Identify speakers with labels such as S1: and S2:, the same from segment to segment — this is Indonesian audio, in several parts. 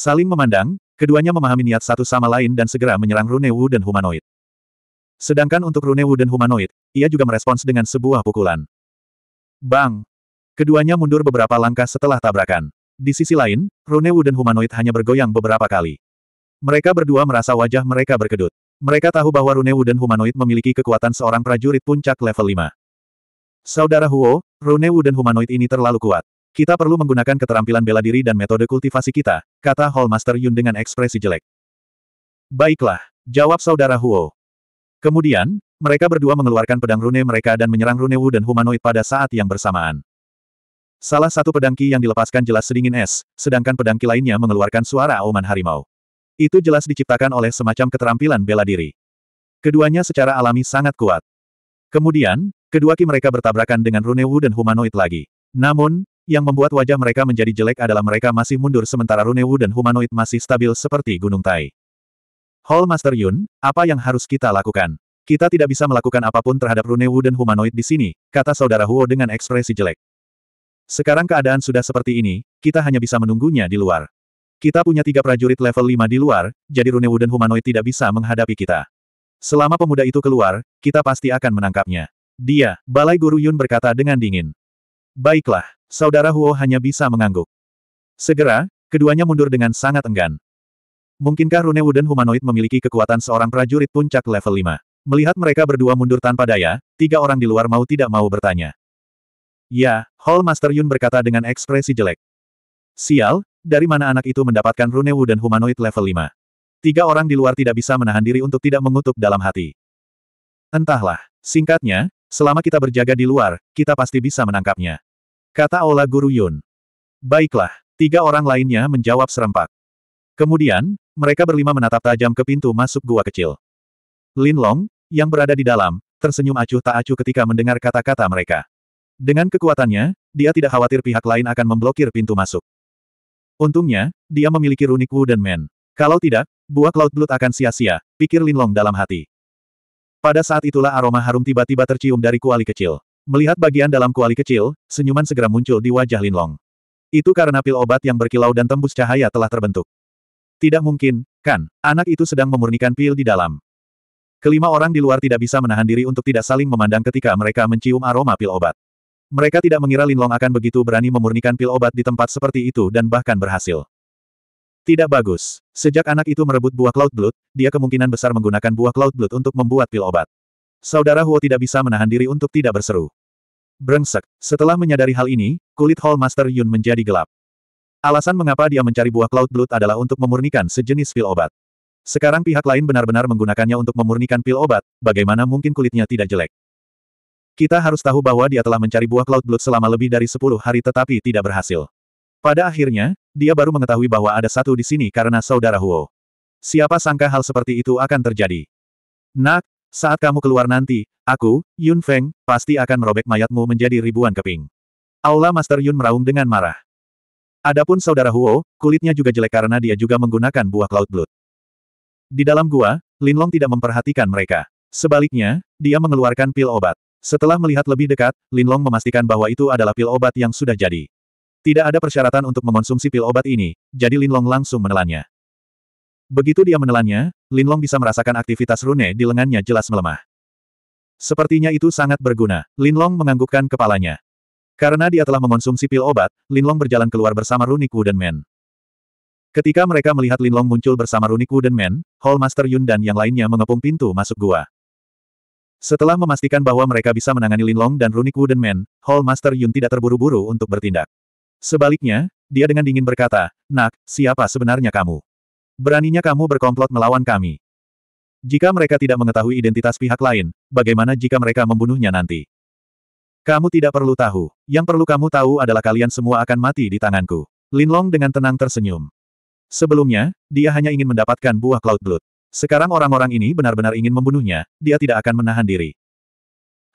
S1: Saling memandang, keduanya memahami niat satu sama lain dan segera menyerang Rune Wu dan humanoid. Sedangkan untuk Rune Wu dan humanoid, ia juga merespons dengan sebuah pukulan. Bang! Keduanya mundur beberapa langkah setelah tabrakan. Di sisi lain, Rune Wu dan humanoid hanya bergoyang beberapa kali. Mereka berdua merasa wajah mereka berkedut. Mereka tahu bahwa Rune Wu dan humanoid memiliki kekuatan seorang prajurit puncak level 5. Saudara Huo, Rune Wu dan humanoid ini terlalu kuat. Kita perlu menggunakan keterampilan bela diri dan metode kultivasi kita, kata Hallmaster Yun dengan ekspresi jelek. Baiklah, jawab saudara Huo. Kemudian, mereka berdua mengeluarkan pedang rune mereka dan menyerang rune Wu dan humanoid pada saat yang bersamaan. Salah satu pedang Qi yang dilepaskan jelas sedingin es, sedangkan pedang Qi lainnya mengeluarkan suara auman harimau. Itu jelas diciptakan oleh semacam keterampilan bela diri. Keduanya secara alami sangat kuat. Kemudian, kedua Ki mereka bertabrakan dengan rune Wu dan humanoid lagi. Namun, yang membuat wajah mereka menjadi jelek adalah mereka masih mundur sementara Runewu dan humanoid masih stabil seperti Gunung Tai. Hall Master Yun, apa yang harus kita lakukan? Kita tidak bisa melakukan apapun terhadap Runewu dan humanoid di sini, kata saudara Huo dengan ekspresi jelek. Sekarang keadaan sudah seperti ini, kita hanya bisa menunggunya di luar. Kita punya tiga prajurit level 5 di luar, jadi Runewu dan humanoid tidak bisa menghadapi kita. Selama pemuda itu keluar, kita pasti akan menangkapnya. Dia, Balai Guru Yun berkata dengan dingin. Baiklah, saudara Huo hanya bisa mengangguk. Segera, keduanya mundur dengan sangat enggan. Mungkinkah Rune Wooden humanoid memiliki kekuatan seorang prajurit puncak level 5? Melihat mereka berdua mundur tanpa daya, tiga orang di luar mau tidak mau bertanya. Ya, Hall Master Yun berkata dengan ekspresi jelek. Sial, dari mana anak itu mendapatkan Rune Wooden humanoid level 5? Tiga orang di luar tidak bisa menahan diri untuk tidak mengutuk dalam hati. Entahlah, singkatnya, Selama kita berjaga di luar, kita pasti bisa menangkapnya. Kata Ola Guru Yun. Baiklah, tiga orang lainnya menjawab serempak. Kemudian, mereka berlima menatap tajam ke pintu masuk gua kecil. Lin Long, yang berada di dalam, tersenyum acuh tak acuh ketika mendengar kata-kata mereka. Dengan kekuatannya, dia tidak khawatir pihak lain akan memblokir pintu masuk. Untungnya, dia memiliki runik dan Men. Kalau tidak, buah Cloud Blood akan sia-sia, pikir Lin Long dalam hati. Pada saat itulah aroma harum tiba-tiba tercium dari kuali kecil. Melihat bagian dalam kuali kecil, senyuman segera muncul di wajah Linlong. Itu karena pil obat yang berkilau dan tembus cahaya telah terbentuk. Tidak mungkin, kan, anak itu sedang memurnikan pil di dalam. Kelima orang di luar tidak bisa menahan diri untuk tidak saling memandang ketika mereka mencium aroma pil obat. Mereka tidak mengira Linlong akan begitu berani memurnikan pil obat di tempat seperti itu dan bahkan berhasil. Tidak bagus. Sejak anak itu merebut buah Cloud Blood, dia kemungkinan besar menggunakan buah Cloud Blood untuk membuat pil obat. Saudara Huo tidak bisa menahan diri untuk tidak berseru. Brengsek. Setelah menyadari hal ini, kulit Hall Master Yun menjadi gelap. Alasan mengapa dia mencari buah Cloud Blood adalah untuk memurnikan sejenis pil obat. Sekarang pihak lain benar-benar menggunakannya untuk memurnikan pil obat, bagaimana mungkin kulitnya tidak jelek. Kita harus tahu bahwa dia telah mencari buah Cloud Blood selama lebih dari 10 hari tetapi tidak berhasil. Pada akhirnya, dia baru mengetahui bahwa ada satu di sini karena saudara Huo. Siapa sangka hal seperti itu akan terjadi. Nak, saat kamu keluar nanti, aku, Yun Feng, pasti akan merobek mayatmu menjadi ribuan keping. Aula Master Yun meraung dengan marah. Adapun saudara Huo, kulitnya juga jelek karena dia juga menggunakan buah Cloud Blood. Di dalam gua, Linlong tidak memperhatikan mereka. Sebaliknya, dia mengeluarkan pil obat. Setelah melihat lebih dekat, Linlong memastikan bahwa itu adalah pil obat yang sudah jadi. Tidak ada persyaratan untuk mengonsumsi pil obat ini, jadi Linlong langsung menelannya. Begitu dia menelannya, Linlong bisa merasakan aktivitas rune di lengannya jelas melemah. Sepertinya itu sangat berguna. Linlong menganggukkan kepalanya. Karena dia telah mengonsumsi pil obat, Linlong berjalan keluar bersama Runik Wooden Man. Ketika mereka melihat Linlong muncul bersama Runik Wooden Man, Master Yun dan yang lainnya mengepung pintu masuk gua. Setelah memastikan bahwa mereka bisa menangani Linlong dan Runik Wooden Man, Master Yun tidak terburu-buru untuk bertindak. Sebaliknya, dia dengan dingin berkata, Nak, siapa sebenarnya kamu? Beraninya kamu berkomplot melawan kami. Jika mereka tidak mengetahui identitas pihak lain, bagaimana jika mereka membunuhnya nanti? Kamu tidak perlu tahu. Yang perlu kamu tahu adalah kalian semua akan mati di tanganku. Linlong dengan tenang tersenyum. Sebelumnya, dia hanya ingin mendapatkan buah Cloud Blood. Sekarang orang-orang ini benar-benar ingin membunuhnya, dia tidak akan menahan diri.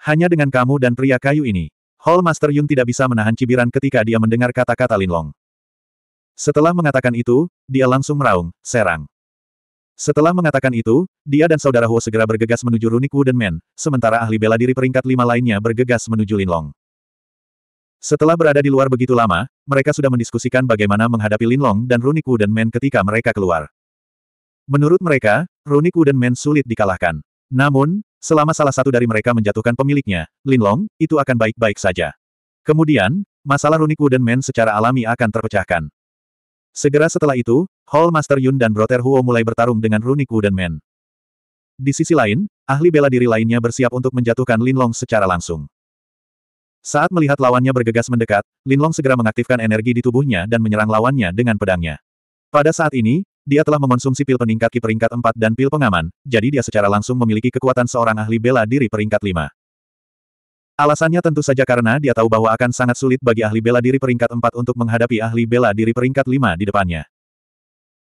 S1: Hanya dengan kamu dan pria kayu ini, Hall Master Yun tidak bisa menahan cibiran ketika dia mendengar kata-kata Linlong. Setelah mengatakan itu, dia langsung meraung, serang. Setelah mengatakan itu, dia dan saudara Huo segera bergegas menuju Runik Wooden Man, sementara ahli bela diri peringkat lima lainnya bergegas menuju Linlong. Setelah berada di luar begitu lama, mereka sudah mendiskusikan bagaimana menghadapi Linlong dan Runik Wooden Man ketika mereka keluar. Menurut mereka, Runik Wooden Man sulit dikalahkan. Namun, Selama salah satu dari mereka menjatuhkan pemiliknya, Linlong, itu akan baik-baik saja. Kemudian, masalah runik Wooden Man secara alami akan terpecahkan. Segera setelah itu, Hall Master Yun dan Brother Huo mulai bertarung dengan runik Wooden Man. Di sisi lain, ahli bela diri lainnya bersiap untuk menjatuhkan Linlong secara langsung. Saat melihat lawannya bergegas mendekat, Linlong segera mengaktifkan energi di tubuhnya dan menyerang lawannya dengan pedangnya. Pada saat ini, dia telah mengonsumsi pil peningkat Ki peringkat 4 dan pil pengaman, jadi dia secara langsung memiliki kekuatan seorang ahli bela diri peringkat 5. Alasannya tentu saja karena dia tahu bahwa akan sangat sulit bagi ahli bela diri peringkat 4 untuk menghadapi ahli bela diri peringkat 5 di depannya.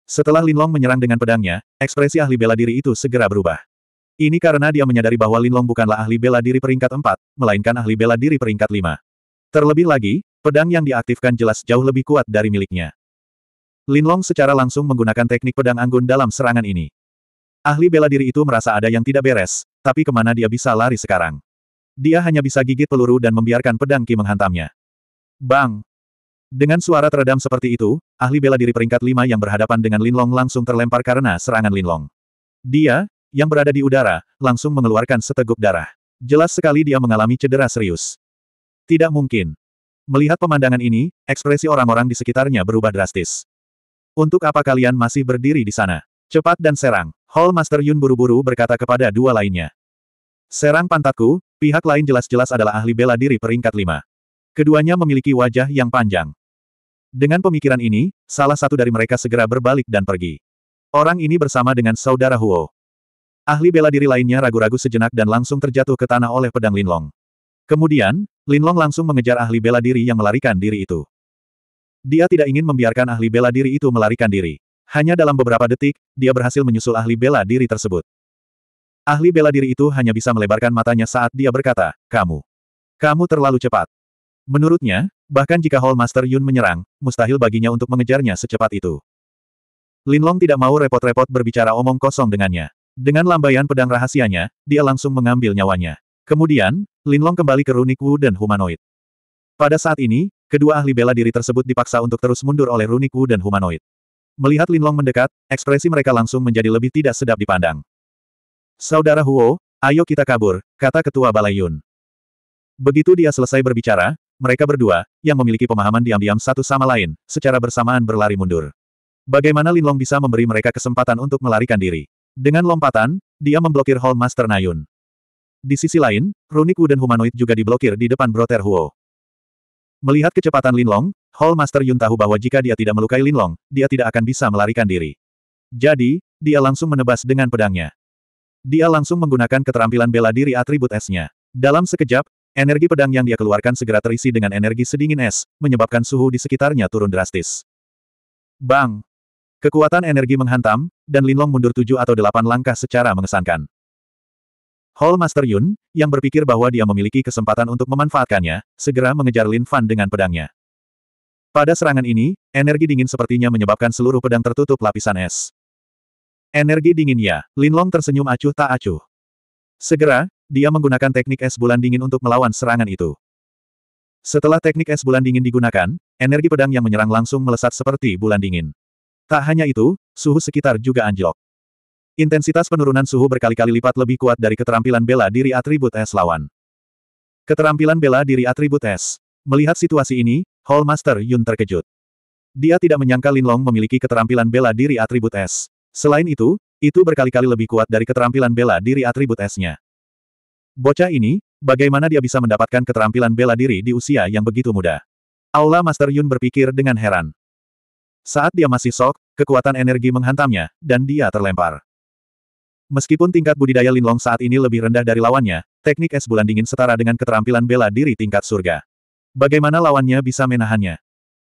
S1: Setelah Linlong menyerang dengan pedangnya, ekspresi ahli bela diri itu segera berubah. Ini karena dia menyadari bahwa Linlong bukanlah ahli bela diri peringkat 4, melainkan ahli bela diri peringkat 5. Terlebih lagi, pedang yang diaktifkan jelas jauh lebih kuat dari miliknya. Linlong secara langsung menggunakan teknik pedang anggun dalam serangan ini. Ahli bela diri itu merasa ada yang tidak beres, tapi kemana dia bisa lari sekarang? Dia hanya bisa gigit peluru dan membiarkan pedang Ki menghantamnya. Bang! Dengan suara teredam seperti itu, ahli bela diri peringkat lima yang berhadapan dengan Linlong langsung terlempar karena serangan Linlong. Dia, yang berada di udara, langsung mengeluarkan seteguk darah. Jelas sekali dia mengalami cedera serius. Tidak mungkin. Melihat pemandangan ini, ekspresi orang-orang di sekitarnya berubah drastis. Untuk apa kalian masih berdiri di sana? Cepat dan serang. Hall Master Yun buru-buru berkata kepada dua lainnya. Serang pantatku, pihak lain jelas-jelas adalah ahli bela diri peringkat lima. Keduanya memiliki wajah yang panjang. Dengan pemikiran ini, salah satu dari mereka segera berbalik dan pergi. Orang ini bersama dengan saudara Huo. Ahli bela diri lainnya ragu-ragu sejenak dan langsung terjatuh ke tanah oleh pedang Linlong. Kemudian, Linlong langsung mengejar ahli bela diri yang melarikan diri itu. Dia tidak ingin membiarkan ahli bela diri itu melarikan diri. Hanya dalam beberapa detik, dia berhasil menyusul ahli bela diri tersebut. Ahli bela diri itu hanya bisa melebarkan matanya saat dia berkata, kamu. Kamu terlalu cepat. Menurutnya, bahkan jika Hall Master Yun menyerang, mustahil baginya untuk mengejarnya secepat itu. Linlong tidak mau repot-repot berbicara omong kosong dengannya. Dengan lambaian pedang rahasianya, dia langsung mengambil nyawanya. Kemudian, Linlong kembali ke runik Wu dan humanoid. Pada saat ini, Kedua ahli bela diri tersebut dipaksa untuk terus mundur oleh Runiku dan humanoid. Melihat Linlong mendekat, ekspresi mereka langsung menjadi lebih tidak sedap dipandang. Saudara Huo, ayo kita kabur, kata ketua Balai Yun. Begitu dia selesai berbicara, mereka berdua, yang memiliki pemahaman diam-diam satu sama lain, secara bersamaan berlari mundur. Bagaimana Linlong bisa memberi mereka kesempatan untuk melarikan diri? Dengan lompatan, dia memblokir Hall Master Nayun. Di sisi lain, Runiku dan humanoid juga diblokir di depan Broter Huo. Melihat kecepatan Linlong, Hall Master Yun tahu bahwa jika dia tidak melukai Linlong, dia tidak akan bisa melarikan diri. Jadi, dia langsung menebas dengan pedangnya. Dia langsung menggunakan keterampilan bela diri atribut esnya. Dalam sekejap, energi pedang yang dia keluarkan segera terisi dengan energi sedingin es, menyebabkan suhu di sekitarnya turun drastis. Bang! Kekuatan energi menghantam, dan Linlong mundur tujuh atau delapan langkah secara mengesankan. Hall Master Yun, yang berpikir bahwa dia memiliki kesempatan untuk memanfaatkannya, segera mengejar Lin Fan dengan pedangnya. Pada serangan ini, energi dingin sepertinya menyebabkan seluruh pedang tertutup lapisan es. Energi dingin ya, Lin Long tersenyum acuh tak acuh. Segera, dia menggunakan teknik es bulan dingin untuk melawan serangan itu. Setelah teknik es bulan dingin digunakan, energi pedang yang menyerang langsung melesat seperti bulan dingin. Tak hanya itu, suhu sekitar juga anjlok. Intensitas penurunan suhu berkali-kali lipat lebih kuat dari keterampilan bela diri atribut es lawan. Keterampilan bela diri atribut es. Melihat situasi ini, Hall Master Yun terkejut. Dia tidak menyangka Linlong memiliki keterampilan bela diri atribut es. Selain itu, itu berkali-kali lebih kuat dari keterampilan bela diri atribut esnya. Bocah ini, bagaimana dia bisa mendapatkan keterampilan bela diri di usia yang begitu muda? Aula Master Yun berpikir dengan heran. Saat dia masih sok, kekuatan energi menghantamnya, dan dia terlempar. Meskipun tingkat budidaya Linlong saat ini lebih rendah dari lawannya, teknik es bulan dingin setara dengan keterampilan bela diri tingkat surga. Bagaimana lawannya bisa menahannya?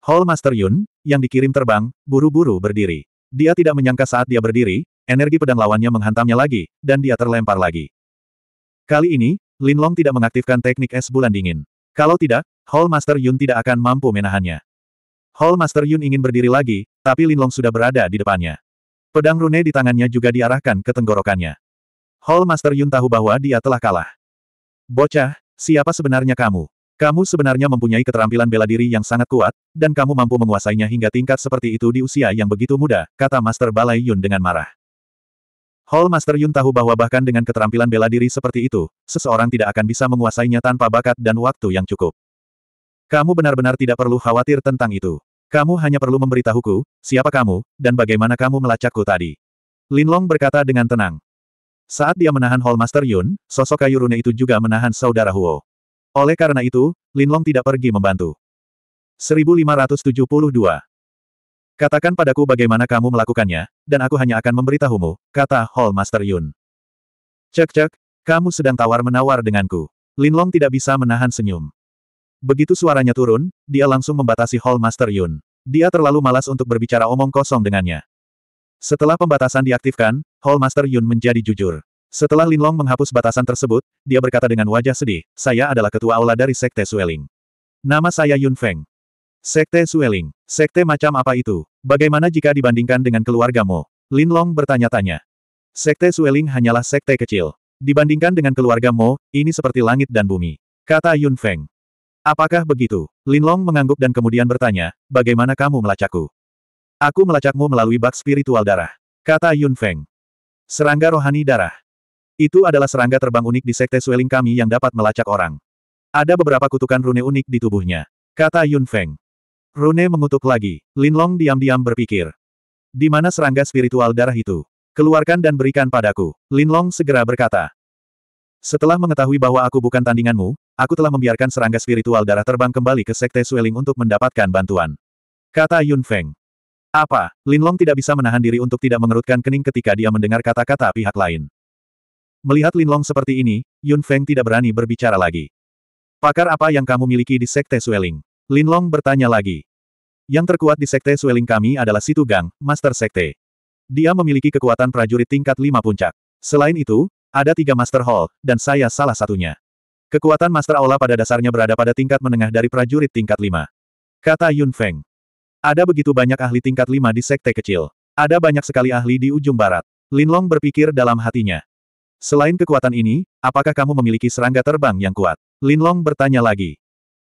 S1: Hall Master Yun, yang dikirim terbang, buru-buru berdiri. Dia tidak menyangka saat dia berdiri, energi pedang lawannya menghantamnya lagi, dan dia terlempar lagi. Kali ini, Linlong tidak mengaktifkan teknik es bulan dingin. Kalau tidak, Hall Master Yun tidak akan mampu menahannya. Hall Master Yun ingin berdiri lagi, tapi Linlong sudah berada di depannya. Pedang rune di tangannya juga diarahkan ke tenggorokannya. Hall Master Yun tahu bahwa dia telah kalah. Bocah, siapa sebenarnya kamu? Kamu sebenarnya mempunyai keterampilan bela diri yang sangat kuat, dan kamu mampu menguasainya hingga tingkat seperti itu di usia yang begitu muda, kata Master Balai Yun dengan marah. Hall Master Yun tahu bahwa bahkan dengan keterampilan bela diri seperti itu, seseorang tidak akan bisa menguasainya tanpa bakat dan waktu yang cukup. Kamu benar-benar tidak perlu khawatir tentang itu. Kamu hanya perlu memberitahuku, siapa kamu, dan bagaimana kamu melacakku tadi. Linlong berkata dengan tenang. Saat dia menahan Hall Master Yun, sosok kayu rune itu juga menahan saudara Huo. Oleh karena itu, Linlong tidak pergi membantu. 1572. Katakan padaku bagaimana kamu melakukannya, dan aku hanya akan memberitahumu, kata Hall Master Yun. Cek-cek, kamu sedang tawar-menawar denganku. Linlong tidak bisa menahan senyum. Begitu suaranya turun, dia langsung membatasi Hall Master Yun. Dia terlalu malas untuk berbicara omong kosong dengannya. Setelah pembatasan diaktifkan, Hall Master Yun menjadi jujur. Setelah Linlong menghapus batasan tersebut, dia berkata dengan wajah sedih, saya adalah ketua aula dari Sekte Sueling. Nama saya Yun Feng. Sekte Sueling. Sekte macam apa itu? Bagaimana jika dibandingkan dengan keluargamu? Linlong bertanya-tanya. Sekte Sueling hanyalah sekte kecil. Dibandingkan dengan keluargamu, ini seperti langit dan bumi. Kata Yun Feng. Apakah begitu? Linlong mengangguk dan kemudian bertanya, bagaimana kamu melacakku? Aku melacakmu melalui bak spiritual darah. Kata Yun Feng. Serangga rohani darah. Itu adalah serangga terbang unik di sekte Sueling kami yang dapat melacak orang. Ada beberapa kutukan rune unik di tubuhnya. Kata Yun Feng. Rune mengutuk lagi. Linlong diam-diam berpikir. Di mana serangga spiritual darah itu? Keluarkan dan berikan padaku. Linlong segera berkata. Setelah mengetahui bahwa aku bukan tandinganmu, aku telah membiarkan serangga spiritual darah terbang kembali ke Sekte Sueling untuk mendapatkan bantuan. Kata Yun Feng. Apa? Linlong tidak bisa menahan diri untuk tidak mengerutkan kening ketika dia mendengar kata-kata pihak lain. Melihat Linlong seperti ini, Yun Feng tidak berani berbicara lagi. Pakar apa yang kamu miliki di Sekte Sueling? Linlong bertanya lagi. Yang terkuat di Sekte Sueling kami adalah Situ Gang, Master Sekte. Dia memiliki kekuatan prajurit tingkat lima puncak. Selain itu, ada tiga Master Hall, dan saya salah satunya. Kekuatan Master Aula pada dasarnya berada pada tingkat menengah dari prajurit tingkat 5. Kata Yun Feng. Ada begitu banyak ahli tingkat 5 di sekte kecil. Ada banyak sekali ahli di ujung barat. Lin Long berpikir dalam hatinya. Selain kekuatan ini, apakah kamu memiliki serangga terbang yang kuat? Lin Long bertanya lagi.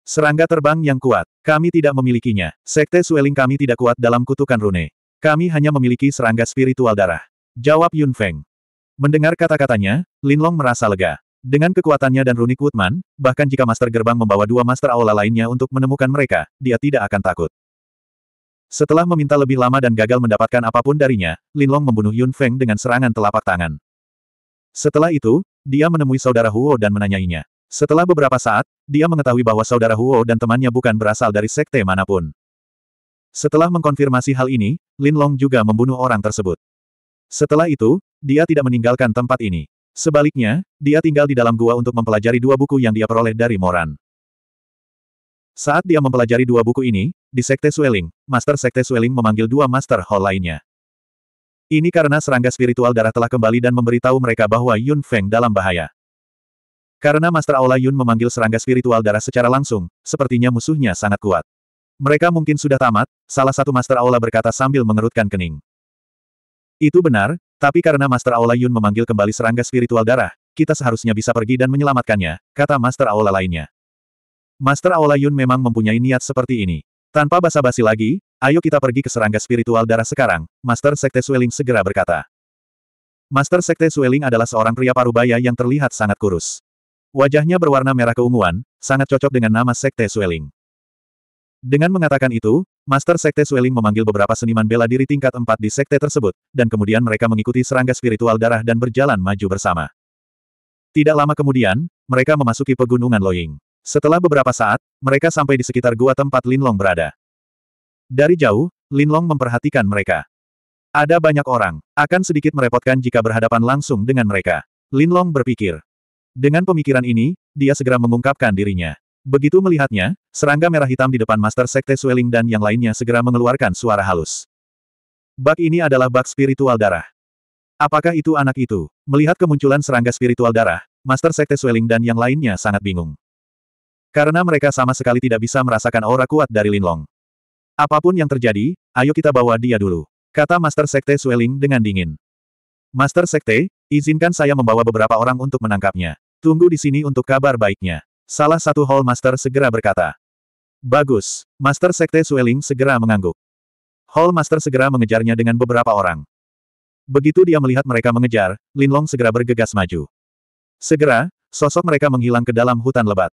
S1: Serangga terbang yang kuat, kami tidak memilikinya. Sekte Sueling kami tidak kuat dalam kutukan rune. Kami hanya memiliki serangga spiritual darah. Jawab Yun Feng. Mendengar kata-katanya, Lin Long merasa lega. Dengan kekuatannya dan runik Woodman, bahkan jika Master Gerbang membawa dua Master Aula lainnya untuk menemukan mereka, dia tidak akan takut. Setelah meminta lebih lama dan gagal mendapatkan apapun darinya, Lin Long membunuh Yun Feng dengan serangan telapak tangan. Setelah itu, dia menemui saudara Huo dan menanyainya. Setelah beberapa saat, dia mengetahui bahwa saudara Huo dan temannya bukan berasal dari sekte manapun. Setelah mengkonfirmasi hal ini, Lin Long juga membunuh orang tersebut. Setelah itu, dia tidak meninggalkan tempat ini. Sebaliknya, dia tinggal di dalam gua untuk mempelajari dua buku yang dia peroleh dari Moran. Saat dia mempelajari dua buku ini, di Sekte Sueling, Master Sekte Sueling memanggil dua Master Hall lainnya. Ini karena serangga spiritual darah telah kembali dan memberitahu mereka bahwa Yun Feng dalam bahaya. Karena Master Aula Yun memanggil serangga spiritual darah secara langsung, sepertinya musuhnya sangat kuat. Mereka mungkin sudah tamat, salah satu Master Aula berkata sambil mengerutkan kening. Itu benar, tapi karena Master Aula Yun memanggil kembali serangga spiritual darah, kita seharusnya bisa pergi dan menyelamatkannya, kata Master Aula lainnya. Master Aula Yun memang mempunyai niat seperti ini. Tanpa basa-basi lagi, ayo kita pergi ke serangga spiritual darah sekarang, Master Sekte Sueling segera berkata. Master Sekte Sueling adalah seorang pria parubaya yang terlihat sangat kurus. Wajahnya berwarna merah keunguan, sangat cocok dengan nama Sekte Sueling. Dengan mengatakan itu, Master Sekte Sweling memanggil beberapa seniman bela diri tingkat 4 di sekte tersebut, dan kemudian mereka mengikuti serangga spiritual darah dan berjalan maju bersama. Tidak lama kemudian, mereka memasuki pegunungan Loing. Setelah beberapa saat, mereka sampai di sekitar gua tempat Lin Long berada. Dari jauh, Lin Long memperhatikan mereka. Ada banyak orang, akan sedikit merepotkan jika berhadapan langsung dengan mereka. Lin Long berpikir. Dengan pemikiran ini, dia segera mengungkapkan dirinya. Begitu melihatnya, serangga merah hitam di depan Master Sekte Sueling dan yang lainnya segera mengeluarkan suara halus. Bak ini adalah bak spiritual darah. Apakah itu anak itu? Melihat kemunculan serangga spiritual darah, Master Sekte Sueling dan yang lainnya sangat bingung. Karena mereka sama sekali tidak bisa merasakan aura kuat dari Linlong. Apapun yang terjadi, ayo kita bawa dia dulu. Kata Master Sekte Sueling dengan dingin. Master Sekte, izinkan saya membawa beberapa orang untuk menangkapnya. Tunggu di sini untuk kabar baiknya. Salah satu Hall Master segera berkata. Bagus. Master Sekte Sueling segera mengangguk. Hall Master segera mengejarnya dengan beberapa orang. Begitu dia melihat mereka mengejar, Linlong segera bergegas maju. Segera, sosok mereka menghilang ke dalam hutan lebat.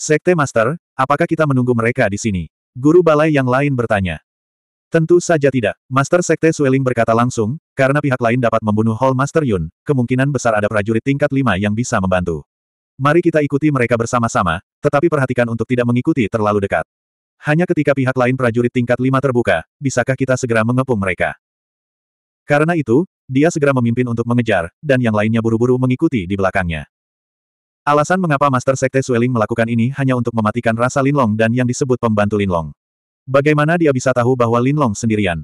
S1: Sekte Master, apakah kita menunggu mereka di sini? Guru balai yang lain bertanya. Tentu saja tidak. Master Sekte Sueling berkata langsung, karena pihak lain dapat membunuh Hall Master Yun, kemungkinan besar ada prajurit tingkat 5 yang bisa membantu. Mari kita ikuti mereka bersama-sama, tetapi perhatikan untuk tidak mengikuti terlalu dekat. Hanya ketika pihak lain prajurit tingkat lima terbuka, bisakah kita segera mengepung mereka. Karena itu, dia segera memimpin untuk mengejar, dan yang lainnya buru-buru mengikuti di belakangnya. Alasan mengapa Master Sekte Sueling melakukan ini hanya untuk mematikan rasa Linlong dan yang disebut pembantu Linlong. Bagaimana dia bisa tahu bahwa Linlong sendirian?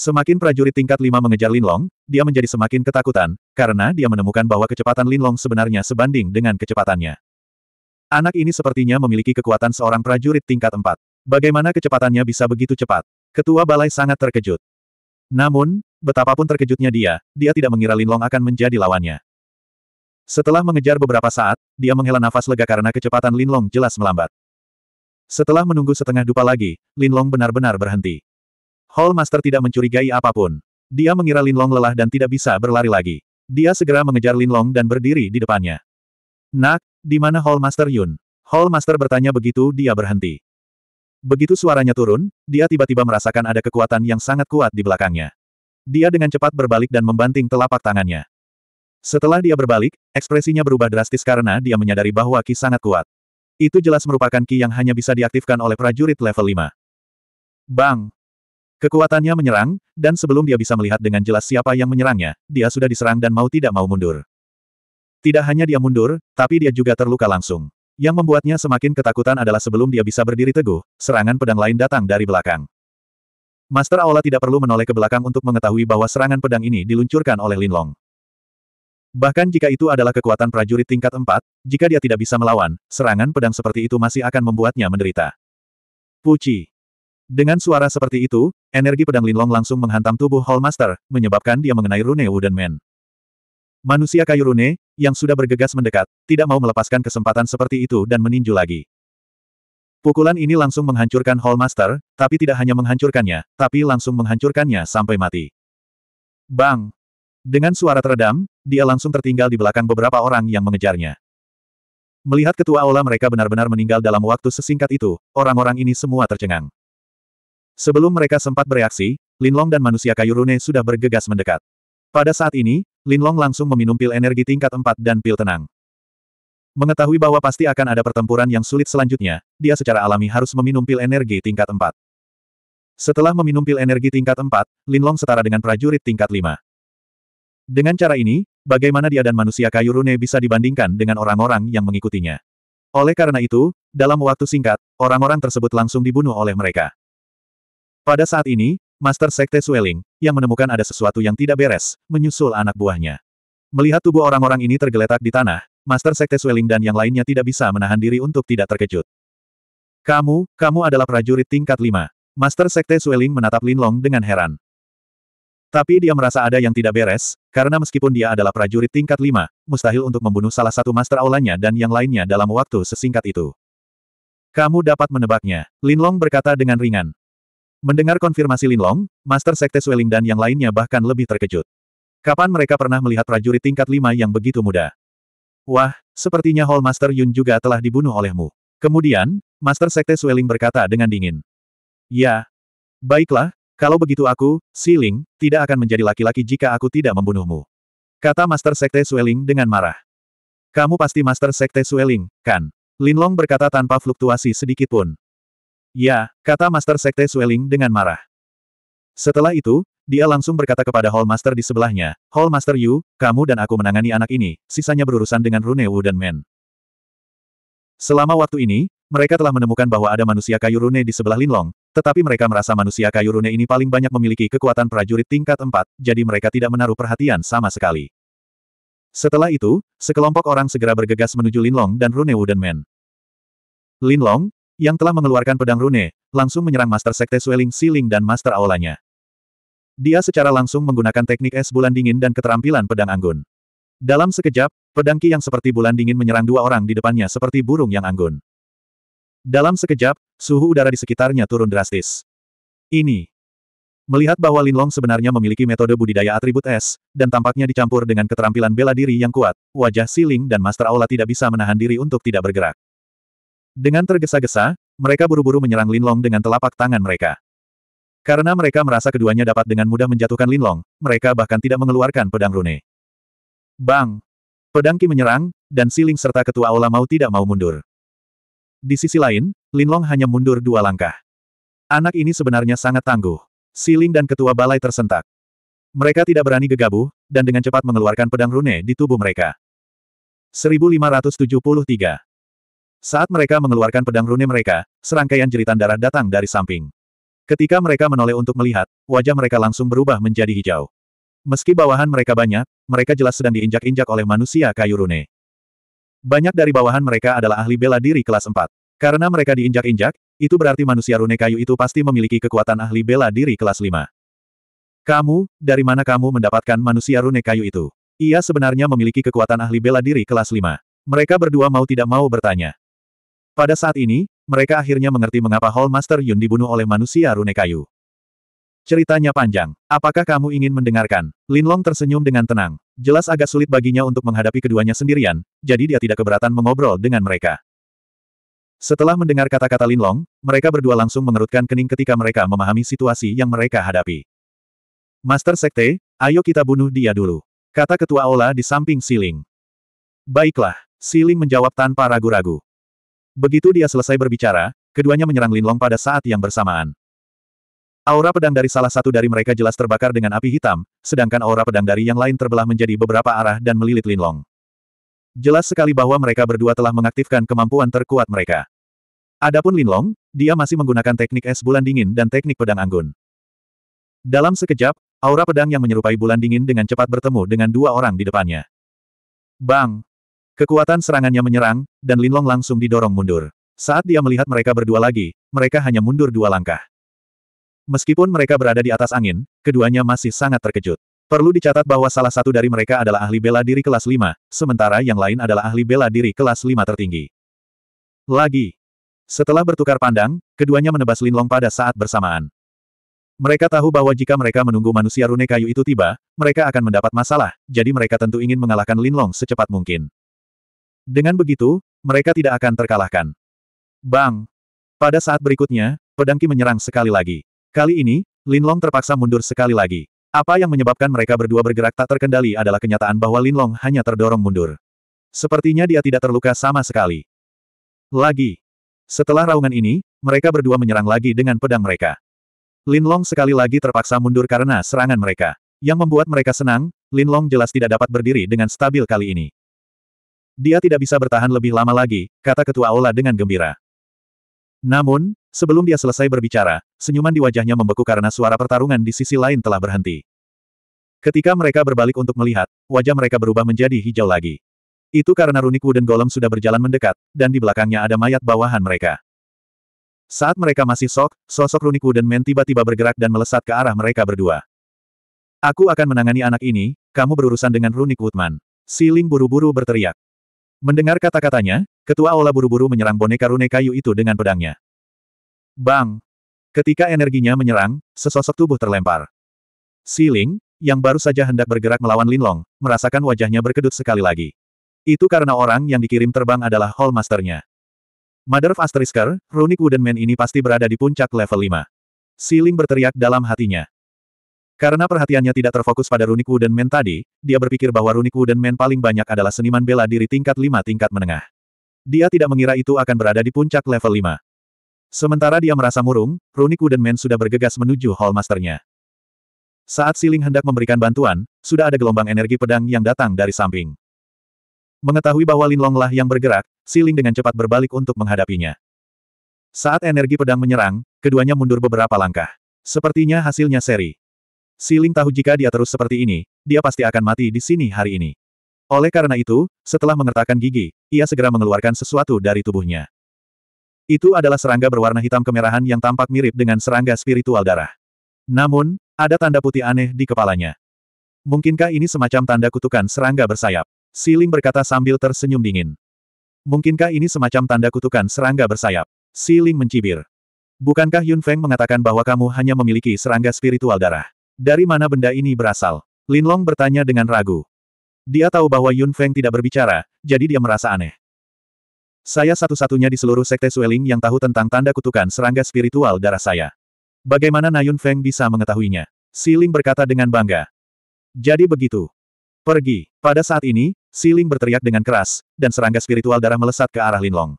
S1: Semakin prajurit tingkat 5 mengejar Linlong, dia menjadi semakin ketakutan, karena dia menemukan bahwa kecepatan Linlong sebenarnya sebanding dengan kecepatannya. Anak ini sepertinya memiliki kekuatan seorang prajurit tingkat 4. Bagaimana kecepatannya bisa begitu cepat? Ketua Balai sangat terkejut. Namun, betapapun terkejutnya dia, dia tidak mengira Linlong akan menjadi lawannya. Setelah mengejar beberapa saat, dia menghela nafas lega karena kecepatan Linlong jelas melambat. Setelah menunggu setengah dupa lagi, Linlong benar-benar berhenti. Hall Master tidak mencurigai apapun. Dia mengira Linlong lelah dan tidak bisa berlari lagi. Dia segera mengejar Linlong dan berdiri di depannya. Nak, di mana Hall Master Yun? Hall Master bertanya begitu dia berhenti. Begitu suaranya turun, dia tiba-tiba merasakan ada kekuatan yang sangat kuat di belakangnya. Dia dengan cepat berbalik dan membanting telapak tangannya. Setelah dia berbalik, ekspresinya berubah drastis karena dia menyadari bahwa Ki sangat kuat. Itu jelas merupakan Ki yang hanya bisa diaktifkan oleh prajurit level 5. Bang! Kekuatannya menyerang, dan sebelum dia bisa melihat dengan jelas siapa yang menyerangnya, dia sudah diserang dan mau tidak mau mundur. Tidak hanya dia mundur, tapi dia juga terluka langsung. Yang membuatnya semakin ketakutan adalah sebelum dia bisa berdiri teguh, serangan pedang lain datang dari belakang. Master Aula tidak perlu menoleh ke belakang untuk mengetahui bahwa serangan pedang ini diluncurkan oleh Linlong. Bahkan jika itu adalah kekuatan prajurit tingkat 4, jika dia tidak bisa melawan, serangan pedang seperti itu masih akan membuatnya menderita. Puci. Dengan suara seperti itu, energi pedang Linlong langsung menghantam tubuh Hallmaster, menyebabkan dia mengenai Rune dan Men. Manusia kayu Rune, yang sudah bergegas mendekat, tidak mau melepaskan kesempatan seperti itu dan meninju lagi. Pukulan ini langsung menghancurkan Hallmaster, tapi tidak hanya menghancurkannya, tapi langsung menghancurkannya sampai mati. Bang! Dengan suara teredam, dia langsung tertinggal di belakang beberapa orang yang mengejarnya. Melihat ketua aula mereka benar-benar meninggal dalam waktu sesingkat itu, orang-orang ini semua tercengang. Sebelum mereka sempat bereaksi, Linlong dan manusia kayu rune sudah bergegas mendekat. Pada saat ini, Linlong langsung meminum pil energi tingkat 4 dan pil tenang. Mengetahui bahwa pasti akan ada pertempuran yang sulit selanjutnya, dia secara alami harus meminum pil energi tingkat 4. Setelah meminum pil energi tingkat 4, Linlong setara dengan prajurit tingkat 5. Dengan cara ini, bagaimana dia dan manusia kayu rune bisa dibandingkan dengan orang-orang yang mengikutinya. Oleh karena itu, dalam waktu singkat, orang-orang tersebut langsung dibunuh oleh mereka. Pada saat ini, Master Sekte Sueling, yang menemukan ada sesuatu yang tidak beres, menyusul anak buahnya. Melihat tubuh orang-orang ini tergeletak di tanah, Master Sekte Sueling dan yang lainnya tidak bisa menahan diri untuk tidak terkejut. Kamu, kamu adalah prajurit tingkat 5. Master Sekte Sueling menatap Linlong dengan heran. Tapi dia merasa ada yang tidak beres, karena meskipun dia adalah prajurit tingkat 5, mustahil untuk membunuh salah satu master aulanya dan yang lainnya dalam waktu sesingkat itu. Kamu dapat menebaknya, Linlong berkata dengan ringan. Mendengar konfirmasi Linlong, Master Sekte Sueling dan yang lainnya bahkan lebih terkejut. Kapan mereka pernah melihat prajurit tingkat lima yang begitu muda? Wah, sepertinya Hall Master Yun juga telah dibunuh olehmu. Kemudian, Master Sekte Sueling berkata dengan dingin. Ya. Baiklah, kalau begitu aku, Siling, tidak akan menjadi laki-laki jika aku tidak membunuhmu. Kata Master Sekte Sueling dengan marah. Kamu pasti Master Sekte Sueling, kan? Linlong berkata tanpa fluktuasi sedikit pun. Ya, kata Master Sekte Sueling dengan marah. Setelah itu, dia langsung berkata kepada Hall Master di sebelahnya, Hall Master Yu, kamu dan aku menangani anak ini, sisanya berurusan dengan Rune Wu dan Men. Selama waktu ini, mereka telah menemukan bahwa ada manusia kayu Rune di sebelah Linlong, tetapi mereka merasa manusia kayu Rune ini paling banyak memiliki kekuatan prajurit tingkat 4, jadi mereka tidak menaruh perhatian sama sekali. Setelah itu, sekelompok orang segera bergegas menuju Linlong dan Rune Wu dan Men. Linlong, yang telah mengeluarkan pedang rune, langsung menyerang Master Sekte Sueling Siling dan Master Aulanya. Dia secara langsung menggunakan teknik es bulan dingin dan keterampilan pedang anggun. Dalam sekejap, pedang Ki yang seperti bulan dingin menyerang dua orang di depannya seperti burung yang anggun. Dalam sekejap, suhu udara di sekitarnya turun drastis. Ini. Melihat bahwa Linlong sebenarnya memiliki metode budidaya atribut es, dan tampaknya dicampur dengan keterampilan bela diri yang kuat, wajah Siling dan Master Aula tidak bisa menahan diri untuk tidak bergerak. Dengan tergesa-gesa, mereka buru-buru menyerang Linlong dengan telapak tangan mereka. Karena mereka merasa keduanya dapat dengan mudah menjatuhkan Linlong, mereka bahkan tidak mengeluarkan pedang rune. Bang! Pedang Ki menyerang, dan Siling serta ketua aula mau tidak mau mundur. Di sisi lain, Linlong hanya mundur dua langkah. Anak ini sebenarnya sangat tangguh. Siling dan ketua balai tersentak. Mereka tidak berani gegabah, dan dengan cepat mengeluarkan pedang rune di tubuh mereka. 1573 saat mereka mengeluarkan pedang rune mereka, serangkaian jeritan darah datang dari samping. Ketika mereka menoleh untuk melihat, wajah mereka langsung berubah menjadi hijau. Meski bawahan mereka banyak, mereka jelas sedang diinjak-injak oleh manusia kayu rune. Banyak dari bawahan mereka adalah ahli bela diri kelas 4. Karena mereka diinjak-injak, itu berarti manusia rune kayu itu pasti memiliki kekuatan ahli bela diri kelas 5. Kamu, dari mana kamu mendapatkan manusia rune kayu itu? Ia sebenarnya memiliki kekuatan ahli bela diri kelas 5. Mereka berdua mau tidak mau bertanya. Pada saat ini, mereka akhirnya mengerti mengapa Hall Master Yun dibunuh oleh manusia rune kayu. Ceritanya panjang. Apakah kamu ingin mendengarkan? Linlong tersenyum dengan tenang. Jelas agak sulit baginya untuk menghadapi keduanya sendirian, jadi dia tidak keberatan mengobrol dengan mereka. Setelah mendengar kata-kata Linlong, mereka berdua langsung mengerutkan kening ketika mereka memahami situasi yang mereka hadapi. Master Sekte, ayo kita bunuh dia dulu. Kata Ketua Ola di samping Siling. Baiklah, Siling menjawab tanpa ragu-ragu. Begitu dia selesai berbicara, keduanya menyerang Linlong pada saat yang bersamaan. Aura pedang dari salah satu dari mereka jelas terbakar dengan api hitam, sedangkan aura pedang dari yang lain terbelah menjadi beberapa arah dan melilit Linlong. Jelas sekali bahwa mereka berdua telah mengaktifkan kemampuan terkuat mereka. Adapun Linlong, dia masih menggunakan teknik es bulan dingin dan teknik pedang anggun. Dalam sekejap, aura pedang yang menyerupai bulan dingin dengan cepat bertemu dengan dua orang di depannya. Bang! Kekuatan serangannya menyerang, dan Linlong langsung didorong mundur. Saat dia melihat mereka berdua lagi, mereka hanya mundur dua langkah. Meskipun mereka berada di atas angin, keduanya masih sangat terkejut. Perlu dicatat bahwa salah satu dari mereka adalah ahli bela diri kelas 5, sementara yang lain adalah ahli bela diri kelas 5 tertinggi. Lagi. Setelah bertukar pandang, keduanya menebas Linlong pada saat bersamaan. Mereka tahu bahwa jika mereka menunggu manusia rune kayu itu tiba, mereka akan mendapat masalah, jadi mereka tentu ingin mengalahkan Linlong secepat mungkin. Dengan begitu, mereka tidak akan terkalahkan. Bang! Pada saat berikutnya, Pedangki menyerang sekali lagi. Kali ini, Linlong terpaksa mundur sekali lagi. Apa yang menyebabkan mereka berdua bergerak tak terkendali adalah kenyataan bahwa Linlong hanya terdorong mundur. Sepertinya dia tidak terluka sama sekali. Lagi. Setelah raungan ini, mereka berdua menyerang lagi dengan pedang mereka. Linlong sekali lagi terpaksa mundur karena serangan mereka. Yang membuat mereka senang, Linlong jelas tidak dapat berdiri dengan stabil kali ini. Dia tidak bisa bertahan lebih lama lagi, kata ketua aula dengan gembira. Namun, sebelum dia selesai berbicara, senyuman di wajahnya membeku karena suara pertarungan di sisi lain telah berhenti. Ketika mereka berbalik untuk melihat, wajah mereka berubah menjadi hijau lagi. Itu karena runik Wooden Golem sudah berjalan mendekat, dan di belakangnya ada mayat bawahan mereka. Saat mereka masih sok, sosok runik Wooden men tiba-tiba bergerak dan melesat ke arah mereka berdua. Aku akan menangani anak ini, kamu berurusan dengan runik Woodman. Siling buru-buru berteriak. Mendengar kata-katanya, ketua Ola buru-buru menyerang boneka rune kayu itu dengan pedangnya. Bang! Ketika energinya menyerang, sesosok tubuh terlempar. Siling, yang baru saja hendak bergerak melawan Linlong, merasakan wajahnya berkedut sekali lagi. Itu karena orang yang dikirim terbang adalah Hall Masternya. Mother of Asterisker, Runic Wooden Man ini pasti berada di puncak level 5. Siling berteriak dalam hatinya. Karena perhatiannya tidak terfokus pada Runiku dan Men tadi, dia berpikir bahwa Runiku dan Men paling banyak adalah seniman bela diri tingkat 5 tingkat menengah. Dia tidak mengira itu akan berada di puncak level 5. Sementara dia merasa murung, Runiku dan Men sudah bergegas menuju Hall Masternya. Saat Siling hendak memberikan bantuan, sudah ada gelombang energi pedang yang datang dari samping. Mengetahui bahwa Linlong lah yang bergerak, Siling dengan cepat berbalik untuk menghadapinya. Saat energi pedang menyerang, keduanya mundur beberapa langkah. Sepertinya hasilnya seri. Siling tahu jika dia terus seperti ini, dia pasti akan mati di sini hari ini. Oleh karena itu, setelah mengertakkan gigi, ia segera mengeluarkan sesuatu dari tubuhnya. Itu adalah serangga berwarna hitam kemerahan yang tampak mirip dengan serangga spiritual darah. Namun, ada tanda putih aneh di kepalanya. Mungkinkah ini semacam tanda kutukan serangga bersayap? Siling berkata sambil tersenyum dingin. Mungkinkah ini semacam tanda kutukan serangga bersayap? Siling mencibir. Bukankah Yun Feng mengatakan bahwa kamu hanya memiliki serangga spiritual darah? Dari mana benda ini berasal? Linlong bertanya dengan ragu. Dia tahu bahwa Yun Feng tidak berbicara, jadi dia merasa aneh. Saya satu-satunya di seluruh sekte Sueling yang tahu tentang tanda kutukan serangga spiritual darah saya. Bagaimana Nayun Feng bisa mengetahuinya? Si Ling berkata dengan bangga. Jadi begitu. Pergi. Pada saat ini, Si Ling berteriak dengan keras, dan serangga spiritual darah melesat ke arah Linlong.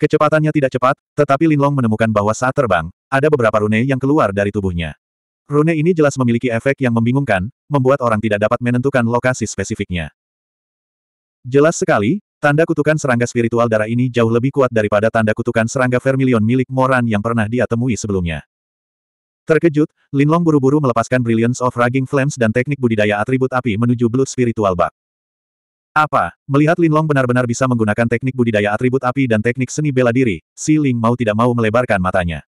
S1: Kecepatannya tidak cepat, tetapi Linlong menemukan bahwa saat terbang, ada beberapa rune yang keluar dari tubuhnya. Rune ini jelas memiliki efek yang membingungkan, membuat orang tidak dapat menentukan lokasi spesifiknya. Jelas sekali, tanda kutukan serangga spiritual darah ini jauh lebih kuat daripada tanda kutukan serangga vermilion milik Moran yang pernah dia temui sebelumnya. Terkejut, Linlong buru-buru melepaskan Brilliance of Raging Flames dan teknik budidaya atribut api menuju Blood Spiritual Bug. Apa? Melihat Linlong benar-benar bisa menggunakan teknik budidaya atribut api dan teknik seni bela diri, Si Ling mau tidak mau melebarkan matanya.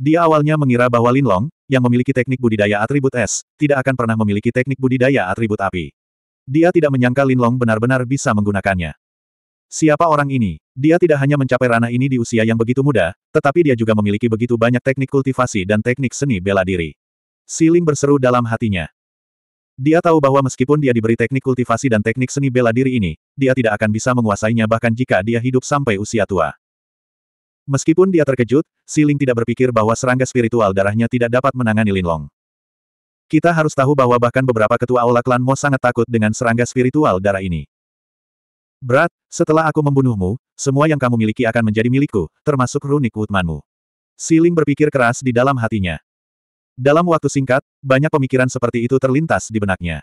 S1: Dia awalnya mengira bahwa Linlong, yang memiliki teknik budidaya atribut es, tidak akan pernah memiliki teknik budidaya atribut api. Dia tidak menyangka Linlong benar-benar bisa menggunakannya. Siapa orang ini? Dia tidak hanya mencapai ranah ini di usia yang begitu muda, tetapi dia juga memiliki begitu banyak teknik kultivasi dan teknik seni bela diri. Siling berseru dalam hatinya. Dia tahu bahwa meskipun dia diberi teknik kultivasi dan teknik seni bela diri ini, dia tidak akan bisa menguasainya bahkan jika dia hidup sampai usia tua. Meskipun dia terkejut, Siling tidak berpikir bahwa serangga spiritual darahnya tidak dapat menangani Linlong. Kita harus tahu bahwa bahkan beberapa ketua aula klan Mo sangat takut dengan serangga spiritual darah ini. Berat, setelah aku membunuhmu, semua yang kamu miliki akan menjadi milikku, termasuk runik Woodmanmu. Siling berpikir keras di dalam hatinya. Dalam waktu singkat, banyak pemikiran seperti itu terlintas di benaknya.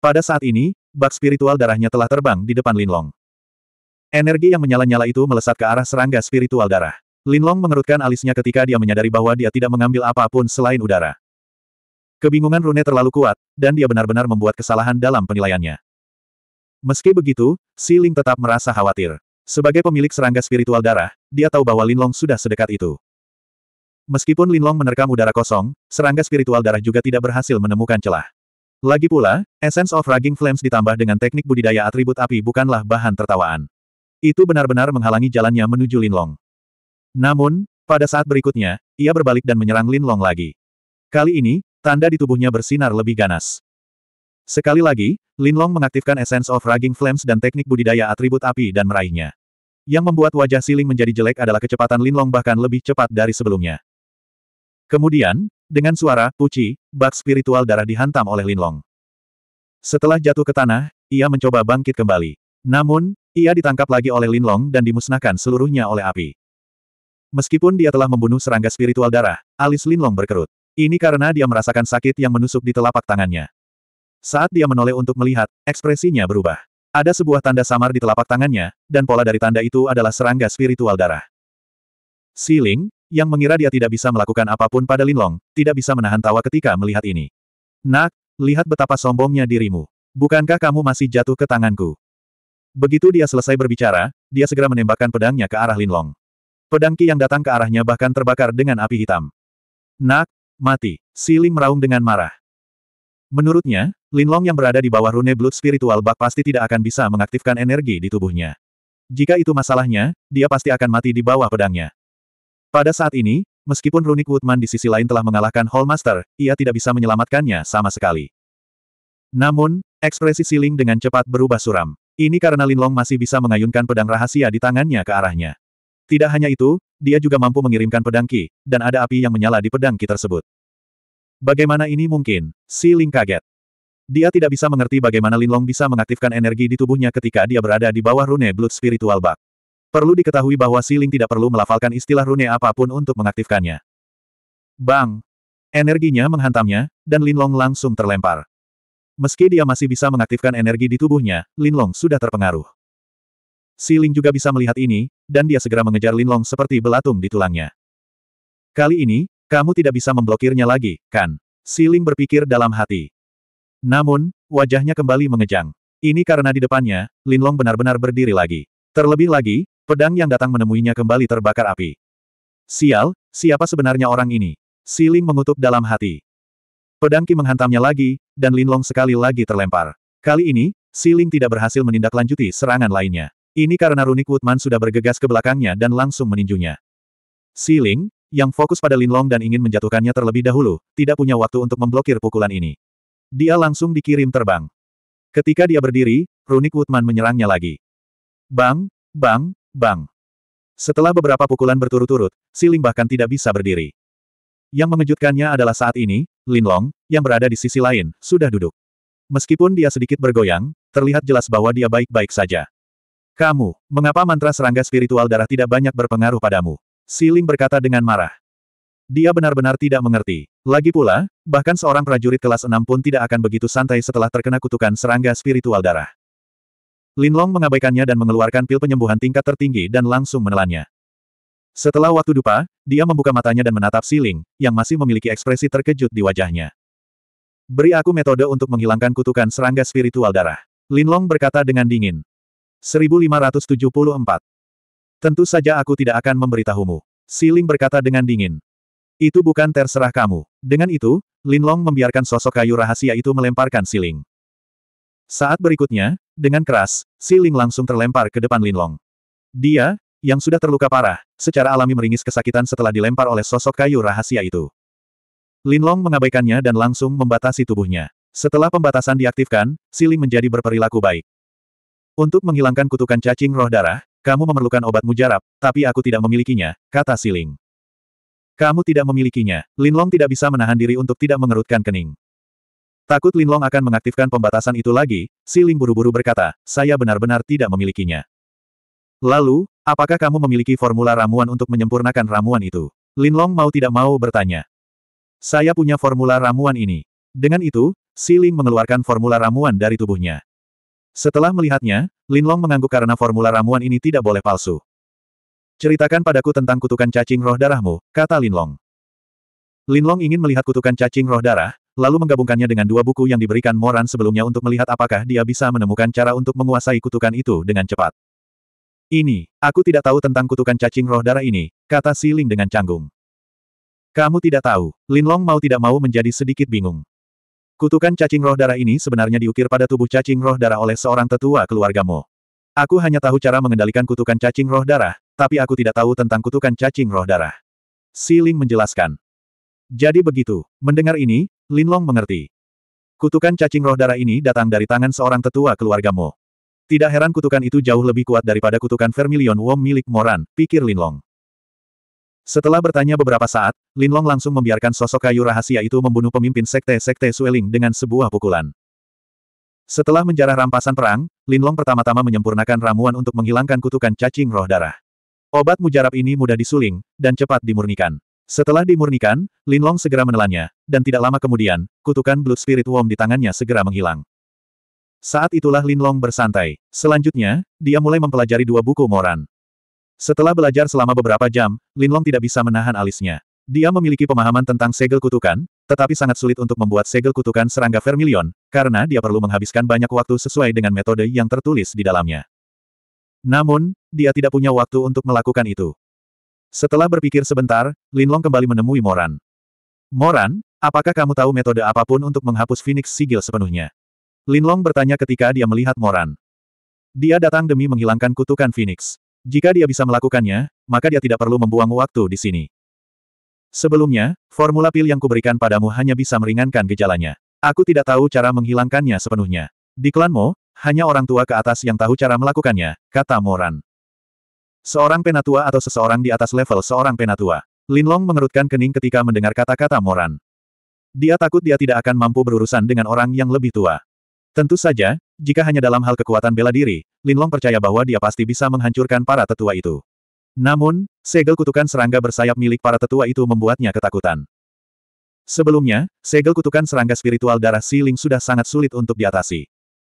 S1: Pada saat ini, bak spiritual darahnya telah terbang di depan Linlong. Energi yang menyala-nyala itu melesat ke arah serangga spiritual darah. Linlong mengerutkan alisnya ketika dia menyadari bahwa dia tidak mengambil apapun selain udara. Kebingungan Rune terlalu kuat, dan dia benar-benar membuat kesalahan dalam penilaiannya. Meski begitu, Si Ling tetap merasa khawatir. Sebagai pemilik serangga spiritual darah, dia tahu bahwa Linlong sudah sedekat itu. Meskipun Linlong menerkam udara kosong, serangga spiritual darah juga tidak berhasil menemukan celah. Lagi pula, Essence of Raging Flames ditambah dengan teknik budidaya atribut api bukanlah bahan tertawaan. Itu benar-benar menghalangi jalannya menuju Linlong. Namun, pada saat berikutnya, ia berbalik dan menyerang Linlong lagi. Kali ini, tanda di tubuhnya bersinar lebih ganas. Sekali lagi, Linlong mengaktifkan Essence of Raging Flames dan teknik budidaya atribut api dan meraihnya. Yang membuat wajah Siling menjadi jelek adalah kecepatan Linlong bahkan lebih cepat dari sebelumnya. Kemudian, dengan suara, puci, bak spiritual darah dihantam oleh Linlong. Setelah jatuh ke tanah, ia mencoba bangkit kembali. Namun, ia ditangkap lagi oleh Linlong dan dimusnahkan seluruhnya oleh api. Meskipun dia telah membunuh serangga spiritual darah, alis Linlong berkerut. Ini karena dia merasakan sakit yang menusuk di telapak tangannya. Saat dia menoleh untuk melihat, ekspresinya berubah. Ada sebuah tanda samar di telapak tangannya, dan pola dari tanda itu adalah serangga spiritual darah. Siling, yang mengira dia tidak bisa melakukan apapun pada Linlong, tidak bisa menahan tawa ketika melihat ini. Nak, lihat betapa sombongnya dirimu. Bukankah kamu masih jatuh ke tanganku? Begitu dia selesai berbicara, dia segera menembakkan pedangnya ke arah Linlong. Pedang Qi yang datang ke arahnya bahkan terbakar dengan api hitam. Nak, mati. Siling meraung dengan marah. Menurutnya, Linlong yang berada di bawah rune blood spiritual bak pasti tidak akan bisa mengaktifkan energi di tubuhnya. Jika itu masalahnya, dia pasti akan mati di bawah pedangnya. Pada saat ini, meskipun Runic Woodman di sisi lain telah mengalahkan Hallmaster, ia tidak bisa menyelamatkannya sama sekali. Namun, ekspresi Siling dengan cepat berubah suram. Ini karena Linlong masih bisa mengayunkan pedang rahasia di tangannya ke arahnya. Tidak hanya itu, dia juga mampu mengirimkan pedang ki, dan ada api yang menyala di pedang ki tersebut. Bagaimana ini mungkin? Si Ling kaget. Dia tidak bisa mengerti bagaimana Linlong bisa mengaktifkan energi di tubuhnya ketika dia berada di bawah rune Blood Spiritual Bug. Perlu diketahui bahwa Si Ling tidak perlu melafalkan istilah rune apapun untuk mengaktifkannya. Bang! Energinya menghantamnya, dan Linlong langsung terlempar. Meski dia masih bisa mengaktifkan energi di tubuhnya, Linlong sudah terpengaruh. Si Ling juga bisa melihat ini, dan dia segera mengejar Linlong seperti belatung di tulangnya. Kali ini, kamu tidak bisa memblokirnya lagi, kan? Si Ling berpikir dalam hati. Namun, wajahnya kembali mengejang. Ini karena di depannya, Linlong benar-benar berdiri lagi. Terlebih lagi, pedang yang datang menemuinya kembali terbakar api. Sial, siapa sebenarnya orang ini? Si Ling mengutuk dalam hati. Pedangki menghantamnya lagi, dan Linlong sekali lagi terlempar. Kali ini, Siling tidak berhasil menindaklanjuti serangan lainnya. Ini karena Runik Woodman sudah bergegas ke belakangnya dan langsung meninjunya. Siling, yang fokus pada Linlong dan ingin menjatuhkannya terlebih dahulu, tidak punya waktu untuk memblokir pukulan ini. Dia langsung dikirim terbang. Ketika dia berdiri, Runik Woodman menyerangnya lagi. Bang, bang, bang. Setelah beberapa pukulan berturut-turut, Siling bahkan tidak bisa berdiri. Yang mengejutkannya adalah saat ini, Linlong, yang berada di sisi lain, sudah duduk. Meskipun dia sedikit bergoyang, terlihat jelas bahwa dia baik-baik saja. Kamu, mengapa mantra serangga spiritual darah tidak banyak berpengaruh padamu? Siling berkata dengan marah. Dia benar-benar tidak mengerti. Lagi pula, bahkan seorang prajurit kelas 6 pun tidak akan begitu santai setelah terkena kutukan serangga spiritual darah. Linlong mengabaikannya dan mengeluarkan pil penyembuhan tingkat tertinggi dan langsung menelannya. Setelah waktu dupa, dia membuka matanya dan menatap Siling, yang masih memiliki ekspresi terkejut di wajahnya. Beri aku metode untuk menghilangkan kutukan serangga spiritual darah. Linlong berkata dengan dingin. 1574. Tentu saja aku tidak akan memberitahumu. Siling berkata dengan dingin. Itu bukan terserah kamu. Dengan itu, Linlong membiarkan sosok kayu rahasia itu melemparkan Siling. Saat berikutnya, dengan keras, Siling langsung terlempar ke depan Linlong. Dia, yang sudah terluka parah, secara alami meringis kesakitan setelah dilempar oleh sosok kayu rahasia itu. Linlong mengabaikannya dan langsung membatasi tubuhnya. Setelah pembatasan diaktifkan, Siling menjadi berperilaku baik. Untuk menghilangkan kutukan cacing roh darah, kamu memerlukan obat mujarab, tapi aku tidak memilikinya, kata Siling. Kamu tidak memilikinya. Linlong tidak bisa menahan diri untuk tidak mengerutkan kening. Takut Linlong akan mengaktifkan pembatasan itu lagi, Siling buru-buru berkata, saya benar-benar tidak memilikinya. Lalu, apakah kamu memiliki formula ramuan untuk menyempurnakan ramuan itu? Linlong mau tidak mau bertanya. Saya punya formula ramuan ini. Dengan itu, Si Ling mengeluarkan formula ramuan dari tubuhnya. Setelah melihatnya, Linlong mengangguk karena formula ramuan ini tidak boleh palsu. Ceritakan padaku tentang kutukan cacing roh darahmu, kata Linlong. Linlong ingin melihat kutukan cacing roh darah, lalu menggabungkannya dengan dua buku yang diberikan Moran sebelumnya untuk melihat apakah dia bisa menemukan cara untuk menguasai kutukan itu dengan cepat. Ini, aku tidak tahu tentang kutukan cacing roh darah ini, kata Siling dengan canggung. Kamu tidak tahu, Lin Long mau tidak mau menjadi sedikit bingung. Kutukan cacing roh darah ini sebenarnya diukir pada tubuh cacing roh darah oleh seorang tetua keluargamu. Aku hanya tahu cara mengendalikan kutukan cacing roh darah, tapi aku tidak tahu tentang kutukan cacing roh darah. Siling menjelaskan. Jadi begitu, mendengar ini, Lin Long mengerti. Kutukan cacing roh darah ini datang dari tangan seorang tetua keluargamu. Tidak heran kutukan itu jauh lebih kuat daripada kutukan Vermilion Wong milik Moran, pikir Linlong. Setelah bertanya beberapa saat, Linlong langsung membiarkan sosok kayu rahasia itu membunuh pemimpin sekte-sekte Sueling dengan sebuah pukulan. Setelah menjarah rampasan perang, Linlong pertama-tama menyempurnakan ramuan untuk menghilangkan kutukan cacing roh darah. Obat mujarab ini mudah disuling, dan cepat dimurnikan. Setelah dimurnikan, Linlong segera menelannya, dan tidak lama kemudian, kutukan Blood Spirit Worm di tangannya segera menghilang. Saat itulah Linlong bersantai. Selanjutnya, dia mulai mempelajari dua buku Moran. Setelah belajar selama beberapa jam, Linlong tidak bisa menahan alisnya. Dia memiliki pemahaman tentang segel kutukan, tetapi sangat sulit untuk membuat segel kutukan serangga vermilion, karena dia perlu menghabiskan banyak waktu sesuai dengan metode yang tertulis di dalamnya. Namun, dia tidak punya waktu untuk melakukan itu. Setelah berpikir sebentar, Linlong kembali menemui Moran. Moran, apakah kamu tahu metode apapun untuk menghapus Phoenix Sigil sepenuhnya? Linlong bertanya ketika dia melihat Moran. Dia datang demi menghilangkan kutukan Phoenix. Jika dia bisa melakukannya, maka dia tidak perlu membuang waktu di sini. Sebelumnya, formula pil yang kuberikan padamu hanya bisa meringankan gejalanya. Aku tidak tahu cara menghilangkannya sepenuhnya. Di klanmu, hanya orang tua ke atas yang tahu cara melakukannya, kata Moran. Seorang penatua atau seseorang di atas level seorang penatua. Linlong mengerutkan kening ketika mendengar kata-kata Moran. Dia takut dia tidak akan mampu berurusan dengan orang yang lebih tua. Tentu saja, jika hanya dalam hal kekuatan bela diri, Linlong percaya bahwa dia pasti bisa menghancurkan para tetua itu. Namun, segel kutukan serangga bersayap milik para tetua itu membuatnya ketakutan. Sebelumnya, segel kutukan serangga spiritual darah siling sudah sangat sulit untuk diatasi.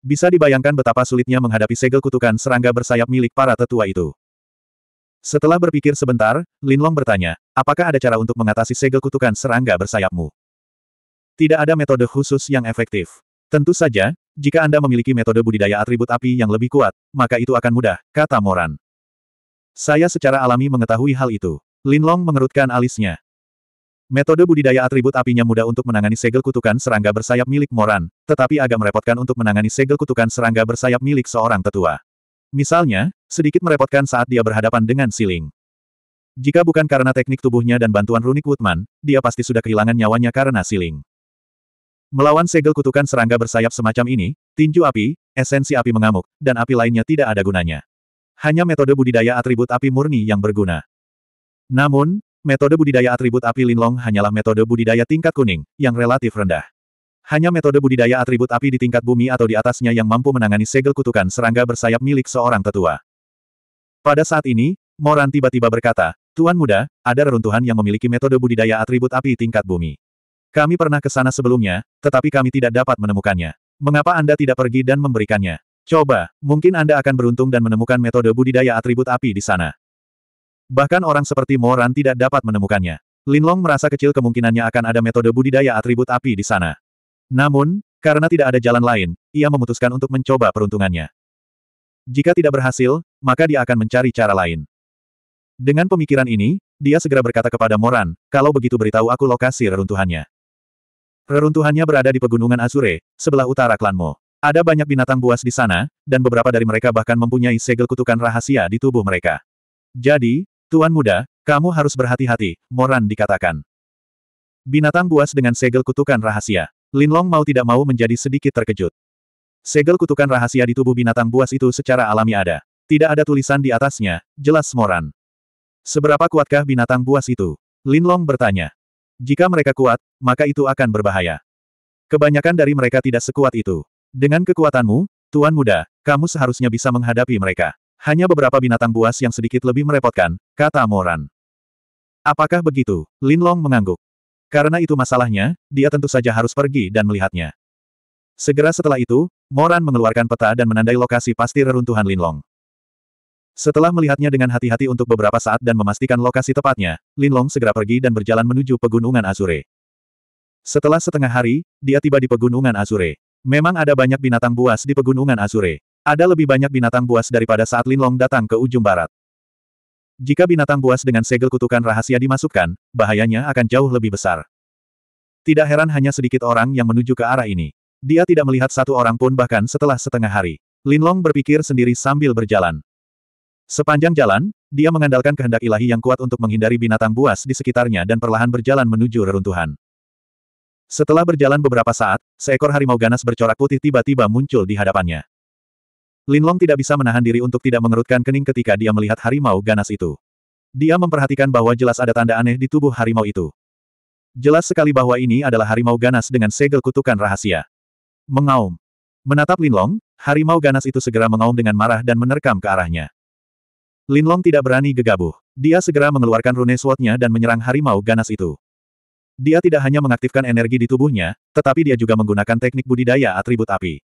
S1: Bisa dibayangkan betapa sulitnya menghadapi segel kutukan serangga bersayap milik para tetua itu. Setelah berpikir sebentar, Linlong bertanya, apakah ada cara untuk mengatasi segel kutukan serangga bersayapmu? Tidak ada metode khusus yang efektif. Tentu saja, jika Anda memiliki metode budidaya atribut api yang lebih kuat, maka itu akan mudah, kata Moran. Saya secara alami mengetahui hal itu. Linlong mengerutkan alisnya. Metode budidaya atribut apinya mudah untuk menangani segel kutukan serangga bersayap milik Moran, tetapi agak merepotkan untuk menangani segel kutukan serangga bersayap milik seorang tetua. Misalnya, sedikit merepotkan saat dia berhadapan dengan siling. Jika bukan karena teknik tubuhnya dan bantuan Runik Woodman, dia pasti sudah kehilangan nyawanya karena siling. Melawan segel kutukan serangga bersayap semacam ini, tinju api, esensi api mengamuk, dan api lainnya tidak ada gunanya. Hanya metode budidaya atribut api murni yang berguna. Namun, metode budidaya atribut api linlong hanyalah metode budidaya tingkat kuning, yang relatif rendah. Hanya metode budidaya atribut api di tingkat bumi atau di atasnya yang mampu menangani segel kutukan serangga bersayap milik seorang tetua. Pada saat ini, Moran tiba-tiba berkata, Tuan muda, ada reruntuhan yang memiliki metode budidaya atribut api tingkat bumi. Kami pernah ke sana sebelumnya, tetapi kami tidak dapat menemukannya. Mengapa Anda tidak pergi dan memberikannya? Coba, mungkin Anda akan beruntung dan menemukan metode budidaya atribut api di sana. Bahkan orang seperti Moran tidak dapat menemukannya. Linlong merasa kecil kemungkinannya akan ada metode budidaya atribut api di sana. Namun, karena tidak ada jalan lain, ia memutuskan untuk mencoba peruntungannya. Jika tidak berhasil, maka dia akan mencari cara lain. Dengan pemikiran ini, dia segera berkata kepada Moran, kalau begitu beritahu aku lokasi reruntuhannya. Reruntuhannya berada di pegunungan Azure, sebelah utara Klanmu. Ada banyak binatang buas di sana, dan beberapa dari mereka bahkan mempunyai segel kutukan rahasia di tubuh mereka. Jadi, Tuan Muda, kamu harus berhati-hati, Moran dikatakan. Binatang buas dengan segel kutukan rahasia. Linlong mau tidak mau menjadi sedikit terkejut. Segel kutukan rahasia di tubuh binatang buas itu secara alami ada. Tidak ada tulisan di atasnya, jelas Moran. Seberapa kuatkah binatang buas itu? Linlong bertanya. Jika mereka kuat, maka itu akan berbahaya. Kebanyakan dari mereka tidak sekuat itu. Dengan kekuatanmu, Tuan Muda, kamu seharusnya bisa menghadapi mereka. Hanya beberapa binatang buas yang sedikit lebih merepotkan, kata Moran. Apakah begitu? Lin Long mengangguk. Karena itu masalahnya, dia tentu saja harus pergi dan melihatnya. Segera setelah itu, Moran mengeluarkan peta dan menandai lokasi pasti reruntuhan Lin Long. Setelah melihatnya dengan hati-hati untuk beberapa saat dan memastikan lokasi tepatnya, Linlong segera pergi dan berjalan menuju Pegunungan Azure. Setelah setengah hari, dia tiba di Pegunungan Azure. Memang ada banyak binatang buas di Pegunungan Azure. Ada lebih banyak binatang buas daripada saat Linlong datang ke ujung barat. Jika binatang buas dengan segel kutukan rahasia dimasukkan, bahayanya akan jauh lebih besar. Tidak heran hanya sedikit orang yang menuju ke arah ini. Dia tidak melihat satu orang pun bahkan setelah setengah hari. Linlong berpikir sendiri sambil berjalan. Sepanjang jalan, dia mengandalkan kehendak ilahi yang kuat untuk menghindari binatang buas di sekitarnya dan perlahan berjalan menuju reruntuhan. Setelah berjalan beberapa saat, seekor harimau ganas bercorak putih tiba-tiba muncul di hadapannya. Linlong tidak bisa menahan diri untuk tidak mengerutkan kening ketika dia melihat harimau ganas itu. Dia memperhatikan bahwa jelas ada tanda aneh di tubuh harimau itu. Jelas sekali bahwa ini adalah harimau ganas dengan segel kutukan rahasia. Mengaum. Menatap Linlong, harimau ganas itu segera mengaum dengan marah dan menerkam ke arahnya. Linlong tidak berani gegabah. Dia segera mengeluarkan rune swordnya dan menyerang harimau ganas itu. Dia tidak hanya mengaktifkan energi di tubuhnya, tetapi dia juga menggunakan teknik budidaya atribut api.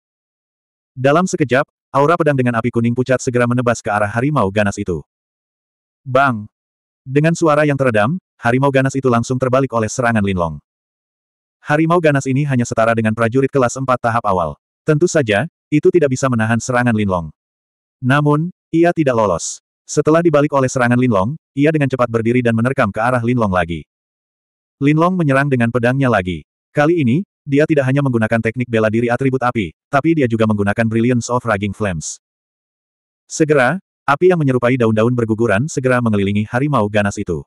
S1: Dalam sekejap, aura pedang dengan api kuning pucat segera menebas ke arah harimau ganas itu. Bang! Dengan suara yang teredam, harimau ganas itu langsung terbalik oleh serangan Linlong. Harimau ganas ini hanya setara dengan prajurit kelas 4 tahap awal. Tentu saja, itu tidak bisa menahan serangan Linlong. Namun, ia tidak lolos. Setelah dibalik oleh serangan Linlong, ia dengan cepat berdiri dan menerkam ke arah Linlong lagi. Linlong menyerang dengan pedangnya lagi. Kali ini, dia tidak hanya menggunakan teknik bela diri atribut api, tapi dia juga menggunakan Brilliance of Raging Flames. Segera, api yang menyerupai daun-daun berguguran segera mengelilingi harimau ganas itu.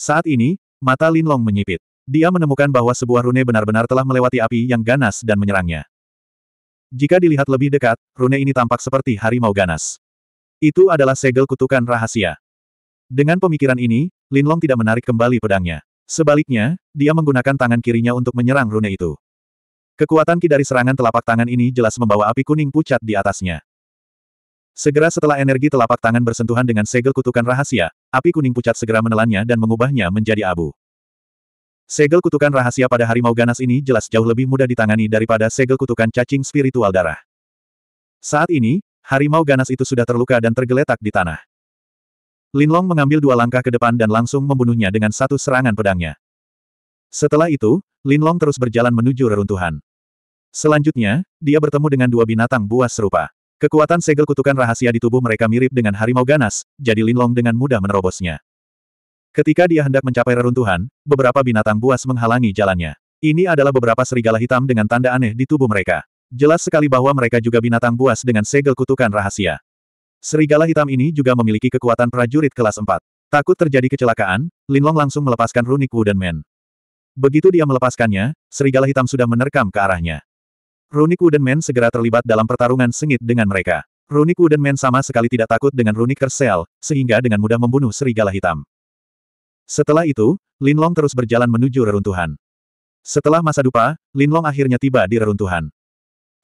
S1: Saat ini, mata Linlong menyipit. Dia menemukan bahwa sebuah rune benar-benar telah melewati api yang ganas dan menyerangnya. Jika dilihat lebih dekat, rune ini tampak seperti harimau ganas. Itu adalah segel kutukan rahasia. Dengan pemikiran ini, Lin Long tidak menarik kembali pedangnya. Sebaliknya, dia menggunakan tangan kirinya untuk menyerang rune itu. Kekuatan ki dari serangan telapak tangan ini jelas membawa api kuning pucat di atasnya. Segera setelah energi telapak tangan bersentuhan dengan segel kutukan rahasia, api kuning pucat segera menelannya dan mengubahnya menjadi abu. Segel kutukan rahasia pada harimau ganas ini jelas jauh lebih mudah ditangani daripada segel kutukan cacing spiritual darah. Saat ini, harimau ganas itu sudah terluka dan tergeletak di tanah. Linlong mengambil dua langkah ke depan dan langsung membunuhnya dengan satu serangan pedangnya. Setelah itu, Linlong terus berjalan menuju reruntuhan. Selanjutnya, dia bertemu dengan dua binatang buas serupa. Kekuatan segel kutukan rahasia di tubuh mereka mirip dengan harimau ganas, jadi Linlong dengan mudah menerobosnya. Ketika dia hendak mencapai reruntuhan, beberapa binatang buas menghalangi jalannya. Ini adalah beberapa serigala hitam dengan tanda aneh di tubuh mereka. Jelas sekali bahwa mereka juga binatang buas dengan segel kutukan rahasia. Serigala hitam ini juga memiliki kekuatan prajurit kelas 4. Takut terjadi kecelakaan, Linlong langsung melepaskan runik Wooden Man. Begitu dia melepaskannya, serigala hitam sudah menerkam ke arahnya. Runik Wooden Man segera terlibat dalam pertarungan sengit dengan mereka. Runik Wooden Man sama sekali tidak takut dengan Runik Kersel, sehingga dengan mudah membunuh serigala hitam. Setelah itu, Linlong terus berjalan menuju reruntuhan. Setelah masa dupa, Linlong akhirnya tiba di reruntuhan.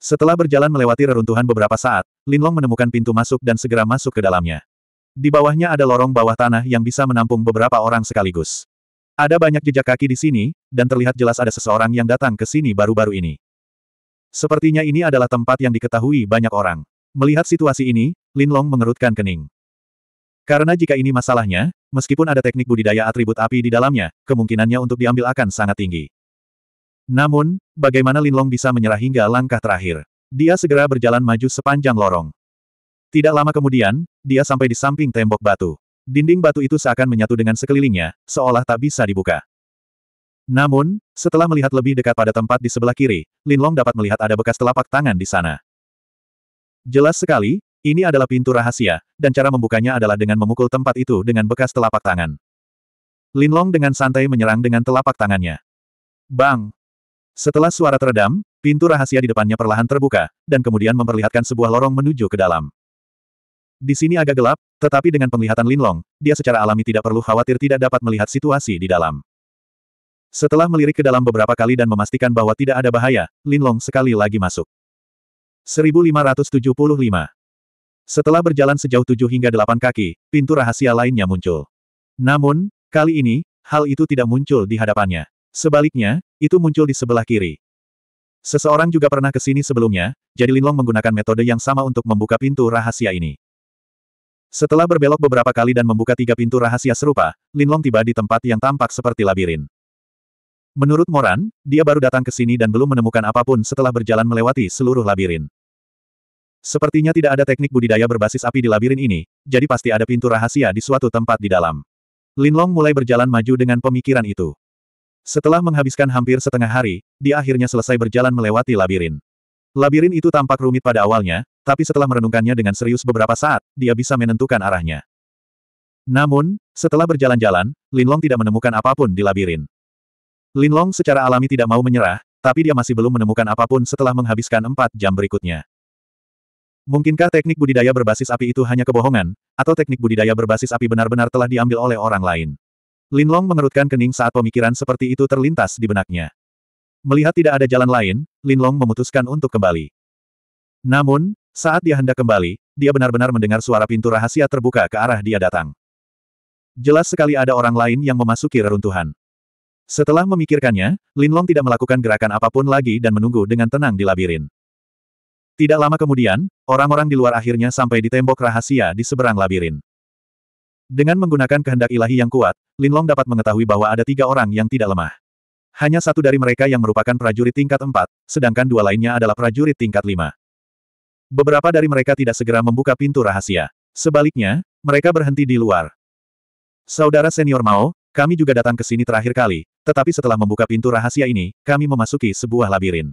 S1: Setelah berjalan melewati reruntuhan beberapa saat, Linlong menemukan pintu masuk dan segera masuk ke dalamnya. Di bawahnya ada lorong bawah tanah yang bisa menampung beberapa orang sekaligus. Ada banyak jejak kaki di sini, dan terlihat jelas ada seseorang yang datang ke sini baru-baru ini. Sepertinya ini adalah tempat yang diketahui banyak orang. Melihat situasi ini, Linlong mengerutkan kening. Karena jika ini masalahnya, meskipun ada teknik budidaya atribut api di dalamnya, kemungkinannya untuk diambil akan sangat tinggi. Namun, bagaimana Linlong bisa menyerah hingga langkah terakhir? Dia segera berjalan maju sepanjang lorong. Tidak lama kemudian, dia sampai di samping tembok batu. Dinding batu itu seakan menyatu dengan sekelilingnya, seolah tak bisa dibuka. Namun, setelah melihat lebih dekat pada tempat di sebelah kiri, Linlong dapat melihat ada bekas telapak tangan di sana. Jelas sekali, ini adalah pintu rahasia, dan cara membukanya adalah dengan memukul tempat itu dengan bekas telapak tangan. Linlong dengan santai menyerang dengan telapak tangannya. Bang! Setelah suara teredam, pintu rahasia di depannya perlahan terbuka, dan kemudian memperlihatkan sebuah lorong menuju ke dalam. Di sini agak gelap, tetapi dengan penglihatan Linlong, dia secara alami tidak perlu khawatir tidak dapat melihat situasi di dalam. Setelah melirik ke dalam beberapa kali dan memastikan bahwa tidak ada bahaya, Linlong sekali lagi masuk. 1575 Setelah berjalan sejauh tujuh hingga delapan kaki, pintu rahasia lainnya muncul. Namun, kali ini, hal itu tidak muncul di hadapannya. Sebaliknya, itu muncul di sebelah kiri. Seseorang juga pernah ke sini sebelumnya, jadi Linlong menggunakan metode yang sama untuk membuka pintu rahasia ini. Setelah berbelok beberapa kali dan membuka tiga pintu rahasia serupa, Linlong tiba di tempat yang tampak seperti labirin. Menurut Moran, dia baru datang ke sini dan belum menemukan apapun setelah berjalan melewati seluruh labirin. Sepertinya tidak ada teknik budidaya berbasis api di labirin ini, jadi pasti ada pintu rahasia di suatu tempat di dalam. Linlong mulai berjalan maju dengan pemikiran itu. Setelah menghabiskan hampir setengah hari, dia akhirnya selesai berjalan melewati labirin. Labirin itu tampak rumit pada awalnya, tapi setelah merenungkannya dengan serius beberapa saat, dia bisa menentukan arahnya. Namun, setelah berjalan-jalan, Linlong tidak menemukan apapun di labirin. Linlong secara alami tidak mau menyerah, tapi dia masih belum menemukan apapun setelah menghabiskan empat jam berikutnya. Mungkinkah teknik budidaya berbasis api itu hanya kebohongan, atau teknik budidaya berbasis api benar-benar telah diambil oleh orang lain? Linlong mengerutkan kening saat pemikiran seperti itu terlintas di benaknya. Melihat tidak ada jalan lain, Linlong memutuskan untuk kembali. Namun, saat dia hendak kembali, dia benar-benar mendengar suara pintu rahasia terbuka ke arah dia datang. Jelas sekali ada orang lain yang memasuki reruntuhan. Setelah memikirkannya, Linlong tidak melakukan gerakan apapun lagi dan menunggu dengan tenang di labirin. Tidak lama kemudian, orang-orang di luar akhirnya sampai di tembok rahasia di seberang labirin. Dengan menggunakan kehendak ilahi yang kuat, Linlong dapat mengetahui bahwa ada tiga orang yang tidak lemah. Hanya satu dari mereka yang merupakan prajurit tingkat empat, sedangkan dua lainnya adalah prajurit tingkat lima. Beberapa dari mereka tidak segera membuka pintu rahasia. Sebaliknya, mereka berhenti di luar. Saudara senior Mao, kami juga datang ke sini terakhir kali, tetapi setelah membuka pintu rahasia ini, kami memasuki sebuah labirin.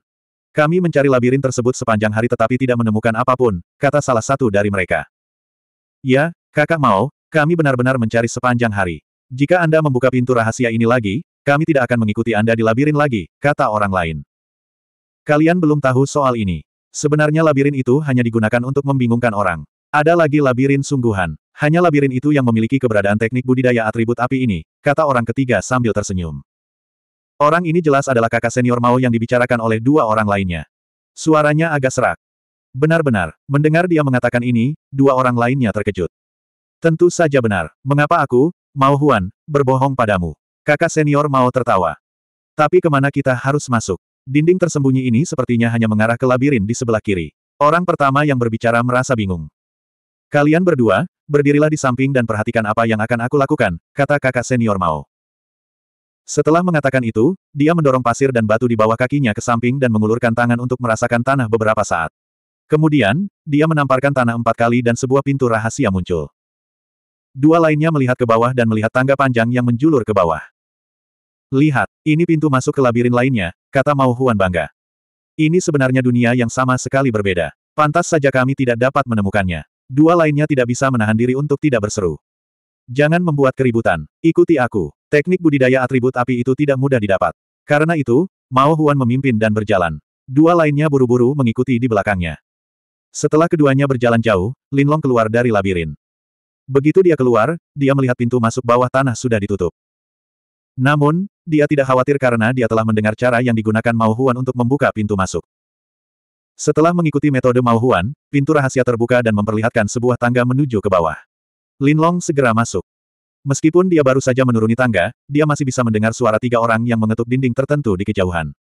S1: Kami mencari labirin tersebut sepanjang hari tetapi tidak menemukan apapun, kata salah satu dari mereka. Ya, kakak Mao, kami benar-benar mencari sepanjang hari. Jika Anda membuka pintu rahasia ini lagi, kami tidak akan mengikuti Anda di labirin lagi, kata orang lain. Kalian belum tahu soal ini. Sebenarnya labirin itu hanya digunakan untuk membingungkan orang. Ada lagi labirin sungguhan. Hanya labirin itu yang memiliki keberadaan teknik budidaya atribut api ini, kata orang ketiga sambil tersenyum. Orang ini jelas adalah kakak senior Mao yang dibicarakan oleh dua orang lainnya. Suaranya agak serak. Benar-benar, mendengar dia mengatakan ini, dua orang lainnya terkejut. Tentu saja benar. Mengapa aku, Mao Huan, berbohong padamu. Kakak senior Mao tertawa. Tapi kemana kita harus masuk? Dinding tersembunyi ini sepertinya hanya mengarah ke labirin di sebelah kiri. Orang pertama yang berbicara merasa bingung. Kalian berdua, berdirilah di samping dan perhatikan apa yang akan aku lakukan, kata kakak senior Mao. Setelah mengatakan itu, dia mendorong pasir dan batu di bawah kakinya ke samping dan mengulurkan tangan untuk merasakan tanah beberapa saat. Kemudian, dia menamparkan tanah empat kali dan sebuah pintu rahasia muncul. Dua lainnya melihat ke bawah dan melihat tangga panjang yang menjulur ke bawah. Lihat, ini pintu masuk ke labirin lainnya, kata Mao Huan bangga. Ini sebenarnya dunia yang sama sekali berbeda. Pantas saja kami tidak dapat menemukannya. Dua lainnya tidak bisa menahan diri untuk tidak berseru. Jangan membuat keributan. Ikuti aku. Teknik budidaya atribut api itu tidak mudah didapat. Karena itu, Mao Huan memimpin dan berjalan. Dua lainnya buru-buru mengikuti di belakangnya. Setelah keduanya berjalan jauh, Linlong keluar dari labirin. Begitu dia keluar, dia melihat pintu masuk bawah tanah sudah ditutup. Namun, dia tidak khawatir karena dia telah mendengar cara yang digunakan Mao Huan untuk membuka pintu masuk. Setelah mengikuti metode Mao Huan, pintu rahasia terbuka dan memperlihatkan sebuah tangga menuju ke bawah. Lin Long segera masuk. Meskipun dia baru saja menuruni tangga, dia masih bisa mendengar suara tiga orang yang mengetuk dinding tertentu di kejauhan.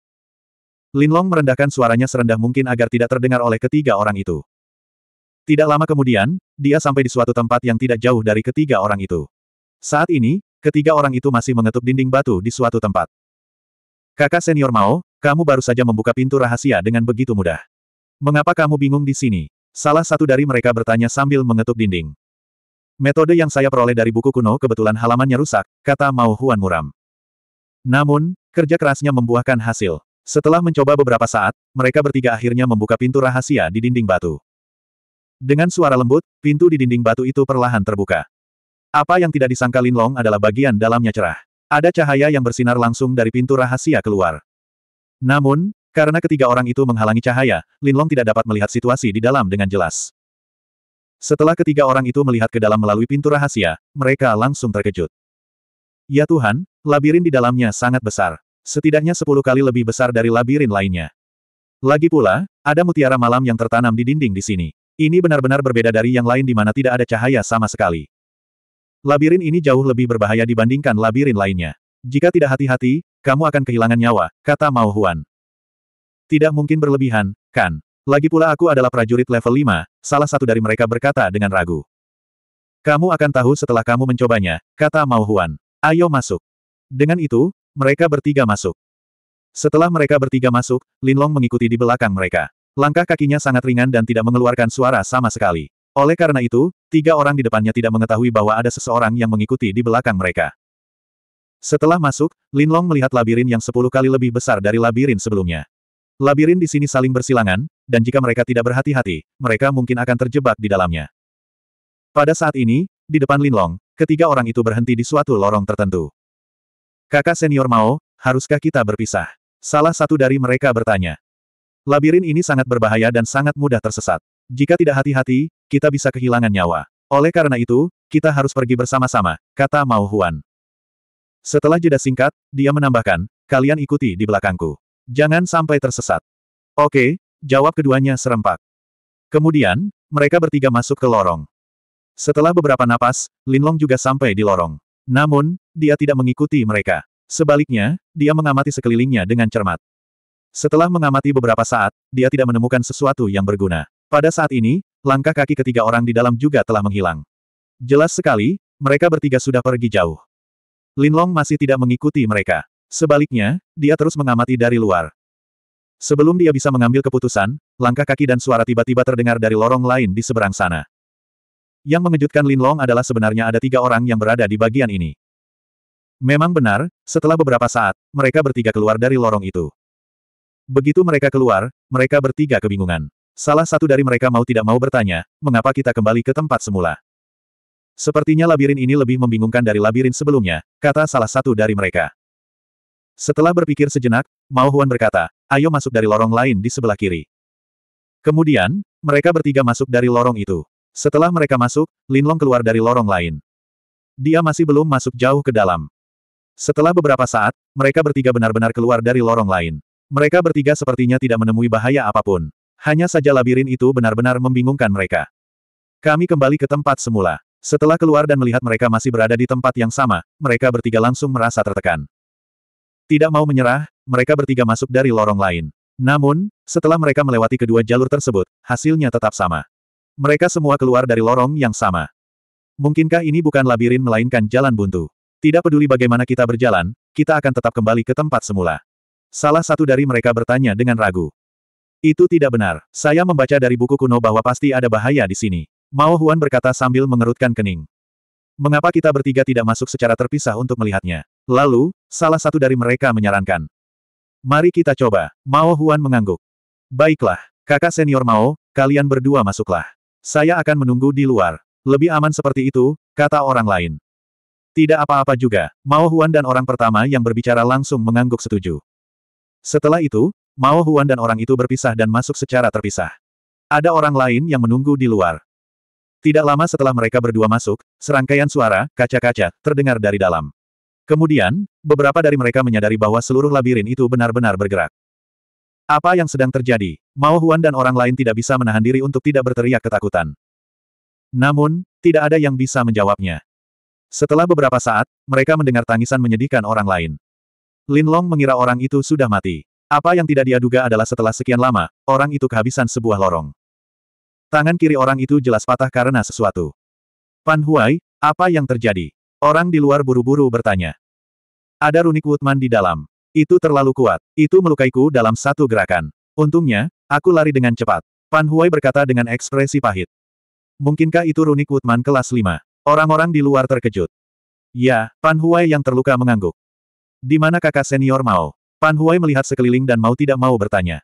S1: Lin Long merendahkan suaranya serendah mungkin agar tidak terdengar oleh ketiga orang itu. Tidak lama kemudian, dia sampai di suatu tempat yang tidak jauh dari ketiga orang itu. Saat ini, ketiga orang itu masih mengetuk dinding batu di suatu tempat. Kakak senior Mao, kamu baru saja membuka pintu rahasia dengan begitu mudah. Mengapa kamu bingung di sini? Salah satu dari mereka bertanya sambil mengetuk dinding. Metode yang saya peroleh dari buku kuno kebetulan halamannya rusak, kata Mao Huan Muram. Namun, kerja kerasnya membuahkan hasil. Setelah mencoba beberapa saat, mereka bertiga akhirnya membuka pintu rahasia di dinding batu. Dengan suara lembut, pintu di dinding batu itu perlahan terbuka. Apa yang tidak disangka Lin Long adalah bagian dalamnya cerah. Ada cahaya yang bersinar langsung dari pintu rahasia keluar. Namun, karena ketiga orang itu menghalangi cahaya, Lin Long tidak dapat melihat situasi di dalam dengan jelas. Setelah ketiga orang itu melihat ke dalam melalui pintu rahasia, mereka langsung terkejut. Ya Tuhan, labirin di dalamnya sangat besar. Setidaknya sepuluh kali lebih besar dari labirin lainnya. Lagi pula, ada mutiara malam yang tertanam di dinding di sini. Ini benar-benar berbeda dari yang lain di mana tidak ada cahaya sama sekali. Labirin ini jauh lebih berbahaya dibandingkan labirin lainnya. Jika tidak hati-hati, kamu akan kehilangan nyawa, kata Mao Huan. Tidak mungkin berlebihan, kan? Lagi pula aku adalah prajurit level 5, salah satu dari mereka berkata dengan ragu. Kamu akan tahu setelah kamu mencobanya, kata Mao Huan. Ayo masuk. Dengan itu, mereka bertiga masuk. Setelah mereka bertiga masuk, Linlong mengikuti di belakang mereka. Langkah kakinya sangat ringan dan tidak mengeluarkan suara sama sekali. Oleh karena itu, tiga orang di depannya tidak mengetahui bahwa ada seseorang yang mengikuti di belakang mereka. Setelah masuk, Linlong melihat labirin yang sepuluh kali lebih besar dari labirin sebelumnya. Labirin di sini saling bersilangan, dan jika mereka tidak berhati-hati, mereka mungkin akan terjebak di dalamnya. Pada saat ini, di depan Linlong, ketiga orang itu berhenti di suatu lorong tertentu. Kakak senior Mao, haruskah kita berpisah? Salah satu dari mereka bertanya. Labirin ini sangat berbahaya dan sangat mudah tersesat. Jika tidak hati-hati, kita bisa kehilangan nyawa. Oleh karena itu, kita harus pergi bersama-sama, kata Mao Huan. Setelah jeda singkat, dia menambahkan, kalian ikuti di belakangku. Jangan sampai tersesat. Oke, jawab keduanya serempak. Kemudian, mereka bertiga masuk ke lorong. Setelah beberapa napas, Linlong juga sampai di lorong. Namun, dia tidak mengikuti mereka. Sebaliknya, dia mengamati sekelilingnya dengan cermat. Setelah mengamati beberapa saat, dia tidak menemukan sesuatu yang berguna. Pada saat ini, langkah kaki ketiga orang di dalam juga telah menghilang. Jelas sekali, mereka bertiga sudah pergi jauh. Linlong masih tidak mengikuti mereka. Sebaliknya, dia terus mengamati dari luar. Sebelum dia bisa mengambil keputusan, langkah kaki dan suara tiba-tiba terdengar dari lorong lain di seberang sana. Yang mengejutkan Linlong adalah sebenarnya ada tiga orang yang berada di bagian ini. Memang benar, setelah beberapa saat, mereka bertiga keluar dari lorong itu. Begitu mereka keluar, mereka bertiga kebingungan. Salah satu dari mereka mau tidak mau bertanya, mengapa kita kembali ke tempat semula? Sepertinya labirin ini lebih membingungkan dari labirin sebelumnya, kata salah satu dari mereka. Setelah berpikir sejenak, Mao Huan berkata, ayo masuk dari lorong lain di sebelah kiri. Kemudian, mereka bertiga masuk dari lorong itu. Setelah mereka masuk, Linlong keluar dari lorong lain. Dia masih belum masuk jauh ke dalam. Setelah beberapa saat, mereka bertiga benar-benar keluar dari lorong lain. Mereka bertiga sepertinya tidak menemui bahaya apapun. Hanya saja labirin itu benar-benar membingungkan mereka. Kami kembali ke tempat semula. Setelah keluar dan melihat mereka masih berada di tempat yang sama, mereka bertiga langsung merasa tertekan. Tidak mau menyerah, mereka bertiga masuk dari lorong lain. Namun, setelah mereka melewati kedua jalur tersebut, hasilnya tetap sama. Mereka semua keluar dari lorong yang sama. Mungkinkah ini bukan labirin melainkan jalan buntu? Tidak peduli bagaimana kita berjalan, kita akan tetap kembali ke tempat semula. Salah satu dari mereka bertanya dengan ragu. Itu tidak benar. Saya membaca dari buku kuno bahwa pasti ada bahaya di sini. Mao Huan berkata sambil mengerutkan kening. Mengapa kita bertiga tidak masuk secara terpisah untuk melihatnya? Lalu, salah satu dari mereka menyarankan. Mari kita coba. Mao Huan mengangguk. Baiklah, kakak senior Mao, kalian berdua masuklah. Saya akan menunggu di luar. Lebih aman seperti itu, kata orang lain. Tidak apa-apa juga, Mao Huan dan orang pertama yang berbicara langsung mengangguk setuju. Setelah itu, Mao Huan dan orang itu berpisah dan masuk secara terpisah. Ada orang lain yang menunggu di luar. Tidak lama setelah mereka berdua masuk, serangkaian suara, kaca-kaca, terdengar dari dalam. Kemudian, beberapa dari mereka menyadari bahwa seluruh labirin itu benar-benar bergerak. Apa yang sedang terjadi? Mao Huan dan orang lain tidak bisa menahan diri untuk tidak berteriak ketakutan. Namun, tidak ada yang bisa menjawabnya. Setelah beberapa saat, mereka mendengar tangisan menyedihkan orang lain. Lin Long mengira orang itu sudah mati. Apa yang tidak dia duga adalah setelah sekian lama, orang itu kehabisan sebuah lorong. Tangan kiri orang itu jelas patah karena sesuatu. Pan Huai, apa yang terjadi? Orang di luar buru-buru bertanya. Ada runik Woodman di dalam. Itu terlalu kuat. Itu melukaiku dalam satu gerakan. Untungnya, aku lari dengan cepat. Pan Huai berkata dengan ekspresi pahit. Mungkinkah itu runik Woodman kelas 5? Orang-orang di luar terkejut. Ya, Pan Huai yang terluka mengangguk. Di mana kakak senior Mao? Pan Huai melihat sekeliling dan mau tidak mau bertanya.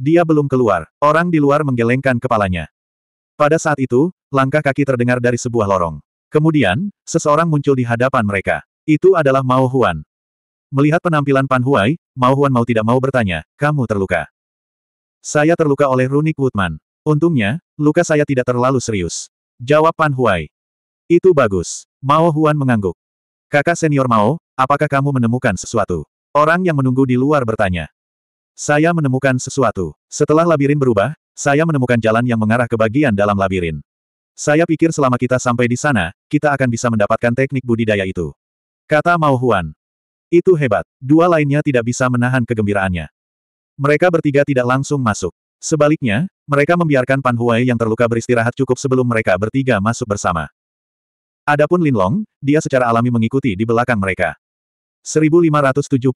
S1: Dia belum keluar, orang di luar menggelengkan kepalanya. Pada saat itu, langkah kaki terdengar dari sebuah lorong. Kemudian, seseorang muncul di hadapan mereka. Itu adalah Mao Huan. Melihat penampilan Pan Huai, Mao Huan mau tidak mau bertanya, kamu terluka. Saya terluka oleh Runik Woodman. Untungnya, luka saya tidak terlalu serius. Jawab Pan Huai. Itu bagus. Mao Huan mengangguk. Kakak senior Mao, Apakah kamu menemukan sesuatu? Orang yang menunggu di luar bertanya. Saya menemukan sesuatu. Setelah labirin berubah, saya menemukan jalan yang mengarah ke bagian dalam labirin. Saya pikir selama kita sampai di sana, kita akan bisa mendapatkan teknik budidaya itu. Kata Mao Huan. Itu hebat. Dua lainnya tidak bisa menahan kegembiraannya. Mereka bertiga tidak langsung masuk. Sebaliknya, mereka membiarkan Pan Huai yang terluka beristirahat cukup sebelum mereka bertiga masuk bersama. Adapun Lin Long, dia secara alami mengikuti di belakang mereka. 1576.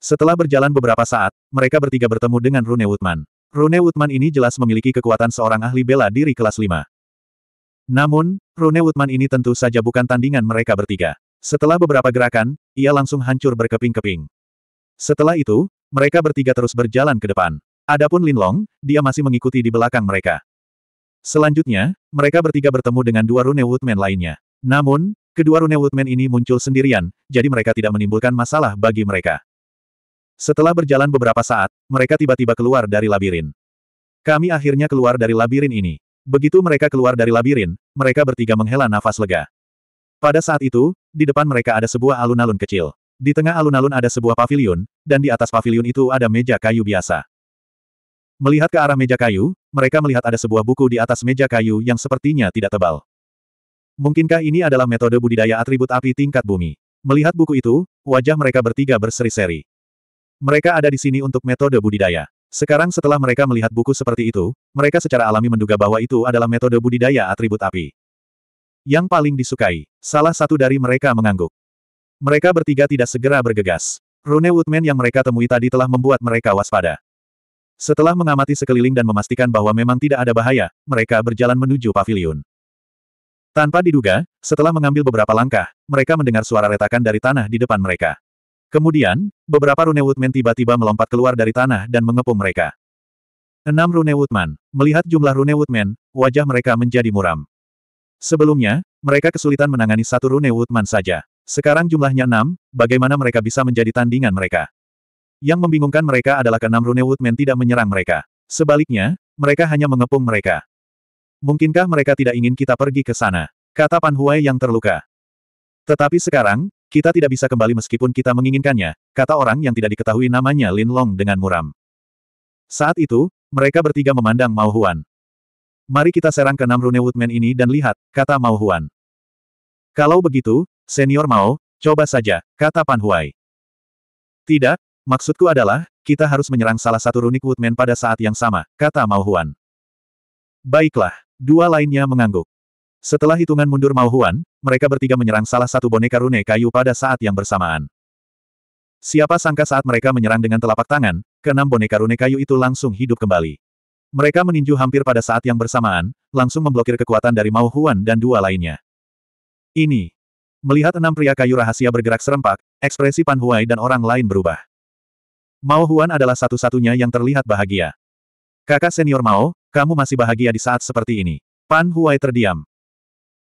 S1: Setelah berjalan beberapa saat, mereka bertiga bertemu dengan Rune Woodman. Rune Woodman ini jelas memiliki kekuatan seorang ahli bela diri kelas 5. Namun, Rune Woodman ini tentu saja bukan tandingan mereka bertiga. Setelah beberapa gerakan, ia langsung hancur berkeping-keping. Setelah itu, mereka bertiga terus berjalan ke depan. Adapun Lin Long, dia masih mengikuti di belakang mereka. Selanjutnya, mereka bertiga bertemu dengan dua Rune Woodman lainnya. Namun, Kedua rune Woodman ini muncul sendirian, jadi mereka tidak menimbulkan masalah bagi mereka. Setelah berjalan beberapa saat, mereka tiba-tiba keluar dari labirin. Kami akhirnya keluar dari labirin ini. Begitu mereka keluar dari labirin, mereka bertiga menghela nafas lega. Pada saat itu, di depan mereka ada sebuah alun-alun kecil. Di tengah alun-alun ada sebuah pavilion, dan di atas pavilion itu ada meja kayu biasa. Melihat ke arah meja kayu, mereka melihat ada sebuah buku di atas meja kayu yang sepertinya tidak tebal. Mungkinkah ini adalah metode budidaya atribut api tingkat bumi? Melihat buku itu, wajah mereka bertiga berseri-seri. Mereka ada di sini untuk metode budidaya. Sekarang setelah mereka melihat buku seperti itu, mereka secara alami menduga bahwa itu adalah metode budidaya atribut api. Yang paling disukai, salah satu dari mereka mengangguk. Mereka bertiga tidak segera bergegas. Rune Woodman yang mereka temui tadi telah membuat mereka waspada. Setelah mengamati sekeliling dan memastikan bahwa memang tidak ada bahaya, mereka berjalan menuju pavilion. Tanpa diduga, setelah mengambil beberapa langkah, mereka mendengar suara retakan dari tanah di depan mereka. Kemudian, beberapa rune Woodman tiba-tiba melompat keluar dari tanah dan mengepung mereka. Enam rune Woodman. Melihat jumlah rune Woodman, wajah mereka menjadi muram. Sebelumnya, mereka kesulitan menangani satu rune Woodman saja. Sekarang jumlahnya enam, bagaimana mereka bisa menjadi tandingan mereka? Yang membingungkan mereka adalah keenam rune Woodman tidak menyerang mereka. Sebaliknya, mereka hanya mengepung mereka. Mungkinkah mereka tidak ingin kita pergi ke sana? Kata Pan Huai yang terluka. Tetapi sekarang, kita tidak bisa kembali meskipun kita menginginkannya, kata orang yang tidak diketahui namanya Lin Long dengan muram. Saat itu, mereka bertiga memandang Mao Huan. Mari kita serang ke enam rune Woodman ini dan lihat, kata Mao Huan. Kalau begitu, senior Mao, coba saja, kata Pan Huai. Tidak, maksudku adalah, kita harus menyerang salah satu runik Woodman pada saat yang sama, kata Mao Huan. Baiklah. Dua lainnya mengangguk. Setelah hitungan mundur Mao mereka bertiga menyerang salah satu boneka rune kayu pada saat yang bersamaan. Siapa sangka saat mereka menyerang dengan telapak tangan, keenam boneka rune kayu itu langsung hidup kembali. Mereka meninju hampir pada saat yang bersamaan, langsung memblokir kekuatan dari Mao dan dua lainnya. Ini. Melihat enam pria kayu rahasia bergerak serempak, ekspresi Pan Huai dan orang lain berubah. Mao Huan adalah satu-satunya yang terlihat bahagia. Kakak senior Mao, kamu masih bahagia di saat seperti ini. Pan Huai terdiam.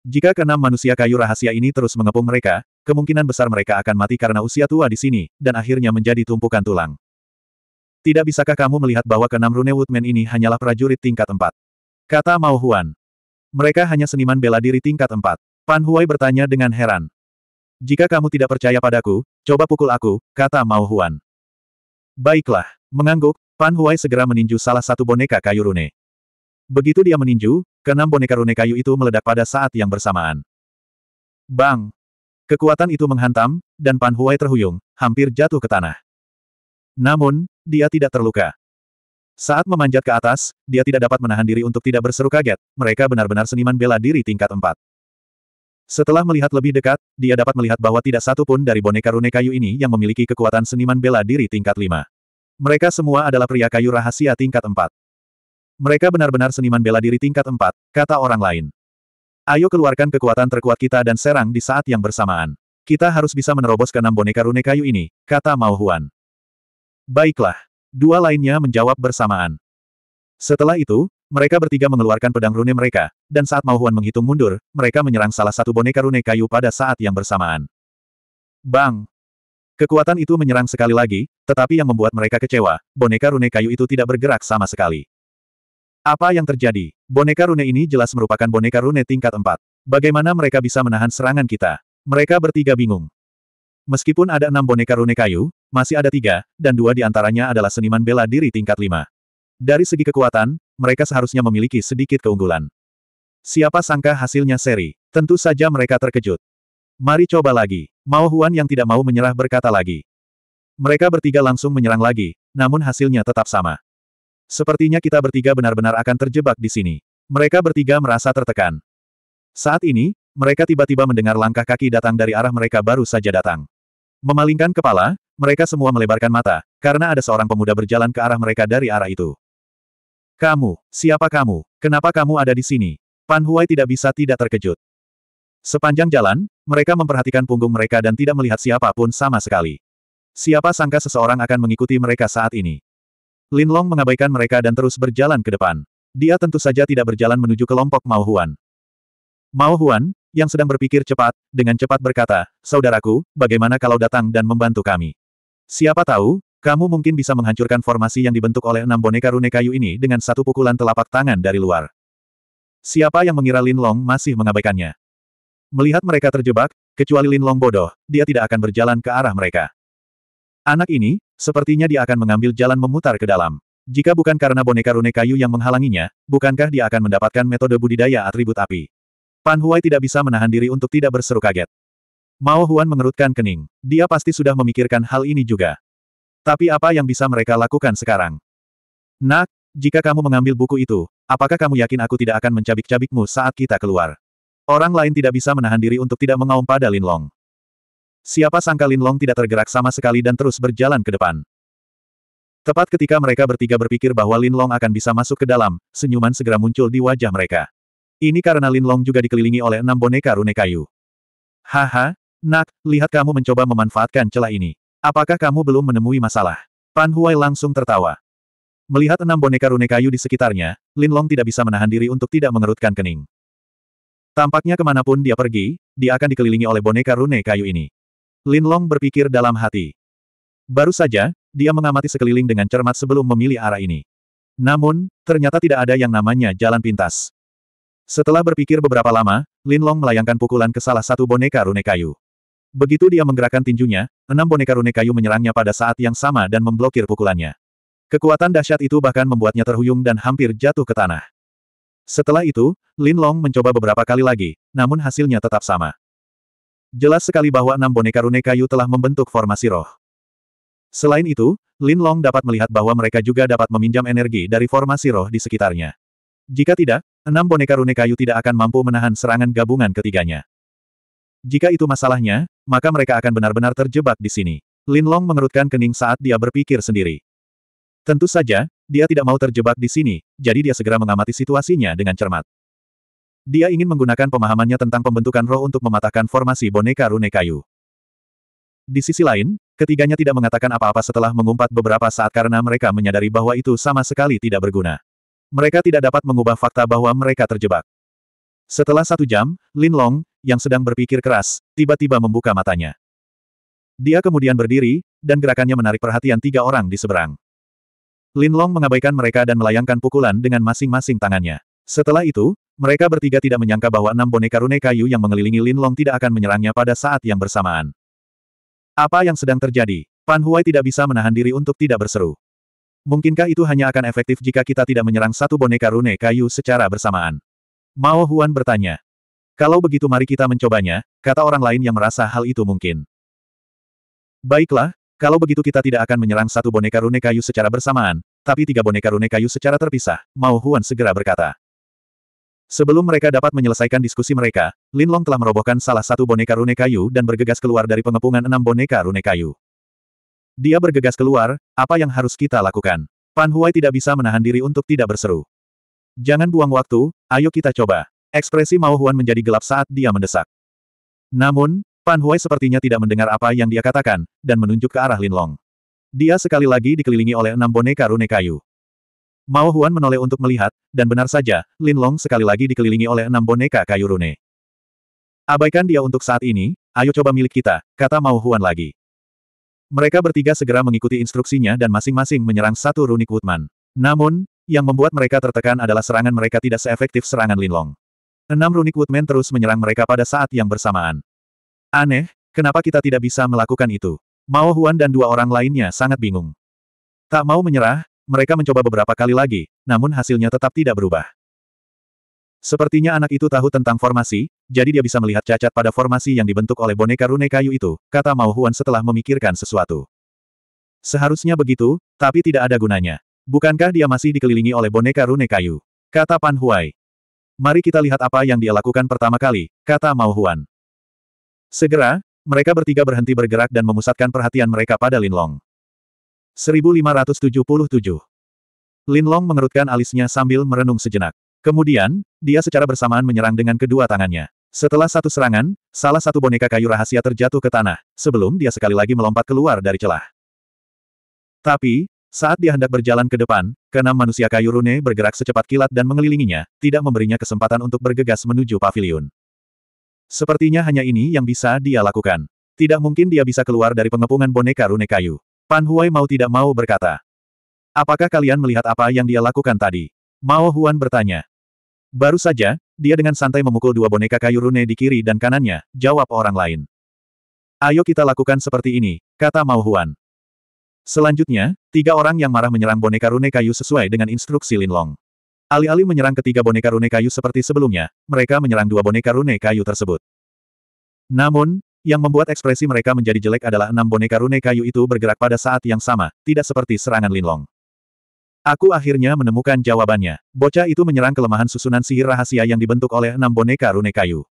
S1: Jika keenam manusia kayu rahasia ini terus mengepung mereka, kemungkinan besar mereka akan mati karena usia tua di sini, dan akhirnya menjadi tumpukan tulang. Tidak bisakah kamu melihat bahwa keenam Rune Woodman ini hanyalah prajurit tingkat empat? Kata Mao Huan. Mereka hanya seniman bela diri tingkat empat. Pan Huai bertanya dengan heran. Jika kamu tidak percaya padaku, coba pukul aku, kata Mao Huan. Baiklah, mengangguk, Fan Huai segera meninju salah satu boneka kayu rune. Begitu dia meninju, keenam boneka rune kayu itu meledak pada saat yang bersamaan. Bang! Kekuatan itu menghantam, dan Pan Huai terhuyung, hampir jatuh ke tanah. Namun, dia tidak terluka. Saat memanjat ke atas, dia tidak dapat menahan diri untuk tidak berseru kaget, mereka benar-benar seniman bela diri tingkat 4. Setelah melihat lebih dekat, dia dapat melihat bahwa tidak satu pun dari boneka rune kayu ini yang memiliki kekuatan seniman bela diri tingkat 5. Mereka semua adalah pria kayu rahasia tingkat empat. Mereka benar-benar seniman bela diri tingkat empat, kata orang lain. Ayo keluarkan kekuatan terkuat kita dan serang di saat yang bersamaan. Kita harus bisa menerobos enam boneka rune kayu ini, kata Mao Huan. Baiklah. Dua lainnya menjawab bersamaan. Setelah itu, mereka bertiga mengeluarkan pedang rune mereka, dan saat Mao Huan menghitung mundur, mereka menyerang salah satu boneka rune kayu pada saat yang bersamaan. Bang! Kekuatan itu menyerang sekali lagi, tetapi yang membuat mereka kecewa, boneka rune kayu itu tidak bergerak sama sekali. Apa yang terjadi? Boneka rune ini jelas merupakan boneka rune tingkat 4. Bagaimana mereka bisa menahan serangan kita? Mereka bertiga bingung. Meskipun ada enam boneka rune kayu, masih ada tiga, dan dua di antaranya adalah seniman bela diri tingkat 5. Dari segi kekuatan, mereka seharusnya memiliki sedikit keunggulan. Siapa sangka hasilnya seri? Tentu saja mereka terkejut. Mari coba lagi. Mao Huan yang tidak mau menyerah berkata lagi. Mereka bertiga langsung menyerang lagi, namun hasilnya tetap sama. Sepertinya kita bertiga benar-benar akan terjebak di sini. Mereka bertiga merasa tertekan. Saat ini, mereka tiba-tiba mendengar langkah kaki datang dari arah mereka baru saja datang. Memalingkan kepala, mereka semua melebarkan mata, karena ada seorang pemuda berjalan ke arah mereka dari arah itu. Kamu, siapa kamu? Kenapa kamu ada di sini? Pan Huai tidak bisa tidak terkejut. Sepanjang jalan, mereka memperhatikan punggung mereka dan tidak melihat siapapun sama sekali. Siapa sangka seseorang akan mengikuti mereka saat ini. Lin Long mengabaikan mereka dan terus berjalan ke depan. Dia tentu saja tidak berjalan menuju kelompok Mao Huan. Mao Huan, yang sedang berpikir cepat, dengan cepat berkata, Saudaraku, bagaimana kalau datang dan membantu kami? Siapa tahu, kamu mungkin bisa menghancurkan formasi yang dibentuk oleh enam boneka rune kayu ini dengan satu pukulan telapak tangan dari luar. Siapa yang mengira Lin Long masih mengabaikannya? Melihat mereka terjebak, kecuali Lin Long bodoh, dia tidak akan berjalan ke arah mereka. Anak ini, sepertinya dia akan mengambil jalan memutar ke dalam. Jika bukan karena boneka rune kayu yang menghalanginya, bukankah dia akan mendapatkan metode budidaya atribut api? Pan Huai tidak bisa menahan diri untuk tidak berseru kaget. Mao Huan mengerutkan kening. Dia pasti sudah memikirkan hal ini juga. Tapi apa yang bisa mereka lakukan sekarang? Nak, jika kamu mengambil buku itu, apakah kamu yakin aku tidak akan mencabik-cabikmu saat kita keluar? Orang lain tidak bisa menahan diri untuk tidak mengaum pada Lin Long. Siapa sangka Lin Long tidak tergerak sama sekali dan terus berjalan ke depan. Tepat ketika mereka bertiga berpikir bahwa Lin Long akan bisa masuk ke dalam, senyuman segera muncul di wajah mereka. Ini karena Lin Long juga dikelilingi oleh enam boneka rune kayu. Haha, nak, lihat kamu mencoba memanfaatkan celah ini. Apakah kamu belum menemui masalah? Pan Huai langsung tertawa. Melihat enam boneka rune kayu di sekitarnya, Lin Long tidak bisa menahan diri untuk tidak mengerutkan kening. Tampaknya kemanapun dia pergi, dia akan dikelilingi oleh boneka rune kayu ini. Lin Long berpikir dalam hati. Baru saja, dia mengamati sekeliling dengan cermat sebelum memilih arah ini. Namun, ternyata tidak ada yang namanya jalan pintas. Setelah berpikir beberapa lama, Lin Long melayangkan pukulan ke salah satu boneka rune kayu. Begitu dia menggerakkan tinjunya, enam boneka rune kayu menyerangnya pada saat yang sama dan memblokir pukulannya. Kekuatan dahsyat itu bahkan membuatnya terhuyung dan hampir jatuh ke tanah. Setelah itu, Lin Long mencoba beberapa kali lagi, namun hasilnya tetap sama. Jelas sekali bahwa enam boneka rune kayu telah membentuk formasi roh. Selain itu, Lin Long dapat melihat bahwa mereka juga dapat meminjam energi dari formasi roh di sekitarnya. Jika tidak, enam boneka rune kayu tidak akan mampu menahan serangan gabungan ketiganya. Jika itu masalahnya, maka mereka akan benar-benar terjebak di sini. Lin Long mengerutkan kening saat dia berpikir sendiri. Tentu saja, dia tidak mau terjebak di sini, jadi dia segera mengamati situasinya dengan cermat. Dia ingin menggunakan pemahamannya tentang pembentukan roh untuk mematahkan formasi boneka rune kayu. Di sisi lain, ketiganya tidak mengatakan apa-apa setelah mengumpat beberapa saat karena mereka menyadari bahwa itu sama sekali tidak berguna. Mereka tidak dapat mengubah fakta bahwa mereka terjebak. Setelah satu jam, Lin Long, yang sedang berpikir keras, tiba-tiba membuka matanya. Dia kemudian berdiri, dan gerakannya menarik perhatian tiga orang di seberang. Lin Long mengabaikan mereka dan melayangkan pukulan dengan masing-masing tangannya. Setelah itu, mereka bertiga tidak menyangka bahwa enam boneka rune kayu yang mengelilingi Lin Long tidak akan menyerangnya pada saat yang bersamaan. Apa yang sedang terjadi? Pan Huai tidak bisa menahan diri untuk tidak berseru. Mungkinkah itu hanya akan efektif jika kita tidak menyerang satu boneka rune kayu secara bersamaan? Mao Huan bertanya. Kalau begitu mari kita mencobanya, kata orang lain yang merasa hal itu mungkin. Baiklah, kalau begitu kita tidak akan menyerang satu boneka rune kayu secara bersamaan, tapi tiga boneka rune kayu secara terpisah, Mao Huan segera berkata. Sebelum mereka dapat menyelesaikan diskusi mereka, Lin Long telah merobohkan salah satu boneka rune kayu dan bergegas keluar dari pengepungan enam boneka rune kayu. Dia bergegas keluar, apa yang harus kita lakukan? Pan Huai tidak bisa menahan diri untuk tidak berseru. Jangan buang waktu, ayo kita coba. Ekspresi Mao Huan menjadi gelap saat dia mendesak. Namun, Pan Huai sepertinya tidak mendengar apa yang dia katakan, dan menunjuk ke arah Linlong. Dia sekali lagi dikelilingi oleh enam boneka rune kayu. Mao Huan menoleh untuk melihat, dan benar saja, Linlong sekali lagi dikelilingi oleh enam boneka kayu rune. Abaikan dia untuk saat ini, ayo coba milik kita, kata Mao Huan lagi. Mereka bertiga segera mengikuti instruksinya dan masing-masing menyerang satu runik Woodman. Namun, yang membuat mereka tertekan adalah serangan mereka tidak seefektif serangan Linlong. Enam runik Woodman terus menyerang mereka pada saat yang bersamaan. Aneh, kenapa kita tidak bisa melakukan itu? Mao Huan dan dua orang lainnya sangat bingung. Tak mau menyerah, mereka mencoba beberapa kali lagi, namun hasilnya tetap tidak berubah. Sepertinya anak itu tahu tentang formasi, jadi dia bisa melihat cacat pada formasi yang dibentuk oleh boneka rune kayu itu, kata Mao Huan setelah memikirkan sesuatu. Seharusnya begitu, tapi tidak ada gunanya. Bukankah dia masih dikelilingi oleh boneka rune kayu? Kata Pan Huai. Mari kita lihat apa yang dia lakukan pertama kali, kata Mao Huan. Segera, mereka bertiga berhenti bergerak dan memusatkan perhatian mereka pada Linlong. 1577 Linlong mengerutkan alisnya sambil merenung sejenak. Kemudian, dia secara bersamaan menyerang dengan kedua tangannya. Setelah satu serangan, salah satu boneka kayu rahasia terjatuh ke tanah, sebelum dia sekali lagi melompat keluar dari celah. Tapi, saat dia hendak berjalan ke depan, keenam manusia kayu rune bergerak secepat kilat dan mengelilinginya, tidak memberinya kesempatan untuk bergegas menuju pavilion. Sepertinya hanya ini yang bisa dia lakukan. Tidak mungkin dia bisa keluar dari pengepungan boneka rune kayu. Pan Huai mau tidak mau berkata. Apakah kalian melihat apa yang dia lakukan tadi? Mao Huan bertanya. Baru saja, dia dengan santai memukul dua boneka kayu rune di kiri dan kanannya, jawab orang lain. Ayo kita lakukan seperti ini, kata Mao Huan. Selanjutnya, tiga orang yang marah menyerang boneka rune kayu sesuai dengan instruksi Lin Long. Alih-alih menyerang ketiga boneka rune kayu seperti sebelumnya, mereka menyerang dua boneka rune kayu tersebut. Namun, yang membuat ekspresi mereka menjadi jelek adalah enam boneka rune kayu itu bergerak pada saat yang sama, tidak seperti serangan Linlong. Aku akhirnya menemukan jawabannya. Bocah itu menyerang kelemahan susunan sihir rahasia yang dibentuk oleh enam boneka rune kayu.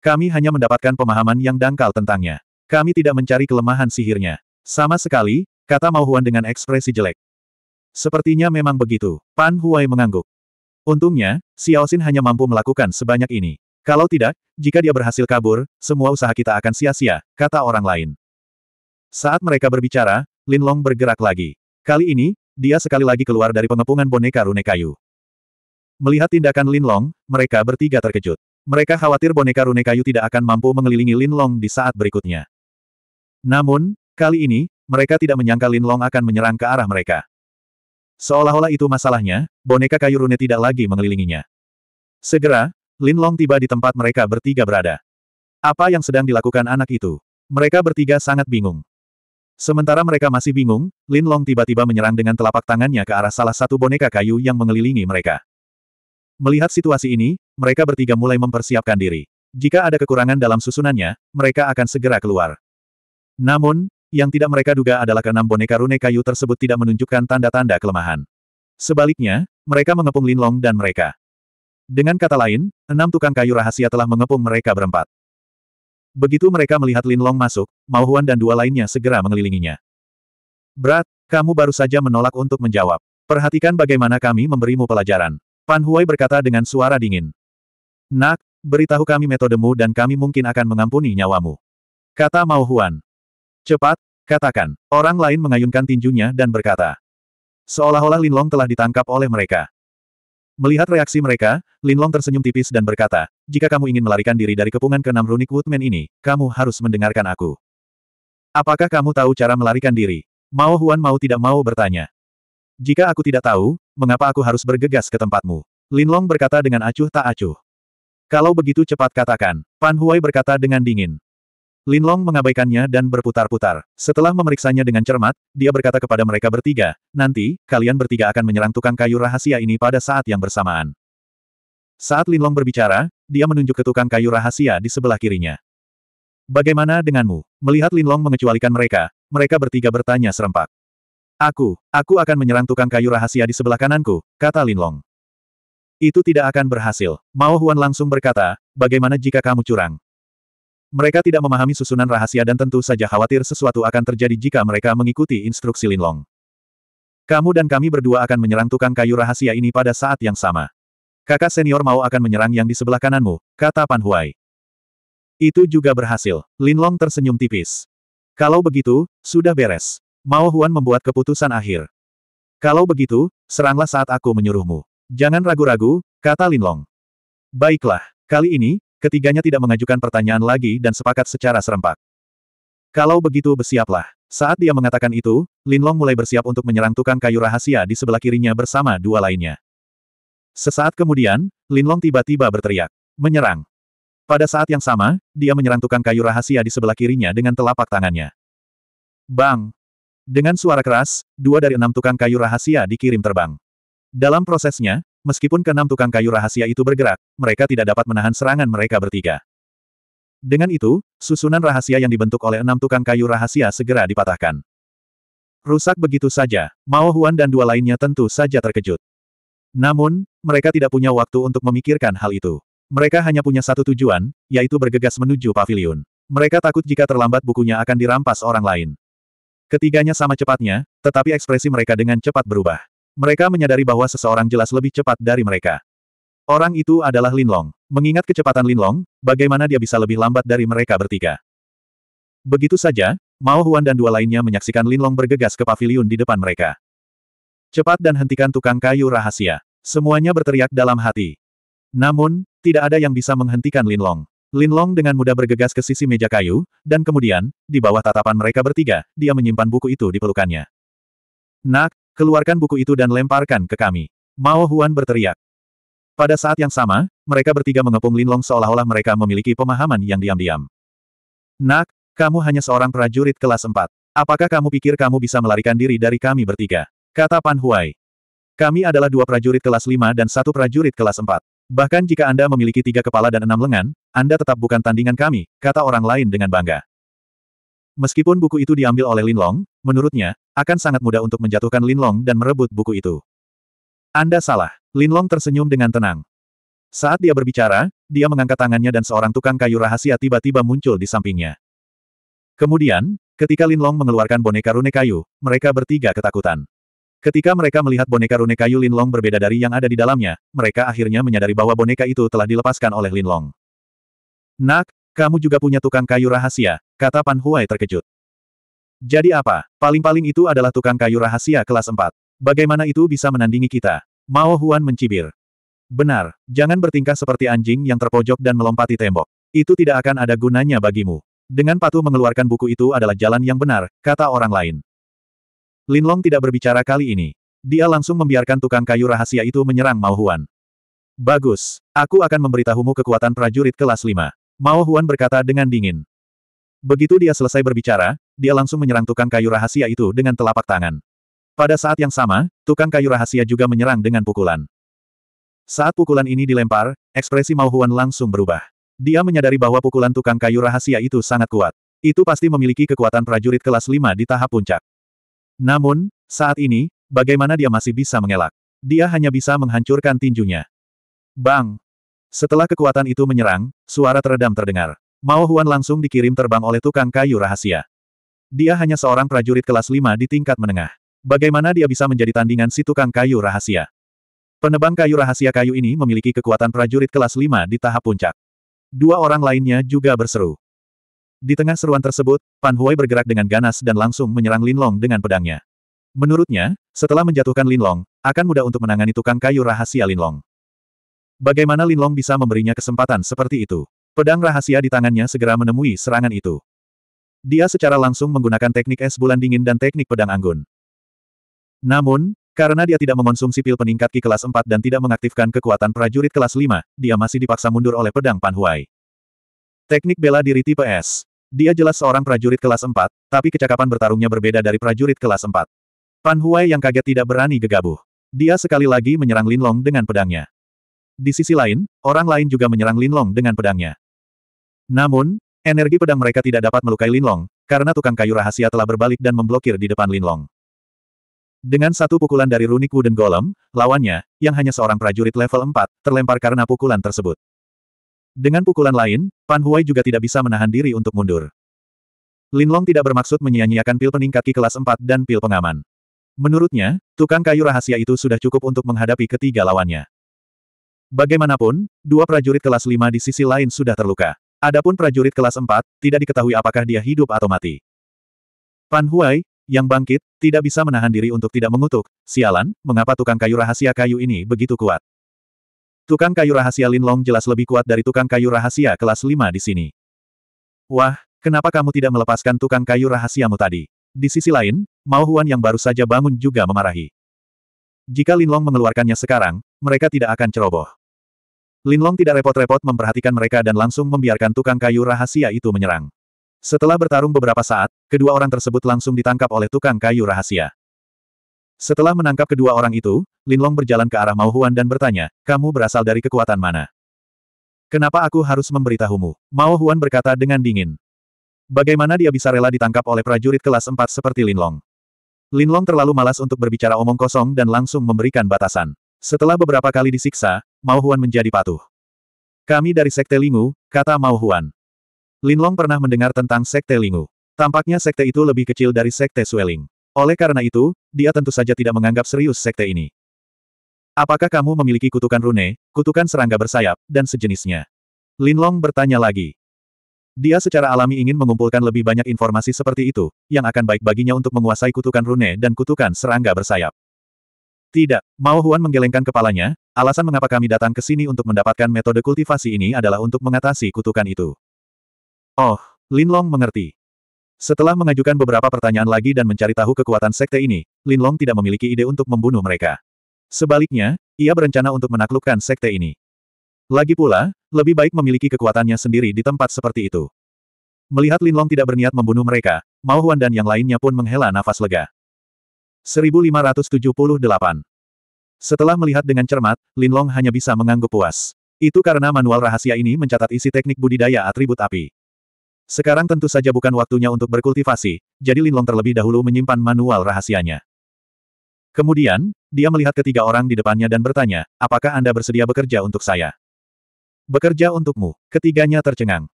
S1: Kami hanya mendapatkan pemahaman yang dangkal tentangnya. Kami tidak mencari kelemahan sihirnya. Sama sekali, kata Mao Huan dengan ekspresi jelek. Sepertinya memang begitu. Pan Huai mengangguk. Untungnya, Xiao Xin hanya mampu melakukan sebanyak ini. Kalau tidak, jika dia berhasil kabur, semua usaha kita akan sia-sia, kata orang lain. Saat mereka berbicara, Lin Long bergerak lagi. Kali ini, dia sekali lagi keluar dari pengepungan boneka rune kayu. Melihat tindakan Lin Long, mereka bertiga terkejut. Mereka khawatir boneka rune kayu tidak akan mampu mengelilingi Lin Long di saat berikutnya. Namun, kali ini, mereka tidak menyangka Lin Long akan menyerang ke arah mereka. Seolah-olah itu masalahnya, boneka kayu rune tidak lagi mengelilinginya. Segera, Lin Long tiba di tempat mereka bertiga berada. Apa yang sedang dilakukan anak itu? Mereka bertiga sangat bingung. Sementara mereka masih bingung, Lin Long tiba-tiba menyerang dengan telapak tangannya ke arah salah satu boneka kayu yang mengelilingi mereka. Melihat situasi ini, mereka bertiga mulai mempersiapkan diri. Jika ada kekurangan dalam susunannya, mereka akan segera keluar. Namun, yang tidak mereka duga adalah keenam boneka rune kayu tersebut tidak menunjukkan tanda-tanda kelemahan. Sebaliknya, mereka mengepung Linlong dan mereka. Dengan kata lain, enam tukang kayu rahasia telah mengepung mereka berempat. Begitu mereka melihat Linlong masuk, Mao Huan dan dua lainnya segera mengelilinginya. Berat, kamu baru saja menolak untuk menjawab. Perhatikan bagaimana kami memberimu pelajaran. Pan Huai berkata dengan suara dingin. Nak, beritahu kami metodemu dan kami mungkin akan mengampuni nyawamu. Kata Mao Huan. Cepat, katakan. Orang lain mengayunkan tinjunya dan berkata. Seolah-olah Linlong telah ditangkap oleh mereka. Melihat reaksi mereka, Linlong tersenyum tipis dan berkata, jika kamu ingin melarikan diri dari kepungan keenam runik Woodman ini, kamu harus mendengarkan aku. Apakah kamu tahu cara melarikan diri? Mao Huan mau tidak mau bertanya. Jika aku tidak tahu, mengapa aku harus bergegas ke tempatmu? Linlong berkata dengan acuh tak acuh. Kalau begitu cepat katakan, Pan Huai berkata dengan dingin. Linlong mengabaikannya dan berputar-putar. Setelah memeriksanya dengan cermat, dia berkata kepada mereka bertiga, nanti, kalian bertiga akan menyerang tukang kayu rahasia ini pada saat yang bersamaan. Saat Linlong berbicara, dia menunjuk ke tukang kayu rahasia di sebelah kirinya. Bagaimana denganmu? Melihat Linlong mengecualikan mereka, mereka bertiga bertanya serempak. Aku, aku akan menyerang tukang kayu rahasia di sebelah kananku, kata Linlong. Itu tidak akan berhasil. Mao Huan langsung berkata, bagaimana jika kamu curang? Mereka tidak memahami susunan rahasia dan tentu saja khawatir sesuatu akan terjadi jika mereka mengikuti instruksi Linlong. Kamu dan kami berdua akan menyerang tukang kayu rahasia ini pada saat yang sama. Kakak senior mau akan menyerang yang di sebelah kananmu, kata Pan Huai. Itu juga berhasil. Linlong tersenyum tipis. Kalau begitu, sudah beres. Mao Huan membuat keputusan akhir. Kalau begitu, seranglah saat aku menyuruhmu. Jangan ragu-ragu, kata Linlong. Baiklah, kali ini, Ketiganya tidak mengajukan pertanyaan lagi dan sepakat secara serempak. Kalau begitu bersiaplah. Saat dia mengatakan itu, Linlong mulai bersiap untuk menyerang tukang kayu rahasia di sebelah kirinya bersama dua lainnya. Sesaat kemudian, Linlong tiba-tiba berteriak. Menyerang. Pada saat yang sama, dia menyerang tukang kayu rahasia di sebelah kirinya dengan telapak tangannya. Bang! Dengan suara keras, dua dari enam tukang kayu rahasia dikirim terbang. Dalam prosesnya, Meskipun keenam tukang kayu rahasia itu bergerak, mereka tidak dapat menahan serangan mereka bertiga. Dengan itu, susunan rahasia yang dibentuk oleh enam tukang kayu rahasia segera dipatahkan. Rusak begitu saja, Mao Huan dan dua lainnya tentu saja terkejut. Namun, mereka tidak punya waktu untuk memikirkan hal itu. Mereka hanya punya satu tujuan, yaitu bergegas menuju pavilion. Mereka takut jika terlambat bukunya akan dirampas orang lain. Ketiganya sama cepatnya, tetapi ekspresi mereka dengan cepat berubah. Mereka menyadari bahwa seseorang jelas lebih cepat dari mereka. Orang itu adalah Linlong. Mengingat kecepatan Linlong, bagaimana dia bisa lebih lambat dari mereka bertiga. Begitu saja, Mao Huan dan dua lainnya menyaksikan Linlong bergegas ke paviliun di depan mereka. Cepat dan hentikan tukang kayu rahasia. Semuanya berteriak dalam hati. Namun, tidak ada yang bisa menghentikan Linlong. Linlong dengan mudah bergegas ke sisi meja kayu, dan kemudian, di bawah tatapan mereka bertiga, dia menyimpan buku itu di pelukannya. Nak, Keluarkan buku itu dan lemparkan ke kami. Mao Huan berteriak. Pada saat yang sama, mereka bertiga mengepung Linlong seolah-olah mereka memiliki pemahaman yang diam-diam. Nak, kamu hanya seorang prajurit kelas 4. Apakah kamu pikir kamu bisa melarikan diri dari kami bertiga? Kata Pan Huai. Kami adalah dua prajurit kelas 5 dan satu prajurit kelas 4. Bahkan jika Anda memiliki tiga kepala dan enam lengan, Anda tetap bukan tandingan kami, kata orang lain dengan bangga. Meskipun buku itu diambil oleh Lin Long, menurutnya, akan sangat mudah untuk menjatuhkan Lin Long dan merebut buku itu. Anda salah. Lin Long tersenyum dengan tenang. Saat dia berbicara, dia mengangkat tangannya dan seorang tukang kayu rahasia tiba-tiba muncul di sampingnya. Kemudian, ketika Lin Long mengeluarkan boneka rune kayu, mereka bertiga ketakutan. Ketika mereka melihat boneka rune kayu Lin Long berbeda dari yang ada di dalamnya, mereka akhirnya menyadari bahwa boneka itu telah dilepaskan oleh Linlong. Nak, kamu juga punya tukang kayu rahasia, kata Pan Huai terkejut. Jadi apa, paling-paling itu adalah tukang kayu rahasia kelas 4. Bagaimana itu bisa menandingi kita? Mao Huan mencibir. Benar, jangan bertingkah seperti anjing yang terpojok dan melompati tembok. Itu tidak akan ada gunanya bagimu. Dengan patuh mengeluarkan buku itu adalah jalan yang benar, kata orang lain. Lin Long tidak berbicara kali ini. Dia langsung membiarkan tukang kayu rahasia itu menyerang Mao Huan. Bagus, aku akan memberitahumu kekuatan prajurit kelas 5. Mao Huan berkata dengan dingin. Begitu dia selesai berbicara, dia langsung menyerang tukang kayu rahasia itu dengan telapak tangan. Pada saat yang sama, tukang kayu rahasia juga menyerang dengan pukulan. Saat pukulan ini dilempar, ekspresi Mao Huan langsung berubah. Dia menyadari bahwa pukulan tukang kayu rahasia itu sangat kuat. Itu pasti memiliki kekuatan prajurit kelas 5 di tahap puncak. Namun, saat ini, bagaimana dia masih bisa mengelak? Dia hanya bisa menghancurkan tinjunya. Bang! Setelah kekuatan itu menyerang, suara teredam terdengar. Mao Huan langsung dikirim terbang oleh tukang kayu rahasia. Dia hanya seorang prajurit kelas 5 di tingkat menengah. Bagaimana dia bisa menjadi tandingan si tukang kayu rahasia? Penebang kayu rahasia kayu ini memiliki kekuatan prajurit kelas 5 di tahap puncak. Dua orang lainnya juga berseru. Di tengah seruan tersebut, Pan Huai bergerak dengan ganas dan langsung menyerang Lin Long dengan pedangnya. Menurutnya, setelah menjatuhkan Lin Long, akan mudah untuk menangani tukang kayu rahasia Lin Long. Bagaimana Linlong bisa memberinya kesempatan seperti itu? Pedang rahasia di tangannya segera menemui serangan itu. Dia secara langsung menggunakan teknik es bulan dingin dan teknik pedang anggun. Namun, karena dia tidak mengonsumsi pil peningkat Ki kelas 4 dan tidak mengaktifkan kekuatan prajurit kelas 5, dia masih dipaksa mundur oleh pedang Panhuai. Teknik bela diri tipe S. Dia jelas seorang prajurit kelas 4, tapi kecakapan bertarungnya berbeda dari prajurit kelas 4. Panhuai yang kaget tidak berani gegabah. Dia sekali lagi menyerang Linlong dengan pedangnya. Di sisi lain, orang lain juga menyerang Linlong dengan pedangnya. Namun, energi pedang mereka tidak dapat melukai Linlong, karena tukang kayu rahasia telah berbalik dan memblokir di depan Linlong. Dengan satu pukulan dari runik Wooden Golem, lawannya, yang hanya seorang prajurit level 4, terlempar karena pukulan tersebut. Dengan pukulan lain, Pan Huai juga tidak bisa menahan diri untuk mundur. Linlong tidak bermaksud menyia-nyiakan pil peningkat Ki kelas 4 dan pil pengaman. Menurutnya, tukang kayu rahasia itu sudah cukup untuk menghadapi ketiga lawannya. Bagaimanapun, dua prajurit kelas 5 di sisi lain sudah terluka. Adapun prajurit kelas 4, tidak diketahui apakah dia hidup atau mati. Pan Huai, yang bangkit, tidak bisa menahan diri untuk tidak mengutuk. Sialan, mengapa tukang kayu rahasia kayu ini begitu kuat? Tukang kayu rahasia Lin Long jelas lebih kuat dari tukang kayu rahasia kelas 5 di sini. Wah, kenapa kamu tidak melepaskan tukang kayu rahasiamu tadi? Di sisi lain, Mao Huan yang baru saja bangun juga memarahi. Jika Linlong mengeluarkannya sekarang, mereka tidak akan ceroboh. Linlong tidak repot-repot memperhatikan mereka dan langsung membiarkan tukang kayu rahasia itu menyerang. Setelah bertarung beberapa saat, kedua orang tersebut langsung ditangkap oleh tukang kayu rahasia. Setelah menangkap kedua orang itu, Linlong berjalan ke arah Mauhuan dan bertanya, kamu berasal dari kekuatan mana? Kenapa aku harus memberitahumu? Mauhuan berkata dengan dingin. Bagaimana dia bisa rela ditangkap oleh prajurit kelas 4 seperti Linlong? Linlong terlalu malas untuk berbicara omong kosong dan langsung memberikan batasan. Setelah beberapa kali disiksa, Mao Huan menjadi patuh. Kami dari Sekte Lingu, kata Mao Huan. Linlong pernah mendengar tentang Sekte Lingu. Tampaknya sekte itu lebih kecil dari Sekte Sueling. Oleh karena itu, dia tentu saja tidak menganggap serius sekte ini. Apakah kamu memiliki kutukan rune, kutukan serangga bersayap, dan sejenisnya? Linlong bertanya lagi. Dia secara alami ingin mengumpulkan lebih banyak informasi seperti itu, yang akan baik baginya untuk menguasai kutukan rune dan kutukan serangga bersayap. Tidak, Mao Huan menggelengkan kepalanya, alasan mengapa kami datang ke sini untuk mendapatkan metode kultivasi ini adalah untuk mengatasi kutukan itu. Oh, Lin Long mengerti. Setelah mengajukan beberapa pertanyaan lagi dan mencari tahu kekuatan sekte ini, Lin Long tidak memiliki ide untuk membunuh mereka. Sebaliknya, ia berencana untuk menaklukkan sekte ini. Lagi pula, lebih baik memiliki kekuatannya sendiri di tempat seperti itu. Melihat Linlong tidak berniat membunuh mereka, Mao Huan dan yang lainnya pun menghela nafas lega. 1578 Setelah melihat dengan cermat, Linlong hanya bisa mengangguk puas. Itu karena manual rahasia ini mencatat isi teknik budidaya atribut api. Sekarang tentu saja bukan waktunya untuk berkultivasi, jadi Linlong terlebih dahulu menyimpan manual rahasianya. Kemudian, dia melihat ketiga orang di depannya dan bertanya, apakah Anda bersedia bekerja untuk saya? Bekerja untukmu. Ketiganya tercengang.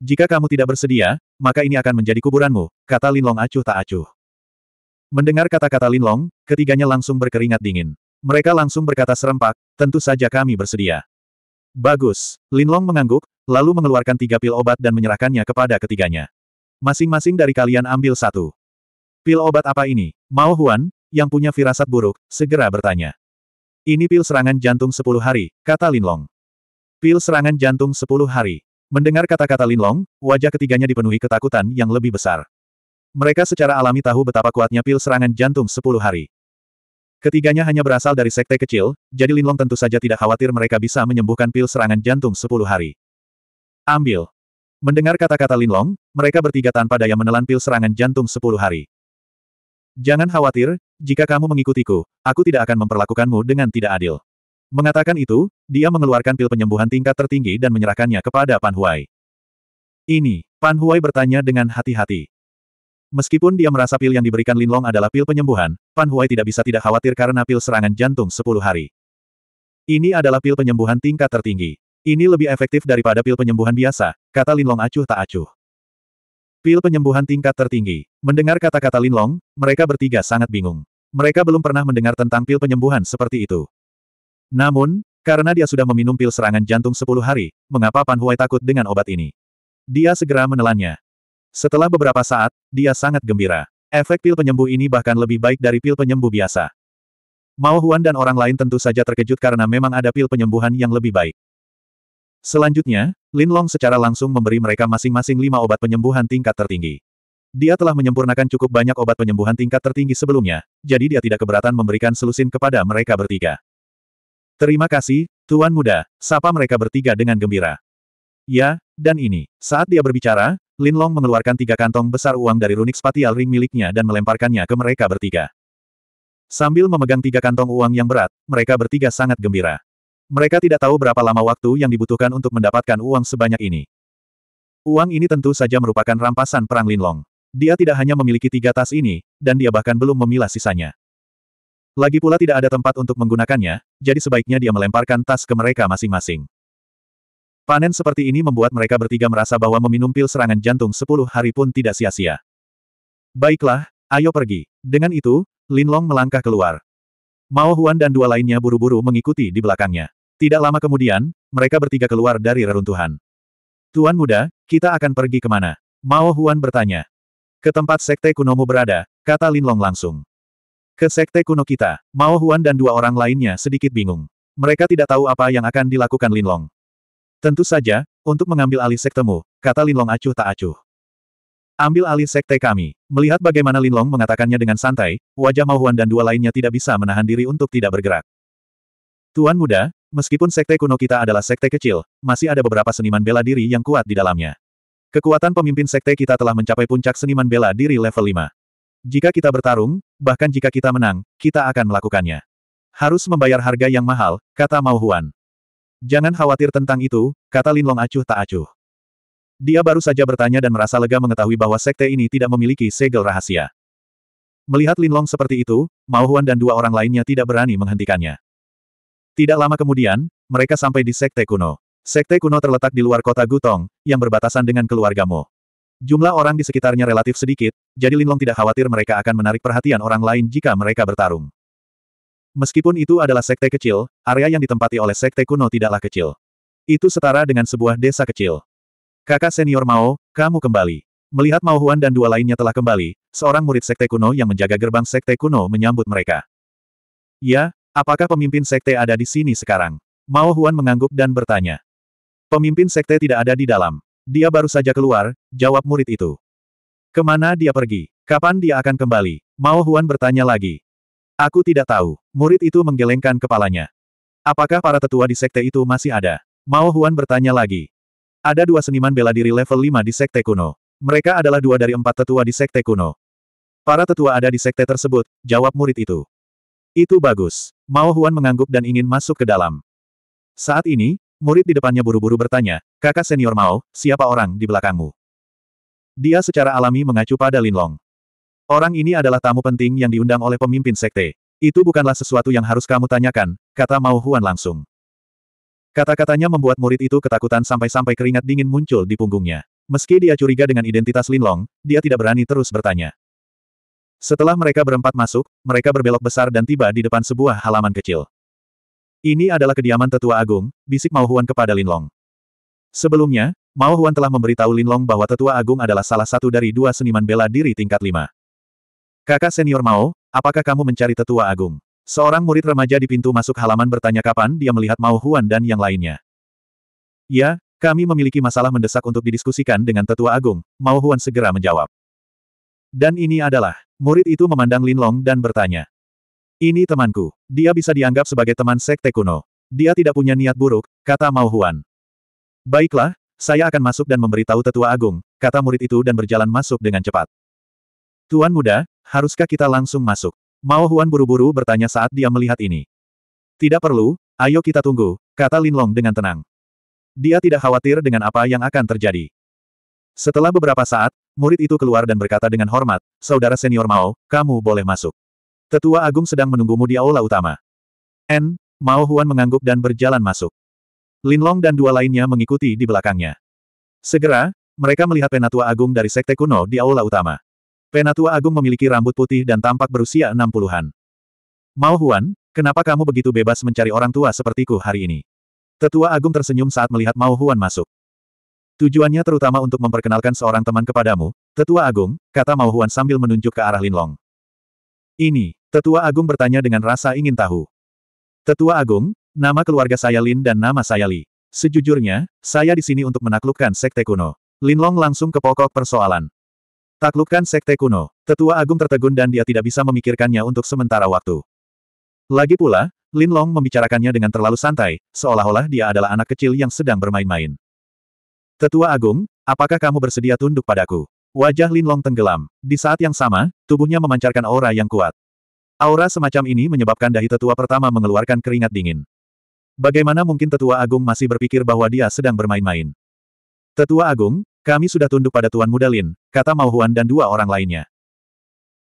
S1: Jika kamu tidak bersedia, maka ini akan menjadi kuburanmu, kata Linlong acuh tak acuh. Mendengar kata-kata Linlong, ketiganya langsung berkeringat dingin. Mereka langsung berkata serempak, tentu saja kami bersedia. Bagus. Linlong mengangguk, lalu mengeluarkan tiga pil obat dan menyerahkannya kepada ketiganya. Masing-masing dari kalian ambil satu. Pil obat apa ini? Mao Huan, yang punya firasat buruk, segera bertanya. Ini pil serangan jantung sepuluh hari, kata Linlong. Pil serangan jantung 10 hari. Mendengar kata-kata Linlong, wajah ketiganya dipenuhi ketakutan yang lebih besar. Mereka secara alami tahu betapa kuatnya pil serangan jantung 10 hari. Ketiganya hanya berasal dari sekte kecil, jadi Linlong tentu saja tidak khawatir mereka bisa menyembuhkan pil serangan jantung 10 hari. Ambil. Mendengar kata-kata Linlong, mereka bertiga tanpa daya menelan pil serangan jantung 10 hari. Jangan khawatir, jika kamu mengikutiku, aku tidak akan memperlakukanmu dengan tidak adil. Mengatakan itu, dia mengeluarkan pil penyembuhan tingkat tertinggi dan menyerahkannya kepada Pan Huai. Ini, Pan Huai bertanya dengan hati-hati. Meskipun dia merasa pil yang diberikan Lin Long adalah pil penyembuhan, Pan Huai tidak bisa tidak khawatir karena pil serangan jantung 10 hari. Ini adalah pil penyembuhan tingkat tertinggi. Ini lebih efektif daripada pil penyembuhan biasa, kata Lin Long acuh tak acuh. Pil penyembuhan tingkat tertinggi. Mendengar kata-kata Lin Long, mereka bertiga sangat bingung. Mereka belum pernah mendengar tentang pil penyembuhan seperti itu. Namun, karena dia sudah meminum pil serangan jantung 10 hari, mengapa Pan Huai takut dengan obat ini? Dia segera menelannya. Setelah beberapa saat, dia sangat gembira. Efek pil penyembuh ini bahkan lebih baik dari pil penyembuh biasa. Mao Huan dan orang lain tentu saja terkejut karena memang ada pil penyembuhan yang lebih baik. Selanjutnya, Lin Long secara langsung memberi mereka masing-masing lima obat penyembuhan tingkat tertinggi. Dia telah menyempurnakan cukup banyak obat penyembuhan tingkat tertinggi sebelumnya, jadi dia tidak keberatan memberikan selusin kepada mereka bertiga. Terima kasih, Tuan Muda, sapa mereka bertiga dengan gembira. Ya, dan ini. Saat dia berbicara, Lin Long mengeluarkan tiga kantong besar uang dari runik spatial ring miliknya dan melemparkannya ke mereka bertiga. Sambil memegang tiga kantong uang yang berat, mereka bertiga sangat gembira. Mereka tidak tahu berapa lama waktu yang dibutuhkan untuk mendapatkan uang sebanyak ini. Uang ini tentu saja merupakan rampasan perang Lin Long. Dia tidak hanya memiliki tiga tas ini, dan dia bahkan belum memilah sisanya. Lagi pula tidak ada tempat untuk menggunakannya, jadi sebaiknya dia melemparkan tas ke mereka masing-masing. Panen seperti ini membuat mereka bertiga merasa bahwa meminum pil serangan jantung sepuluh hari pun tidak sia-sia. Baiklah, ayo pergi. Dengan itu, Linlong melangkah keluar. Mao Huan dan dua lainnya buru-buru mengikuti di belakangnya. Tidak lama kemudian, mereka bertiga keluar dari reruntuhan. Tuan muda, kita akan pergi kemana? Mao Huan bertanya. Ke tempat sekte kunomu berada, kata Linlong langsung. Ke sekte kuno kita, Mao Huan dan dua orang lainnya sedikit bingung. Mereka tidak tahu apa yang akan dilakukan Linlong. Tentu saja, untuk mengambil alih sektemu, kata Linlong acuh tak acuh. Ambil alih sekte kami. Melihat bagaimana Linlong mengatakannya dengan santai, wajah Mao Huan dan dua lainnya tidak bisa menahan diri untuk tidak bergerak. Tuan muda, meskipun sekte kuno kita adalah sekte kecil, masih ada beberapa seniman bela diri yang kuat di dalamnya. Kekuatan pemimpin sekte kita telah mencapai puncak seniman bela diri level 5. Jika kita bertarung, bahkan jika kita menang, kita akan melakukannya. Harus membayar harga yang mahal, kata Mao Huan. Jangan khawatir tentang itu, kata Lin Long acuh tak acuh. Dia baru saja bertanya dan merasa lega mengetahui bahwa sekte ini tidak memiliki segel rahasia. Melihat Lin Long seperti itu, Mao Huan dan dua orang lainnya tidak berani menghentikannya. Tidak lama kemudian, mereka sampai di sekte kuno. Sekte kuno terletak di luar kota Gutong, yang berbatasan dengan keluargamu. Jumlah orang di sekitarnya relatif sedikit, jadi Linlong tidak khawatir mereka akan menarik perhatian orang lain jika mereka bertarung. Meskipun itu adalah sekte kecil, area yang ditempati oleh sekte kuno tidaklah kecil. Itu setara dengan sebuah desa kecil. Kakak senior Mao, kamu kembali. Melihat Mao Huan dan dua lainnya telah kembali, seorang murid sekte kuno yang menjaga gerbang sekte kuno menyambut mereka. Ya, apakah pemimpin sekte ada di sini sekarang? Mao Huan mengangguk dan bertanya. Pemimpin sekte tidak ada di dalam. Dia baru saja keluar, jawab murid itu. Kemana dia pergi? Kapan dia akan kembali? Mao Huan bertanya lagi. Aku tidak tahu. Murid itu menggelengkan kepalanya. Apakah para tetua di sekte itu masih ada? Mao Huan bertanya lagi. Ada dua seniman bela diri level 5 di sekte kuno. Mereka adalah dua dari empat tetua di sekte kuno. Para tetua ada di sekte tersebut, jawab murid itu. Itu bagus. Mao Huan mengangguk dan ingin masuk ke dalam. Saat ini, murid di depannya buru-buru bertanya, kakak senior Mao, siapa orang di belakangmu? Dia secara alami mengacu pada Linlong. Orang ini adalah tamu penting yang diundang oleh pemimpin sekte. Itu bukanlah sesuatu yang harus kamu tanyakan, kata Mao Huan langsung. Kata-katanya membuat murid itu ketakutan sampai-sampai keringat dingin muncul di punggungnya. Meski dia curiga dengan identitas Linlong, dia tidak berani terus bertanya. Setelah mereka berempat masuk, mereka berbelok besar dan tiba di depan sebuah halaman kecil. Ini adalah kediaman tetua agung, bisik Mao Huan kepada Linlong. Sebelumnya, Mao Huan telah memberitahu Linlong bahwa tetua agung adalah salah satu dari dua seniman bela diri tingkat lima. Kakak senior Mao, apakah kamu mencari tetua agung? Seorang murid remaja di pintu masuk halaman bertanya kapan dia melihat Mao Huan dan yang lainnya. Ya, kami memiliki masalah mendesak untuk didiskusikan dengan tetua agung, Mao Huan segera menjawab. Dan ini adalah, murid itu memandang Linlong dan bertanya. Ini temanku, dia bisa dianggap sebagai teman sekte kuno. Dia tidak punya niat buruk, kata Mao Huan. Baiklah, saya akan masuk dan memberitahu tetua agung, kata murid itu dan berjalan masuk dengan cepat. Tuan muda, haruskah kita langsung masuk? Mao Huan buru-buru bertanya saat dia melihat ini. Tidak perlu, ayo kita tunggu, kata Lin Long dengan tenang. Dia tidak khawatir dengan apa yang akan terjadi. Setelah beberapa saat, murid itu keluar dan berkata dengan hormat, Saudara senior Mao, kamu boleh masuk. Tetua Agung sedang menunggumu di aula utama. N. Mao Huan mengangguk dan berjalan masuk. Linlong dan dua lainnya mengikuti di belakangnya. Segera, mereka melihat Penatua Agung dari Sekte Kuno di Aula Utama. Penatua Agung memiliki rambut putih dan tampak berusia 60-an. Mao Huan, kenapa kamu begitu bebas mencari orang tua sepertiku hari ini? Tetua Agung tersenyum saat melihat Mao Huan masuk. Tujuannya terutama untuk memperkenalkan seorang teman kepadamu, Tetua Agung, kata Mao Huan sambil menunjuk ke arah Linlong. Ini, Tetua Agung bertanya dengan rasa ingin tahu. Tetua Agung, Nama keluarga saya Lin dan nama saya Li. Sejujurnya, saya di sini untuk menaklukkan Sekte Kuno. Lin Long langsung ke pokok persoalan. Taklukkan Sekte Kuno. Tetua Agung tertegun dan dia tidak bisa memikirkannya untuk sementara waktu. Lagi pula, Lin Long membicarakannya dengan terlalu santai, seolah-olah dia adalah anak kecil yang sedang bermain-main. Tetua Agung, apakah kamu bersedia tunduk padaku? Wajah Lin Long tenggelam. Di saat yang sama, tubuhnya memancarkan aura yang kuat. Aura semacam ini menyebabkan dahi tetua pertama mengeluarkan keringat dingin. Bagaimana mungkin Tetua Agung masih berpikir bahwa dia sedang bermain-main? Tetua Agung, kami sudah tunduk pada Tuan Mudalin," kata Mao Huan dan dua orang lainnya.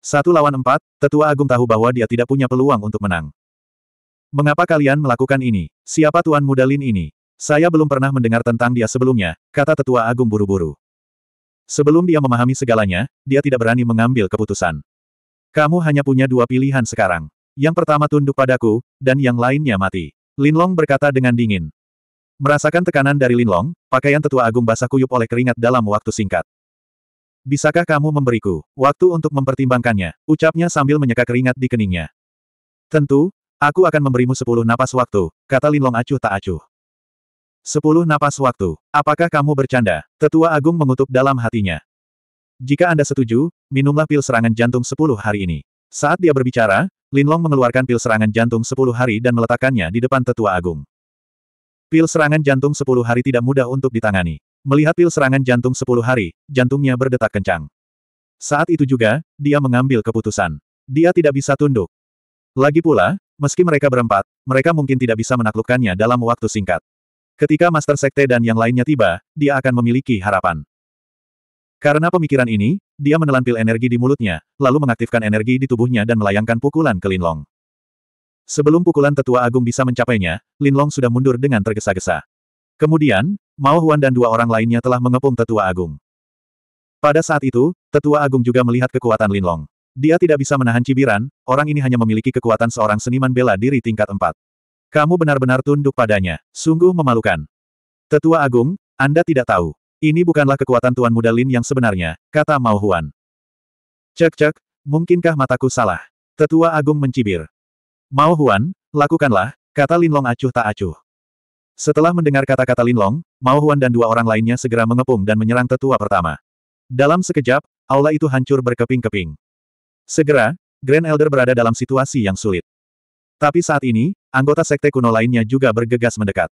S1: Satu lawan empat, Tetua Agung tahu bahwa dia tidak punya peluang untuk menang. Mengapa kalian melakukan ini? Siapa Tuan Mudalin ini? Saya belum pernah mendengar tentang dia sebelumnya, kata Tetua Agung buru-buru. Sebelum dia memahami segalanya, dia tidak berani mengambil keputusan. Kamu hanya punya dua pilihan sekarang. Yang pertama tunduk padaku, dan yang lainnya mati. Linlong berkata dengan dingin. Merasakan tekanan dari Linlong, pakaian tetua agung basah kuyup oleh keringat dalam waktu singkat. Bisakah kamu memberiku waktu untuk mempertimbangkannya? Ucapnya sambil menyeka keringat di keningnya. Tentu, aku akan memberimu sepuluh napas waktu, kata Linlong acuh tak acuh. Sepuluh napas waktu. Apakah kamu bercanda? Tetua Agung mengutuk dalam hatinya. Jika Anda setuju, minumlah pil serangan jantung sepuluh hari ini. Saat dia berbicara, Linlong mengeluarkan pil serangan jantung 10 hari dan meletakkannya di depan tetua agung. Pil serangan jantung 10 hari tidak mudah untuk ditangani. Melihat pil serangan jantung 10 hari, jantungnya berdetak kencang. Saat itu juga, dia mengambil keputusan. Dia tidak bisa tunduk. Lagi pula, meski mereka berempat, mereka mungkin tidak bisa menaklukkannya dalam waktu singkat. Ketika Master Sekte dan yang lainnya tiba, dia akan memiliki harapan. Karena pemikiran ini, dia menelan pil energi di mulutnya, lalu mengaktifkan energi di tubuhnya dan melayangkan pukulan ke Linlong. Sebelum pukulan tetua agung bisa mencapainya, Linlong sudah mundur dengan tergesa-gesa. Kemudian, Mao Huan dan dua orang lainnya telah mengepung tetua agung. Pada saat itu, tetua agung juga melihat kekuatan Linlong. Dia tidak bisa menahan cibiran, orang ini hanya memiliki kekuatan seorang seniman bela diri tingkat 4. Kamu benar-benar tunduk padanya, sungguh memalukan. Tetua agung, Anda tidak tahu. Ini bukanlah kekuatan Tuan Muda Lin yang sebenarnya, kata Mao Huan. Cek-cek, mungkinkah mataku salah? Tetua Agung mencibir. Mao Huan, lakukanlah, kata Lin Long acuh tak acuh. Setelah mendengar kata-kata Lin Long, Mao Huan dan dua orang lainnya segera mengepung dan menyerang tetua pertama. Dalam sekejap, aula itu hancur berkeping-keping. Segera, Grand Elder berada dalam situasi yang sulit. Tapi saat ini, anggota sekte kuno lainnya juga bergegas mendekat.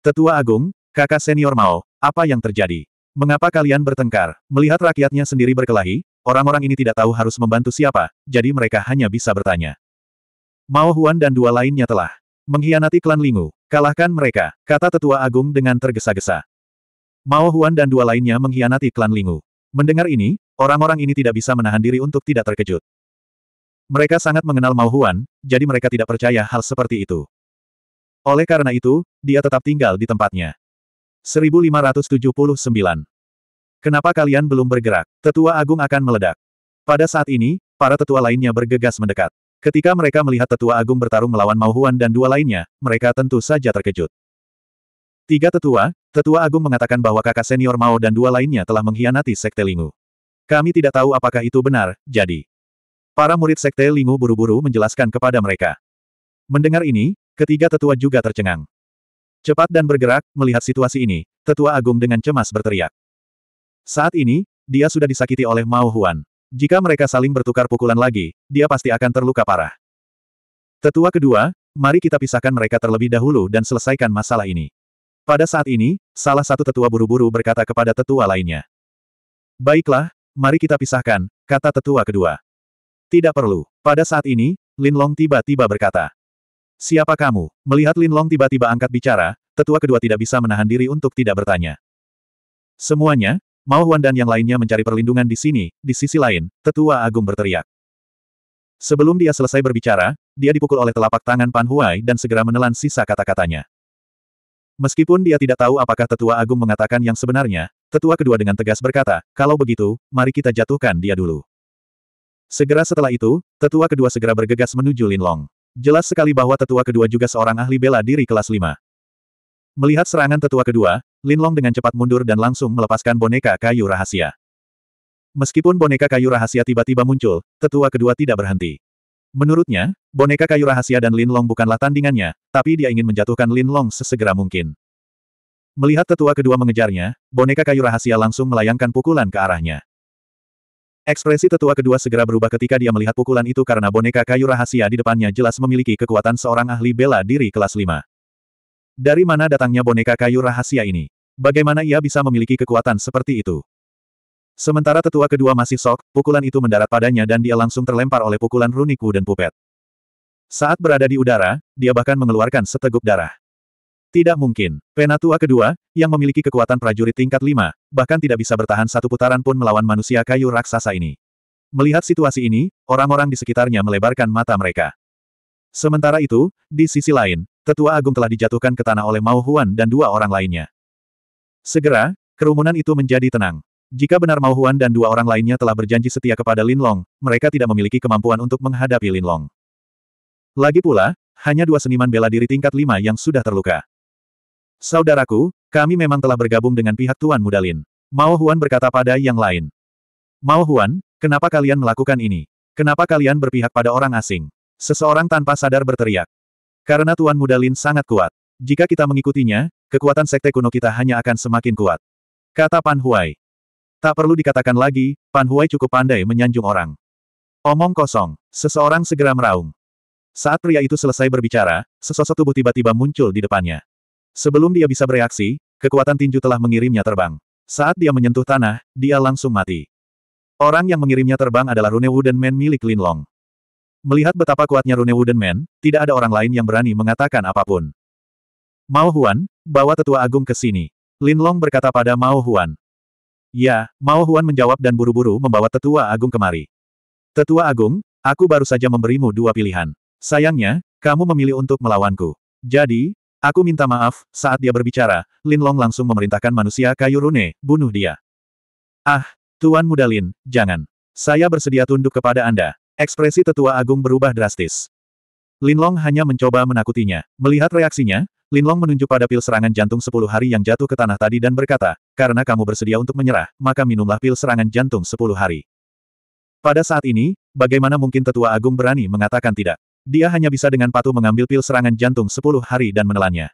S1: Tetua Agung, kakak senior Mao, apa yang terjadi? Mengapa kalian bertengkar? Melihat rakyatnya sendiri berkelahi, orang-orang ini tidak tahu harus membantu siapa, jadi mereka hanya bisa bertanya. Mao Huan dan dua lainnya telah mengkhianati klan Lingu. Kalahkan mereka, kata tetua agung dengan tergesa-gesa. Mao Huan dan dua lainnya mengkhianati klan Lingu. Mendengar ini, orang-orang ini tidak bisa menahan diri untuk tidak terkejut. Mereka sangat mengenal Mao Huan, jadi mereka tidak percaya hal seperti itu. Oleh karena itu, dia tetap tinggal di tempatnya. 1579. Kenapa kalian belum bergerak? Tetua Agung akan meledak. Pada saat ini, para tetua lainnya bergegas mendekat. Ketika mereka melihat tetua Agung bertarung melawan Mao Huan dan dua lainnya, mereka tentu saja terkejut. Tiga tetua, tetua Agung mengatakan bahwa kakak senior Mao dan dua lainnya telah mengkhianati Sekte Lingu. Kami tidak tahu apakah itu benar, jadi. Para murid Sekte Lingu buru-buru menjelaskan kepada mereka. Mendengar ini, ketiga tetua juga tercengang. Cepat dan bergerak, melihat situasi ini, tetua agung dengan cemas berteriak. Saat ini, dia sudah disakiti oleh Mao Huan. Jika mereka saling bertukar pukulan lagi, dia pasti akan terluka parah. Tetua kedua, mari kita pisahkan mereka terlebih dahulu dan selesaikan masalah ini. Pada saat ini, salah satu tetua buru-buru berkata kepada tetua lainnya. Baiklah, mari kita pisahkan, kata tetua kedua. Tidak perlu. Pada saat ini, Lin Long tiba-tiba berkata. Siapa kamu? Melihat Lin Long tiba-tiba angkat bicara, tetua kedua tidak bisa menahan diri untuk tidak bertanya. Semuanya, Mao Huan dan yang lainnya mencari perlindungan di sini, di sisi lain, tetua agung berteriak. Sebelum dia selesai berbicara, dia dipukul oleh telapak tangan Pan Huai dan segera menelan sisa kata-katanya. Meskipun dia tidak tahu apakah tetua agung mengatakan yang sebenarnya, tetua kedua dengan tegas berkata, kalau begitu, mari kita jatuhkan dia dulu. Segera setelah itu, tetua kedua segera bergegas menuju Lin Long. Jelas sekali bahwa tetua kedua juga seorang ahli bela diri kelas 5. Melihat serangan tetua kedua, Lin Long dengan cepat mundur dan langsung melepaskan boneka kayu rahasia. Meskipun boneka kayu rahasia tiba-tiba muncul, tetua kedua tidak berhenti. Menurutnya, boneka kayu rahasia dan Lin Long bukanlah tandingannya, tapi dia ingin menjatuhkan Lin Long sesegera mungkin. Melihat tetua kedua mengejarnya, boneka kayu rahasia langsung melayangkan pukulan ke arahnya. Ekspresi tetua kedua segera berubah ketika dia melihat pukulan itu karena boneka kayu rahasia di depannya jelas memiliki kekuatan seorang ahli bela diri kelas 5. Dari mana datangnya boneka kayu rahasia ini? Bagaimana ia bisa memiliki kekuatan seperti itu? Sementara tetua kedua masih sok, pukulan itu mendarat padanya dan dia langsung terlempar oleh pukulan runiku dan pupet. Saat berada di udara, dia bahkan mengeluarkan seteguk darah. Tidak mungkin. Penatua kedua, yang memiliki kekuatan prajurit tingkat lima bahkan tidak bisa bertahan satu putaran pun melawan manusia kayu raksasa ini. Melihat situasi ini, orang-orang di sekitarnya melebarkan mata mereka. Sementara itu, di sisi lain, tetua agung telah dijatuhkan ke tanah oleh Mao Huan dan dua orang lainnya. Segera, kerumunan itu menjadi tenang. Jika benar Mao Huan dan dua orang lainnya telah berjanji setia kepada Lin Long, mereka tidak memiliki kemampuan untuk menghadapi Lin Long. Lagi pula, hanya dua seniman bela diri tingkat lima yang sudah terluka. Saudaraku, kami memang telah bergabung dengan pihak Tuan Mudalin. Mao Huan berkata pada yang lain. Mao Huan, kenapa kalian melakukan ini? Kenapa kalian berpihak pada orang asing? Seseorang tanpa sadar berteriak. Karena Tuan Mudalin sangat kuat. Jika kita mengikutinya, kekuatan sekte kuno kita hanya akan semakin kuat. Kata Pan Huai. Tak perlu dikatakan lagi, Pan Huai cukup pandai menyanjung orang. Omong kosong, seseorang segera meraung. Saat pria itu selesai berbicara, sesosok tubuh tiba-tiba muncul di depannya. Sebelum dia bisa bereaksi, kekuatan tinju telah mengirimnya terbang. Saat dia menyentuh tanah, dia langsung mati. Orang yang mengirimnya terbang adalah Rune Wooden Man milik Lin Long. Melihat betapa kuatnya Rune Wooden Man, tidak ada orang lain yang berani mengatakan apapun. Mao Huan, bawa tetua agung ke sini. Lin Long berkata pada Mao Huan. Ya, Mao Huan menjawab dan buru-buru membawa tetua agung kemari. Tetua agung, aku baru saja memberimu dua pilihan. Sayangnya, kamu memilih untuk melawanku. Jadi, Aku minta maaf, saat dia berbicara, Lin Long langsung memerintahkan manusia kayu rune, bunuh dia. Ah, Tuan Muda Lin, jangan. Saya bersedia tunduk kepada Anda. Ekspresi tetua agung berubah drastis. Lin Long hanya mencoba menakutinya. Melihat reaksinya, Lin Long menunjuk pada pil serangan jantung 10 hari yang jatuh ke tanah tadi dan berkata, karena kamu bersedia untuk menyerah, maka minumlah pil serangan jantung 10 hari. Pada saat ini, bagaimana mungkin tetua agung berani mengatakan tidak? Dia hanya bisa dengan patuh mengambil pil serangan jantung 10 hari dan menelannya.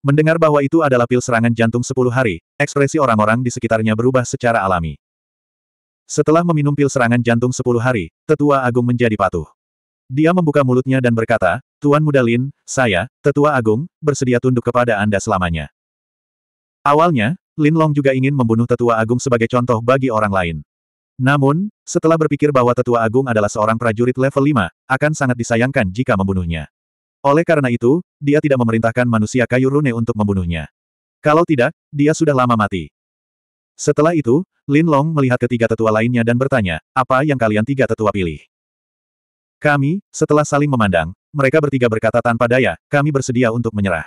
S1: Mendengar bahwa itu adalah pil serangan jantung 10 hari, ekspresi orang-orang di sekitarnya berubah secara alami. Setelah meminum pil serangan jantung 10 hari, Tetua Agung menjadi patuh. Dia membuka mulutnya dan berkata, Tuan Muda Lin, saya, Tetua Agung, bersedia tunduk kepada Anda selamanya. Awalnya, Lin Long juga ingin membunuh Tetua Agung sebagai contoh bagi orang lain. Namun, setelah berpikir bahwa tetua agung adalah seorang prajurit level 5, akan sangat disayangkan jika membunuhnya. Oleh karena itu, dia tidak memerintahkan manusia kayu rune untuk membunuhnya. Kalau tidak, dia sudah lama mati. Setelah itu, Lin Long melihat ketiga tetua lainnya dan bertanya, apa yang kalian tiga tetua pilih? Kami, setelah saling memandang, mereka bertiga berkata tanpa daya, kami bersedia untuk menyerah.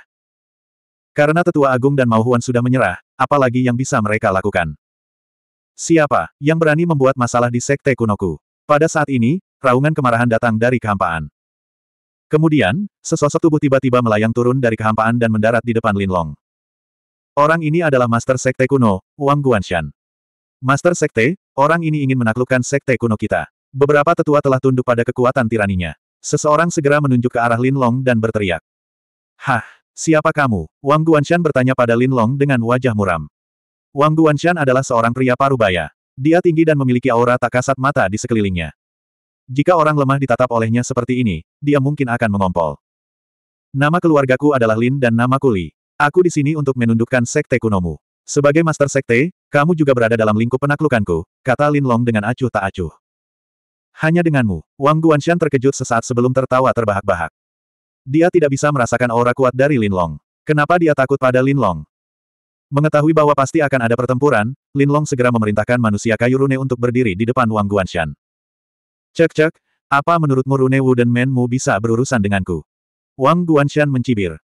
S1: Karena tetua agung dan mauhuan sudah menyerah, apalagi yang bisa mereka lakukan? Siapa yang berani membuat masalah di Sekte Kunoku? Pada saat ini, raungan kemarahan datang dari kehampaan. Kemudian, sesosok tubuh tiba-tiba melayang turun dari kehampaan dan mendarat di depan Linlong. Orang ini adalah Master Sekte Kuno, Wang Guanshan. Master Sekte, orang ini ingin menaklukkan Sekte Kuno kita. Beberapa tetua telah tunduk pada kekuatan tiraninya. Seseorang segera menunjuk ke arah Linlong dan berteriak. Hah, siapa kamu? Wang Guanshan bertanya pada Linlong dengan wajah muram. Wang Guanshan adalah seorang pria parubaya. Dia tinggi dan memiliki aura tak kasat mata di sekelilingnya. Jika orang lemah ditatap olehnya seperti ini, dia mungkin akan mengompol. Nama keluargaku adalah Lin dan nama Kuli. Aku di sini untuk menundukkan Sekte Kunomu. Sebagai Master Sekte, kamu juga berada dalam lingkup penaklukanku, kata Lin Long dengan acuh tak acuh. Hanya denganmu, Wang Guanshan terkejut sesaat sebelum tertawa terbahak-bahak. Dia tidak bisa merasakan aura kuat dari Lin Long. Kenapa dia takut pada Lin Long? Mengetahui bahwa pasti akan ada pertempuran, Lin Long segera memerintahkan manusia kayu Rune untuk berdiri di depan Wang Guanshan. Cek-cek, apa menurutmu Rune Wu dan Menmu bisa berurusan denganku? Wang Guanshan mencibir.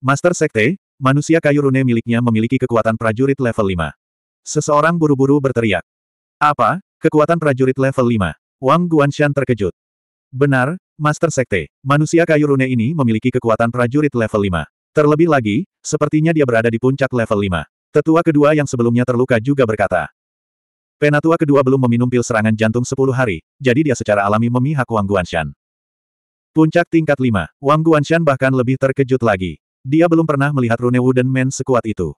S1: Master Sekte, manusia kayu Rune miliknya memiliki kekuatan prajurit level 5. Seseorang buru-buru berteriak. Apa, kekuatan prajurit level 5? Wang Guanshan terkejut. Benar, Master Sekte, manusia kayu rune ini memiliki kekuatan prajurit level 5. Terlebih lagi, sepertinya dia berada di puncak level 5. Tetua kedua yang sebelumnya terluka juga berkata. Penatua kedua belum meminum pil serangan jantung 10 hari, jadi dia secara alami memihak Wang Guanshan. Puncak tingkat 5, Wang Guanshan bahkan lebih terkejut lagi. Dia belum pernah melihat Rune Wooden Man sekuat itu.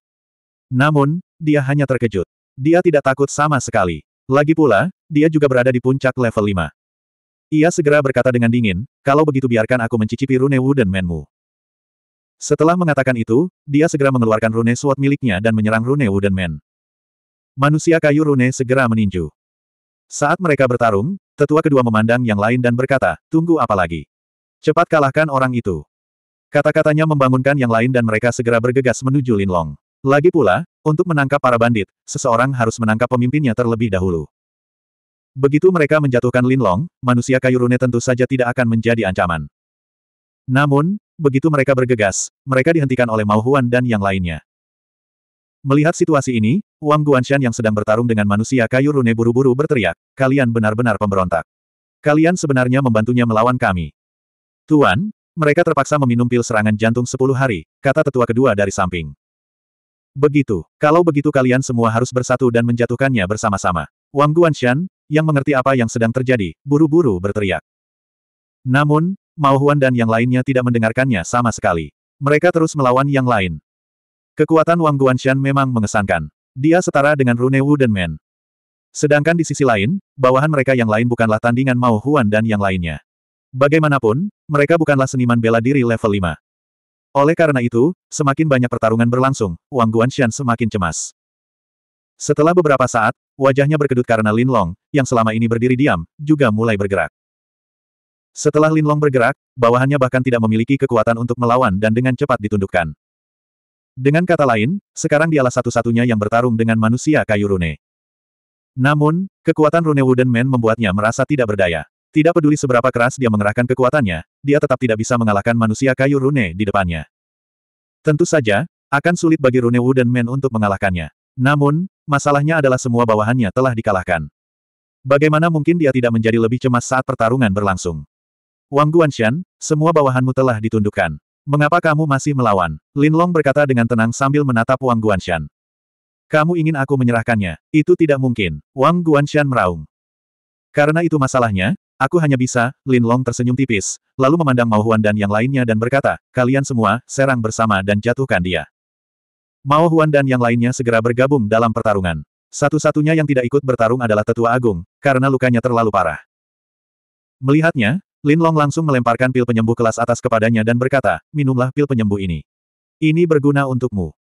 S1: Namun, dia hanya terkejut. Dia tidak takut sama sekali. Lagi pula, dia juga berada di puncak level 5. Ia segera berkata dengan dingin, kalau begitu biarkan aku mencicipi rune Wooden man setelah mengatakan itu, dia segera mengeluarkan rune sword miliknya dan menyerang rune Wooden Man. Manusia kayu rune segera meninju. Saat mereka bertarung, tetua kedua memandang yang lain dan berkata, tunggu apa lagi? Cepat kalahkan orang itu. Kata-katanya membangunkan yang lain dan mereka segera bergegas menuju Linlong. Lagi pula, untuk menangkap para bandit, seseorang harus menangkap pemimpinnya terlebih dahulu. Begitu mereka menjatuhkan Linlong, manusia kayu rune tentu saja tidak akan menjadi ancaman. Namun, begitu mereka bergegas, mereka dihentikan oleh Mao Huan dan yang lainnya. Melihat situasi ini, Wang Guanshan yang sedang bertarung dengan manusia kayu rune buru-buru berteriak, kalian benar-benar pemberontak. Kalian sebenarnya membantunya melawan kami. Tuan, mereka terpaksa meminum pil serangan jantung sepuluh hari, kata tetua kedua dari samping. Begitu, kalau begitu kalian semua harus bersatu dan menjatuhkannya bersama-sama. Wang Guanshan, yang mengerti apa yang sedang terjadi, buru-buru berteriak. Namun, Mao Huan dan yang lainnya tidak mendengarkannya sama sekali. Mereka terus melawan yang lain. Kekuatan Wang Guanshan memang mengesankan. Dia setara dengan Rune Wooden Man. Sedangkan di sisi lain, bawahan mereka yang lain bukanlah tandingan Mao Huan dan yang lainnya. Bagaimanapun, mereka bukanlah seniman bela diri level 5. Oleh karena itu, semakin banyak pertarungan berlangsung, Wang Guanshan semakin cemas. Setelah beberapa saat, wajahnya berkedut karena Lin Long, yang selama ini berdiri diam, juga mulai bergerak. Setelah Lin Long bergerak, bawahannya bahkan tidak memiliki kekuatan untuk melawan dan dengan cepat ditundukkan. Dengan kata lain, sekarang dialah satu-satunya yang bertarung dengan manusia kayu rune. Namun, kekuatan rune Wooden Man membuatnya merasa tidak berdaya. Tidak peduli seberapa keras dia mengerahkan kekuatannya, dia tetap tidak bisa mengalahkan manusia kayu rune di depannya. Tentu saja, akan sulit bagi rune Wooden Man untuk mengalahkannya. Namun, masalahnya adalah semua bawahannya telah dikalahkan. Bagaimana mungkin dia tidak menjadi lebih cemas saat pertarungan berlangsung? Wang Guanshan, semua bawahanmu telah ditundukkan. Mengapa kamu masih melawan? Lin Long berkata dengan tenang sambil menatap Wang Guanshan. Kamu ingin aku menyerahkannya? Itu tidak mungkin. Wang Guanshan meraung. Karena itu masalahnya, aku hanya bisa, Lin Long tersenyum tipis, lalu memandang Mao Huan dan yang lainnya dan berkata, kalian semua, serang bersama dan jatuhkan dia. Mao Huan dan yang lainnya segera bergabung dalam pertarungan. Satu-satunya yang tidak ikut bertarung adalah tetua agung, karena lukanya terlalu parah. Melihatnya, Lin Long langsung melemparkan pil penyembuh kelas atas kepadanya dan berkata, minumlah pil penyembuh ini. Ini berguna untukmu.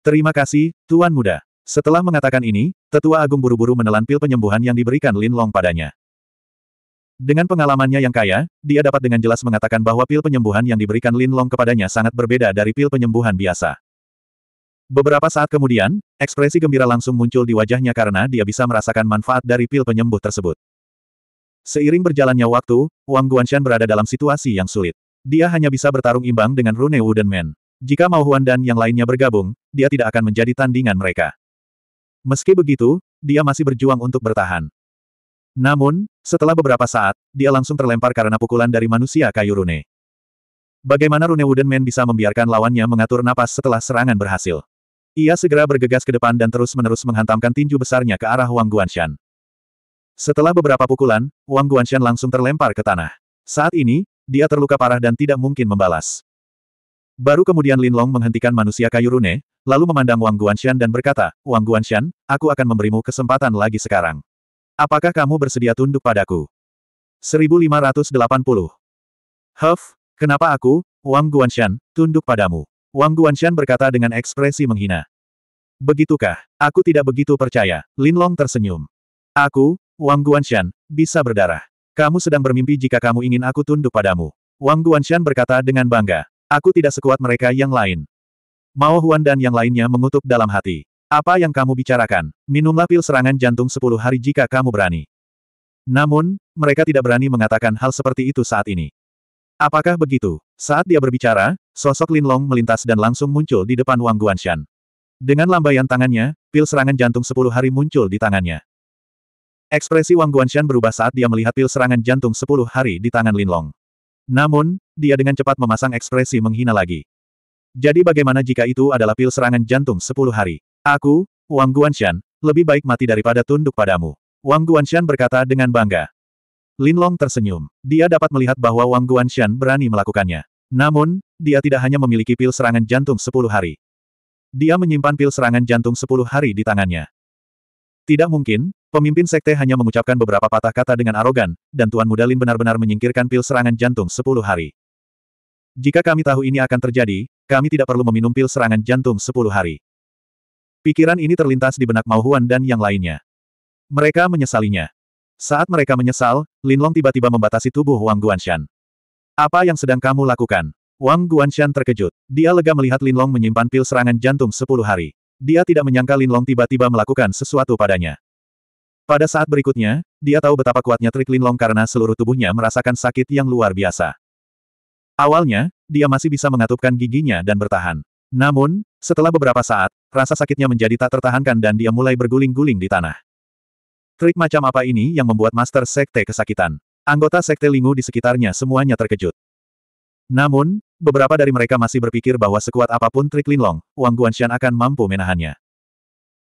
S1: Terima kasih, Tuan Muda. Setelah mengatakan ini, Tetua Agung buru-buru menelan pil penyembuhan yang diberikan Lin Long padanya. Dengan pengalamannya yang kaya, dia dapat dengan jelas mengatakan bahwa pil penyembuhan yang diberikan Lin Long kepadanya sangat berbeda dari pil penyembuhan biasa. Beberapa saat kemudian, ekspresi gembira langsung muncul di wajahnya karena dia bisa merasakan manfaat dari pil penyembuh tersebut. Seiring berjalannya waktu, Wang Guanshan berada dalam situasi yang sulit. Dia hanya bisa bertarung imbang dengan Rune Man. Jika Mao Huan dan yang lainnya bergabung, dia tidak akan menjadi tandingan mereka. Meski begitu, dia masih berjuang untuk bertahan. Namun, setelah beberapa saat, dia langsung terlempar karena pukulan dari manusia kayu Rune. Bagaimana Rune Man bisa membiarkan lawannya mengatur napas setelah serangan berhasil? Ia segera bergegas ke depan dan terus-menerus menghantamkan tinju besarnya ke arah Wang Guanshan. Setelah beberapa pukulan, Wang Guanshan langsung terlempar ke tanah. Saat ini, dia terluka parah dan tidak mungkin membalas. Baru kemudian Lin Long menghentikan manusia kayu rune, lalu memandang Wang Guanshan dan berkata, Wang Guanshan, aku akan memberimu kesempatan lagi sekarang. Apakah kamu bersedia tunduk padaku? 1580. Huff, kenapa aku, Wang Guanshan, tunduk padamu? Wang Guanshan berkata dengan ekspresi menghina. Begitukah? Aku tidak begitu percaya. Lin Long tersenyum. Aku, Wang Guanshan, bisa berdarah. Kamu sedang bermimpi jika kamu ingin aku tunduk padamu. Wang Guanshan berkata dengan bangga. Aku tidak sekuat mereka yang lain. Mao Huan dan yang lainnya mengutuk dalam hati. Apa yang kamu bicarakan? Minumlah pil serangan jantung 10 hari jika kamu berani. Namun, mereka tidak berani mengatakan hal seperti itu saat ini. Apakah begitu? Saat dia berbicara, sosok Lin Long melintas dan langsung muncul di depan Wang Guanshan. Dengan lambaian tangannya, pil serangan jantung 10 hari muncul di tangannya. Ekspresi Wang Guanshan berubah saat dia melihat pil serangan jantung sepuluh hari di tangan Linlong. Namun, dia dengan cepat memasang ekspresi menghina lagi. Jadi bagaimana jika itu adalah pil serangan jantung sepuluh hari? Aku, Wang Guanshan, lebih baik mati daripada tunduk padamu. Wang Guanshan berkata dengan bangga. Linlong tersenyum. Dia dapat melihat bahwa Wang Guanshan berani melakukannya. Namun, dia tidak hanya memiliki pil serangan jantung sepuluh hari. Dia menyimpan pil serangan jantung sepuluh hari di tangannya. Tidak mungkin, pemimpin sekte hanya mengucapkan beberapa patah kata dengan arogan, dan Tuan Muda Lin benar-benar menyingkirkan pil serangan jantung sepuluh hari. Jika kami tahu ini akan terjadi, kami tidak perlu meminum pil serangan jantung sepuluh hari. Pikiran ini terlintas di benak Mao Huan dan yang lainnya. Mereka menyesalinya. Saat mereka menyesal, Lin Long tiba-tiba membatasi tubuh Wang Guanshan. Apa yang sedang kamu lakukan? Wang Guanshan terkejut. Dia lega melihat Lin Long menyimpan pil serangan jantung sepuluh hari. Dia tidak menyangka Linlong tiba-tiba melakukan sesuatu padanya. Pada saat berikutnya, dia tahu betapa kuatnya trik Linlong karena seluruh tubuhnya merasakan sakit yang luar biasa. Awalnya, dia masih bisa mengatupkan giginya dan bertahan. Namun, setelah beberapa saat, rasa sakitnya menjadi tak tertahankan dan dia mulai berguling-guling di tanah. Trik macam apa ini yang membuat Master Sekte kesakitan? Anggota Sekte Lingu di sekitarnya semuanya terkejut. Namun, Beberapa dari mereka masih berpikir bahwa sekuat apapun trik Linlong, Wang Guanshan akan mampu menahannya.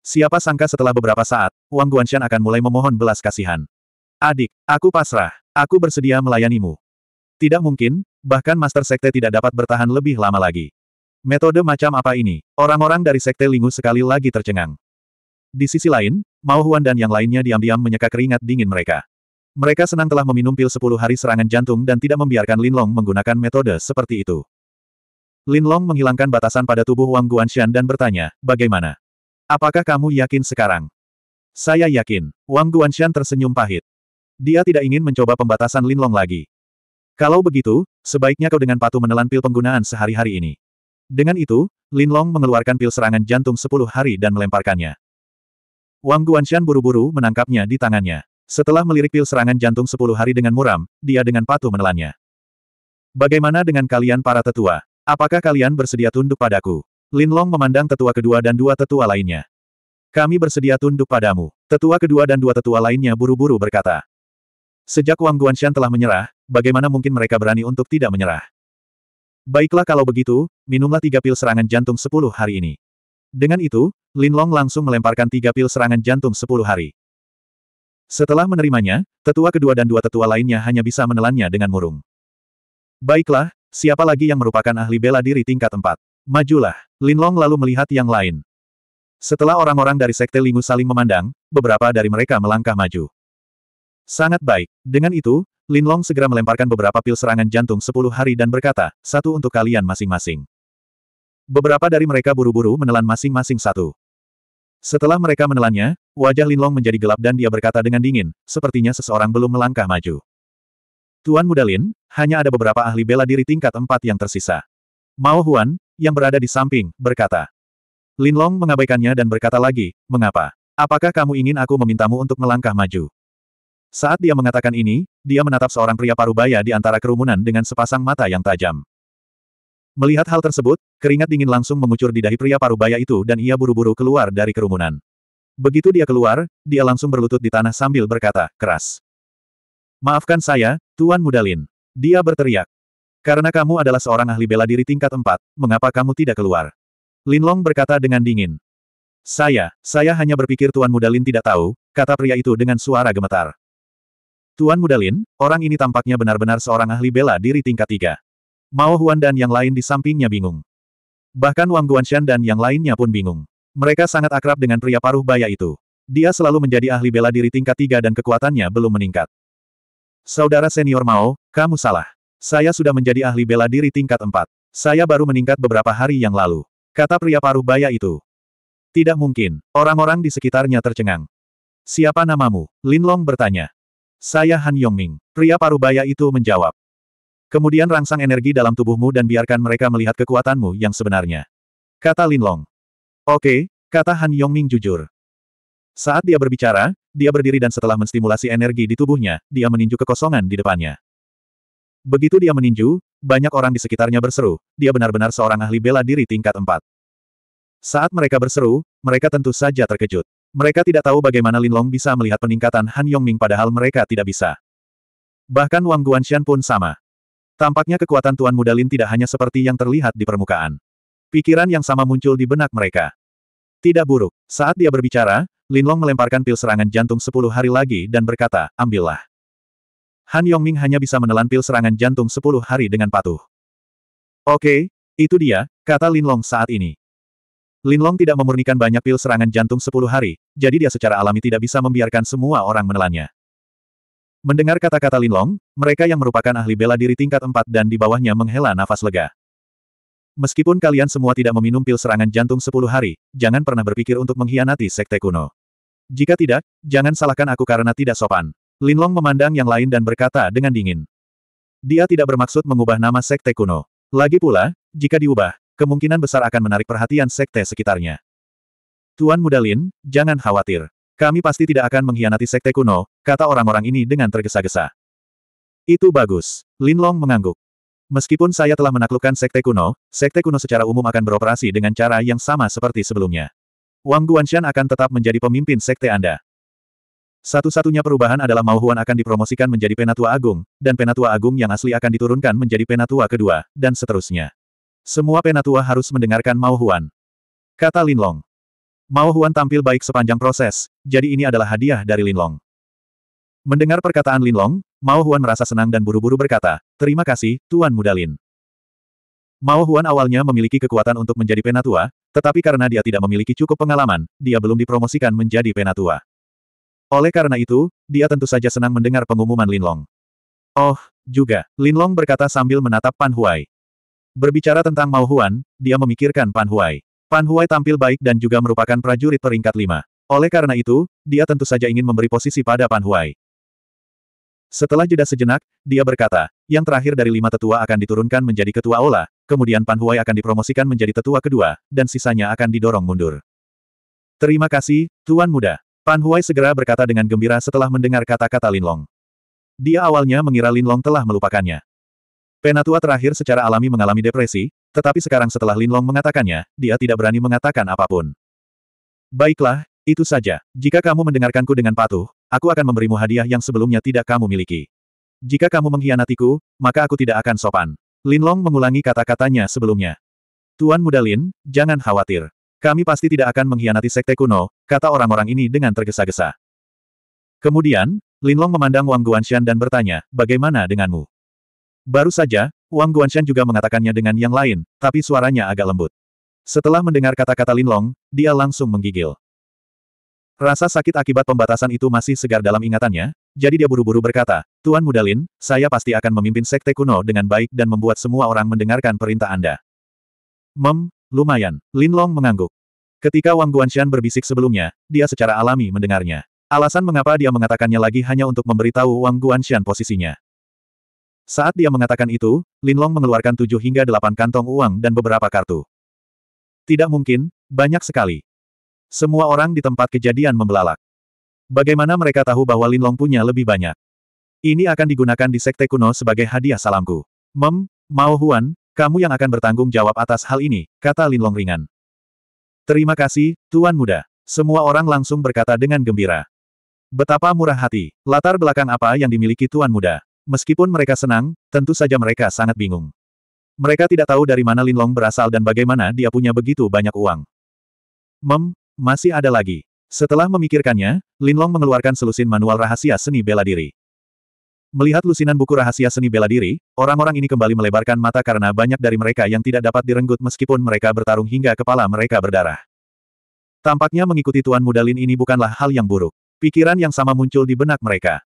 S1: Siapa sangka setelah beberapa saat, Wang Guanshan akan mulai memohon belas kasihan. Adik, aku pasrah. Aku bersedia melayanimu. Tidak mungkin, bahkan Master Sekte tidak dapat bertahan lebih lama lagi. Metode macam apa ini? Orang-orang dari Sekte Lingu sekali lagi tercengang. Di sisi lain, Mao Huan dan yang lainnya diam-diam menyeka keringat dingin mereka. Mereka senang telah meminum pil 10 hari serangan jantung dan tidak membiarkan Linlong menggunakan metode seperti itu. Linlong menghilangkan batasan pada tubuh Wang Guanshan dan bertanya, bagaimana? Apakah kamu yakin sekarang? Saya yakin. Wang Guanshan tersenyum pahit. Dia tidak ingin mencoba pembatasan Linlong lagi. Kalau begitu, sebaiknya kau dengan patuh menelan pil penggunaan sehari-hari ini. Dengan itu, Linlong mengeluarkan pil serangan jantung 10 hari dan melemparkannya. Wang Guanshan buru-buru menangkapnya di tangannya. Setelah melirik pil serangan jantung sepuluh hari dengan muram, dia dengan patuh menelannya. Bagaimana dengan kalian para tetua? Apakah kalian bersedia tunduk padaku? Lin Long memandang tetua kedua dan dua tetua lainnya. Kami bersedia tunduk padamu. Tetua kedua dan dua tetua lainnya buru-buru berkata. Sejak Wang Guanshan telah menyerah, bagaimana mungkin mereka berani untuk tidak menyerah? Baiklah kalau begitu, minumlah tiga pil serangan jantung sepuluh hari ini. Dengan itu, Lin Long langsung melemparkan tiga pil serangan jantung sepuluh hari. Setelah menerimanya, tetua kedua dan dua tetua lainnya hanya bisa menelannya dengan murung. Baiklah, siapa lagi yang merupakan ahli bela diri tingkat empat? Majulah. Linlong lalu melihat yang lain. Setelah orang-orang dari Sekte Lingu saling memandang, beberapa dari mereka melangkah maju. Sangat baik. Dengan itu, Linlong segera melemparkan beberapa pil serangan jantung sepuluh hari dan berkata, satu untuk kalian masing-masing. Beberapa dari mereka buru-buru menelan masing-masing satu. Setelah mereka menelannya, wajah Linlong menjadi gelap dan dia berkata dengan dingin, sepertinya seseorang belum melangkah maju. Tuan Muda Lin, hanya ada beberapa ahli bela diri tingkat empat yang tersisa. Mao Huan, yang berada di samping, berkata. Linlong mengabaikannya dan berkata lagi, mengapa? Apakah kamu ingin aku memintamu untuk melangkah maju? Saat dia mengatakan ini, dia menatap seorang pria parubaya di antara kerumunan dengan sepasang mata yang tajam. Melihat hal tersebut, keringat dingin langsung mengucur di dahi pria parubaya itu dan ia buru-buru keluar dari kerumunan. Begitu dia keluar, dia langsung berlutut di tanah sambil berkata, keras. Maafkan saya, Tuan Mudalin. Dia berteriak. Karena kamu adalah seorang ahli bela diri tingkat 4, mengapa kamu tidak keluar? Linlong berkata dengan dingin. Saya, saya hanya berpikir Tuan Mudalin tidak tahu, kata pria itu dengan suara gemetar. Tuan Mudalin, orang ini tampaknya benar-benar seorang ahli bela diri tingkat 3. Mao Huan dan yang lain di sampingnya bingung. Bahkan Wang Guanshan dan yang lainnya pun bingung. Mereka sangat akrab dengan pria paruh baya itu. Dia selalu menjadi ahli bela diri tingkat tiga dan kekuatannya belum meningkat. Saudara senior Mao, kamu salah. Saya sudah menjadi ahli bela diri tingkat empat. Saya baru meningkat beberapa hari yang lalu. Kata pria paruh baya itu. Tidak mungkin, orang-orang di sekitarnya tercengang. Siapa namamu? Lin Long bertanya. Saya Han Yongming. Pria paruh baya itu menjawab. Kemudian rangsang energi dalam tubuhmu dan biarkan mereka melihat kekuatanmu yang sebenarnya. Kata Linlong. Oke, kata Han Yongming jujur. Saat dia berbicara, dia berdiri dan setelah menstimulasi energi di tubuhnya, dia meninju kekosongan di depannya. Begitu dia meninju, banyak orang di sekitarnya berseru, dia benar-benar seorang ahli bela diri tingkat 4. Saat mereka berseru, mereka tentu saja terkejut. Mereka tidak tahu bagaimana Lin Long bisa melihat peningkatan Han Yongming padahal mereka tidak bisa. Bahkan Wang Guanxian pun sama. Tampaknya kekuatan Tuan Muda Lin tidak hanya seperti yang terlihat di permukaan. Pikiran yang sama muncul di benak mereka. Tidak buruk. Saat dia berbicara, Linlong melemparkan pil serangan jantung sepuluh hari lagi dan berkata, ambillah. Han Yongming hanya bisa menelan pil serangan jantung sepuluh hari dengan patuh. Oke, itu dia, kata Linlong saat ini. Linlong tidak memurnikan banyak pil serangan jantung sepuluh hari, jadi dia secara alami tidak bisa membiarkan semua orang menelannya. Mendengar kata-kata Linlong, mereka yang merupakan ahli bela diri tingkat 4 dan di bawahnya menghela nafas lega. Meskipun kalian semua tidak meminum pil serangan jantung 10 hari, jangan pernah berpikir untuk mengkhianati sekte kuno. Jika tidak, jangan salahkan aku karena tidak sopan. Linlong memandang yang lain dan berkata dengan dingin. Dia tidak bermaksud mengubah nama sekte kuno. Lagi pula, jika diubah, kemungkinan besar akan menarik perhatian sekte sekitarnya. Tuan Muda Lin, jangan khawatir. Kami pasti tidak akan mengkhianati sekte kuno, kata orang-orang ini dengan tergesa-gesa. Itu bagus. Lin Long mengangguk. Meskipun saya telah menaklukkan sekte kuno, sekte kuno secara umum akan beroperasi dengan cara yang sama seperti sebelumnya. Wang Guanshan akan tetap menjadi pemimpin sekte Anda. Satu-satunya perubahan adalah Mao Huan akan dipromosikan menjadi penatua agung, dan penatua agung yang asli akan diturunkan menjadi penatua kedua, dan seterusnya. Semua penatua harus mendengarkan Mao Huan. Kata Lin Long. Mao Huan tampil baik sepanjang proses, jadi ini adalah hadiah dari Linlong. Mendengar perkataan Linlong, Mao Huan merasa senang dan buru-buru berkata, Terima kasih, Tuan Muda Lin. Mao Huan awalnya memiliki kekuatan untuk menjadi penatua, tetapi karena dia tidak memiliki cukup pengalaman, dia belum dipromosikan menjadi penatua. Oleh karena itu, dia tentu saja senang mendengar pengumuman Linlong. Oh, juga, Linlong berkata sambil menatap Pan Huai. Berbicara tentang Mao Huan, dia memikirkan Pan Huai. Pan Huai tampil baik dan juga merupakan prajurit peringkat lima. Oleh karena itu, dia tentu saja ingin memberi posisi pada Pan Huai. Setelah jeda sejenak, dia berkata, yang terakhir dari lima tetua akan diturunkan menjadi ketua Ola, kemudian Pan Huai akan dipromosikan menjadi tetua kedua, dan sisanya akan didorong mundur. Terima kasih, Tuan Muda. Pan Huai segera berkata dengan gembira setelah mendengar kata-kata Lin Long. Dia awalnya mengira Lin Long telah melupakannya. Penatua terakhir secara alami mengalami depresi, tetapi sekarang setelah Lin Long mengatakannya, dia tidak berani mengatakan apapun. Baiklah, itu saja, jika kamu mendengarkanku dengan patuh, aku akan memberimu hadiah yang sebelumnya tidak kamu miliki. Jika kamu mengkhianatiku, maka aku tidak akan sopan. Lin Long mengulangi kata-katanya sebelumnya. Tuan Muda Lin, jangan khawatir. Kami pasti tidak akan mengkhianati sekte kuno, kata orang-orang ini dengan tergesa-gesa. Kemudian, Lin Long memandang Wang Guanshan dan bertanya, bagaimana denganmu? Baru saja, Wang Guanshan juga mengatakannya dengan yang lain, tapi suaranya agak lembut. Setelah mendengar kata-kata Lin Long, dia langsung menggigil. Rasa sakit akibat pembatasan itu masih segar dalam ingatannya, jadi dia buru-buru berkata, Tuan Mudalin, saya pasti akan memimpin sekte kuno dengan baik dan membuat semua orang mendengarkan perintah Anda. Mem, lumayan, Lin Long mengangguk. Ketika Wang Guanshan berbisik sebelumnya, dia secara alami mendengarnya. Alasan mengapa dia mengatakannya lagi hanya untuk memberitahu Wang Guanshan posisinya. Saat dia mengatakan itu, Lin Long mengeluarkan tujuh hingga delapan kantong uang dan beberapa kartu. Tidak mungkin, banyak sekali. Semua orang di tempat kejadian membelalak. Bagaimana mereka tahu bahwa Linlong punya lebih banyak? Ini akan digunakan di Sekte Kuno sebagai hadiah salamku. Mem, Mao Huan, kamu yang akan bertanggung jawab atas hal ini, kata Linlong ringan. Terima kasih, Tuan Muda. Semua orang langsung berkata dengan gembira. Betapa murah hati, latar belakang apa yang dimiliki Tuan Muda. Meskipun mereka senang, tentu saja mereka sangat bingung. Mereka tidak tahu dari mana Linlong berasal dan bagaimana dia punya begitu banyak uang. Mem, masih ada lagi. Setelah memikirkannya, Linlong mengeluarkan selusin manual rahasia seni bela diri. Melihat lusinan buku rahasia seni bela diri, orang-orang ini kembali melebarkan mata karena banyak dari mereka yang tidak dapat direnggut meskipun mereka bertarung hingga kepala mereka berdarah. Tampaknya mengikuti Tuan Muda Lin ini bukanlah hal yang buruk. Pikiran yang sama muncul di benak mereka.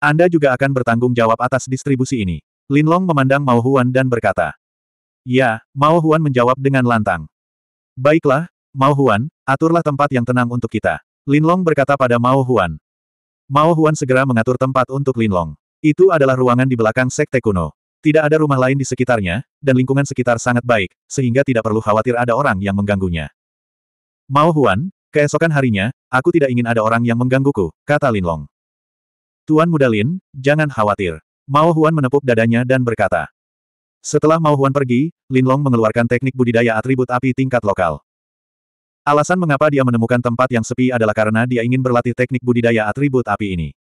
S1: Anda juga akan bertanggung jawab atas distribusi ini. Linlong memandang Mao Huan dan berkata, Ya, Mao Huan menjawab dengan lantang. Baiklah, Mao Huan, Aturlah tempat yang tenang untuk kita. Linlong berkata pada Mao Huan. Mao Huan segera mengatur tempat untuk Linlong. Itu adalah ruangan di belakang sekte kuno. Tidak ada rumah lain di sekitarnya, dan lingkungan sekitar sangat baik, sehingga tidak perlu khawatir ada orang yang mengganggunya. Mao Huan, keesokan harinya, aku tidak ingin ada orang yang menggangguku, kata Linlong. Tuan Muda Lin, jangan khawatir. Mao Huan menepuk dadanya dan berkata. Setelah Mao Huan pergi, Linlong mengeluarkan teknik budidaya atribut api tingkat lokal. Alasan mengapa dia menemukan tempat yang sepi adalah karena dia ingin berlatih teknik budidaya atribut api ini.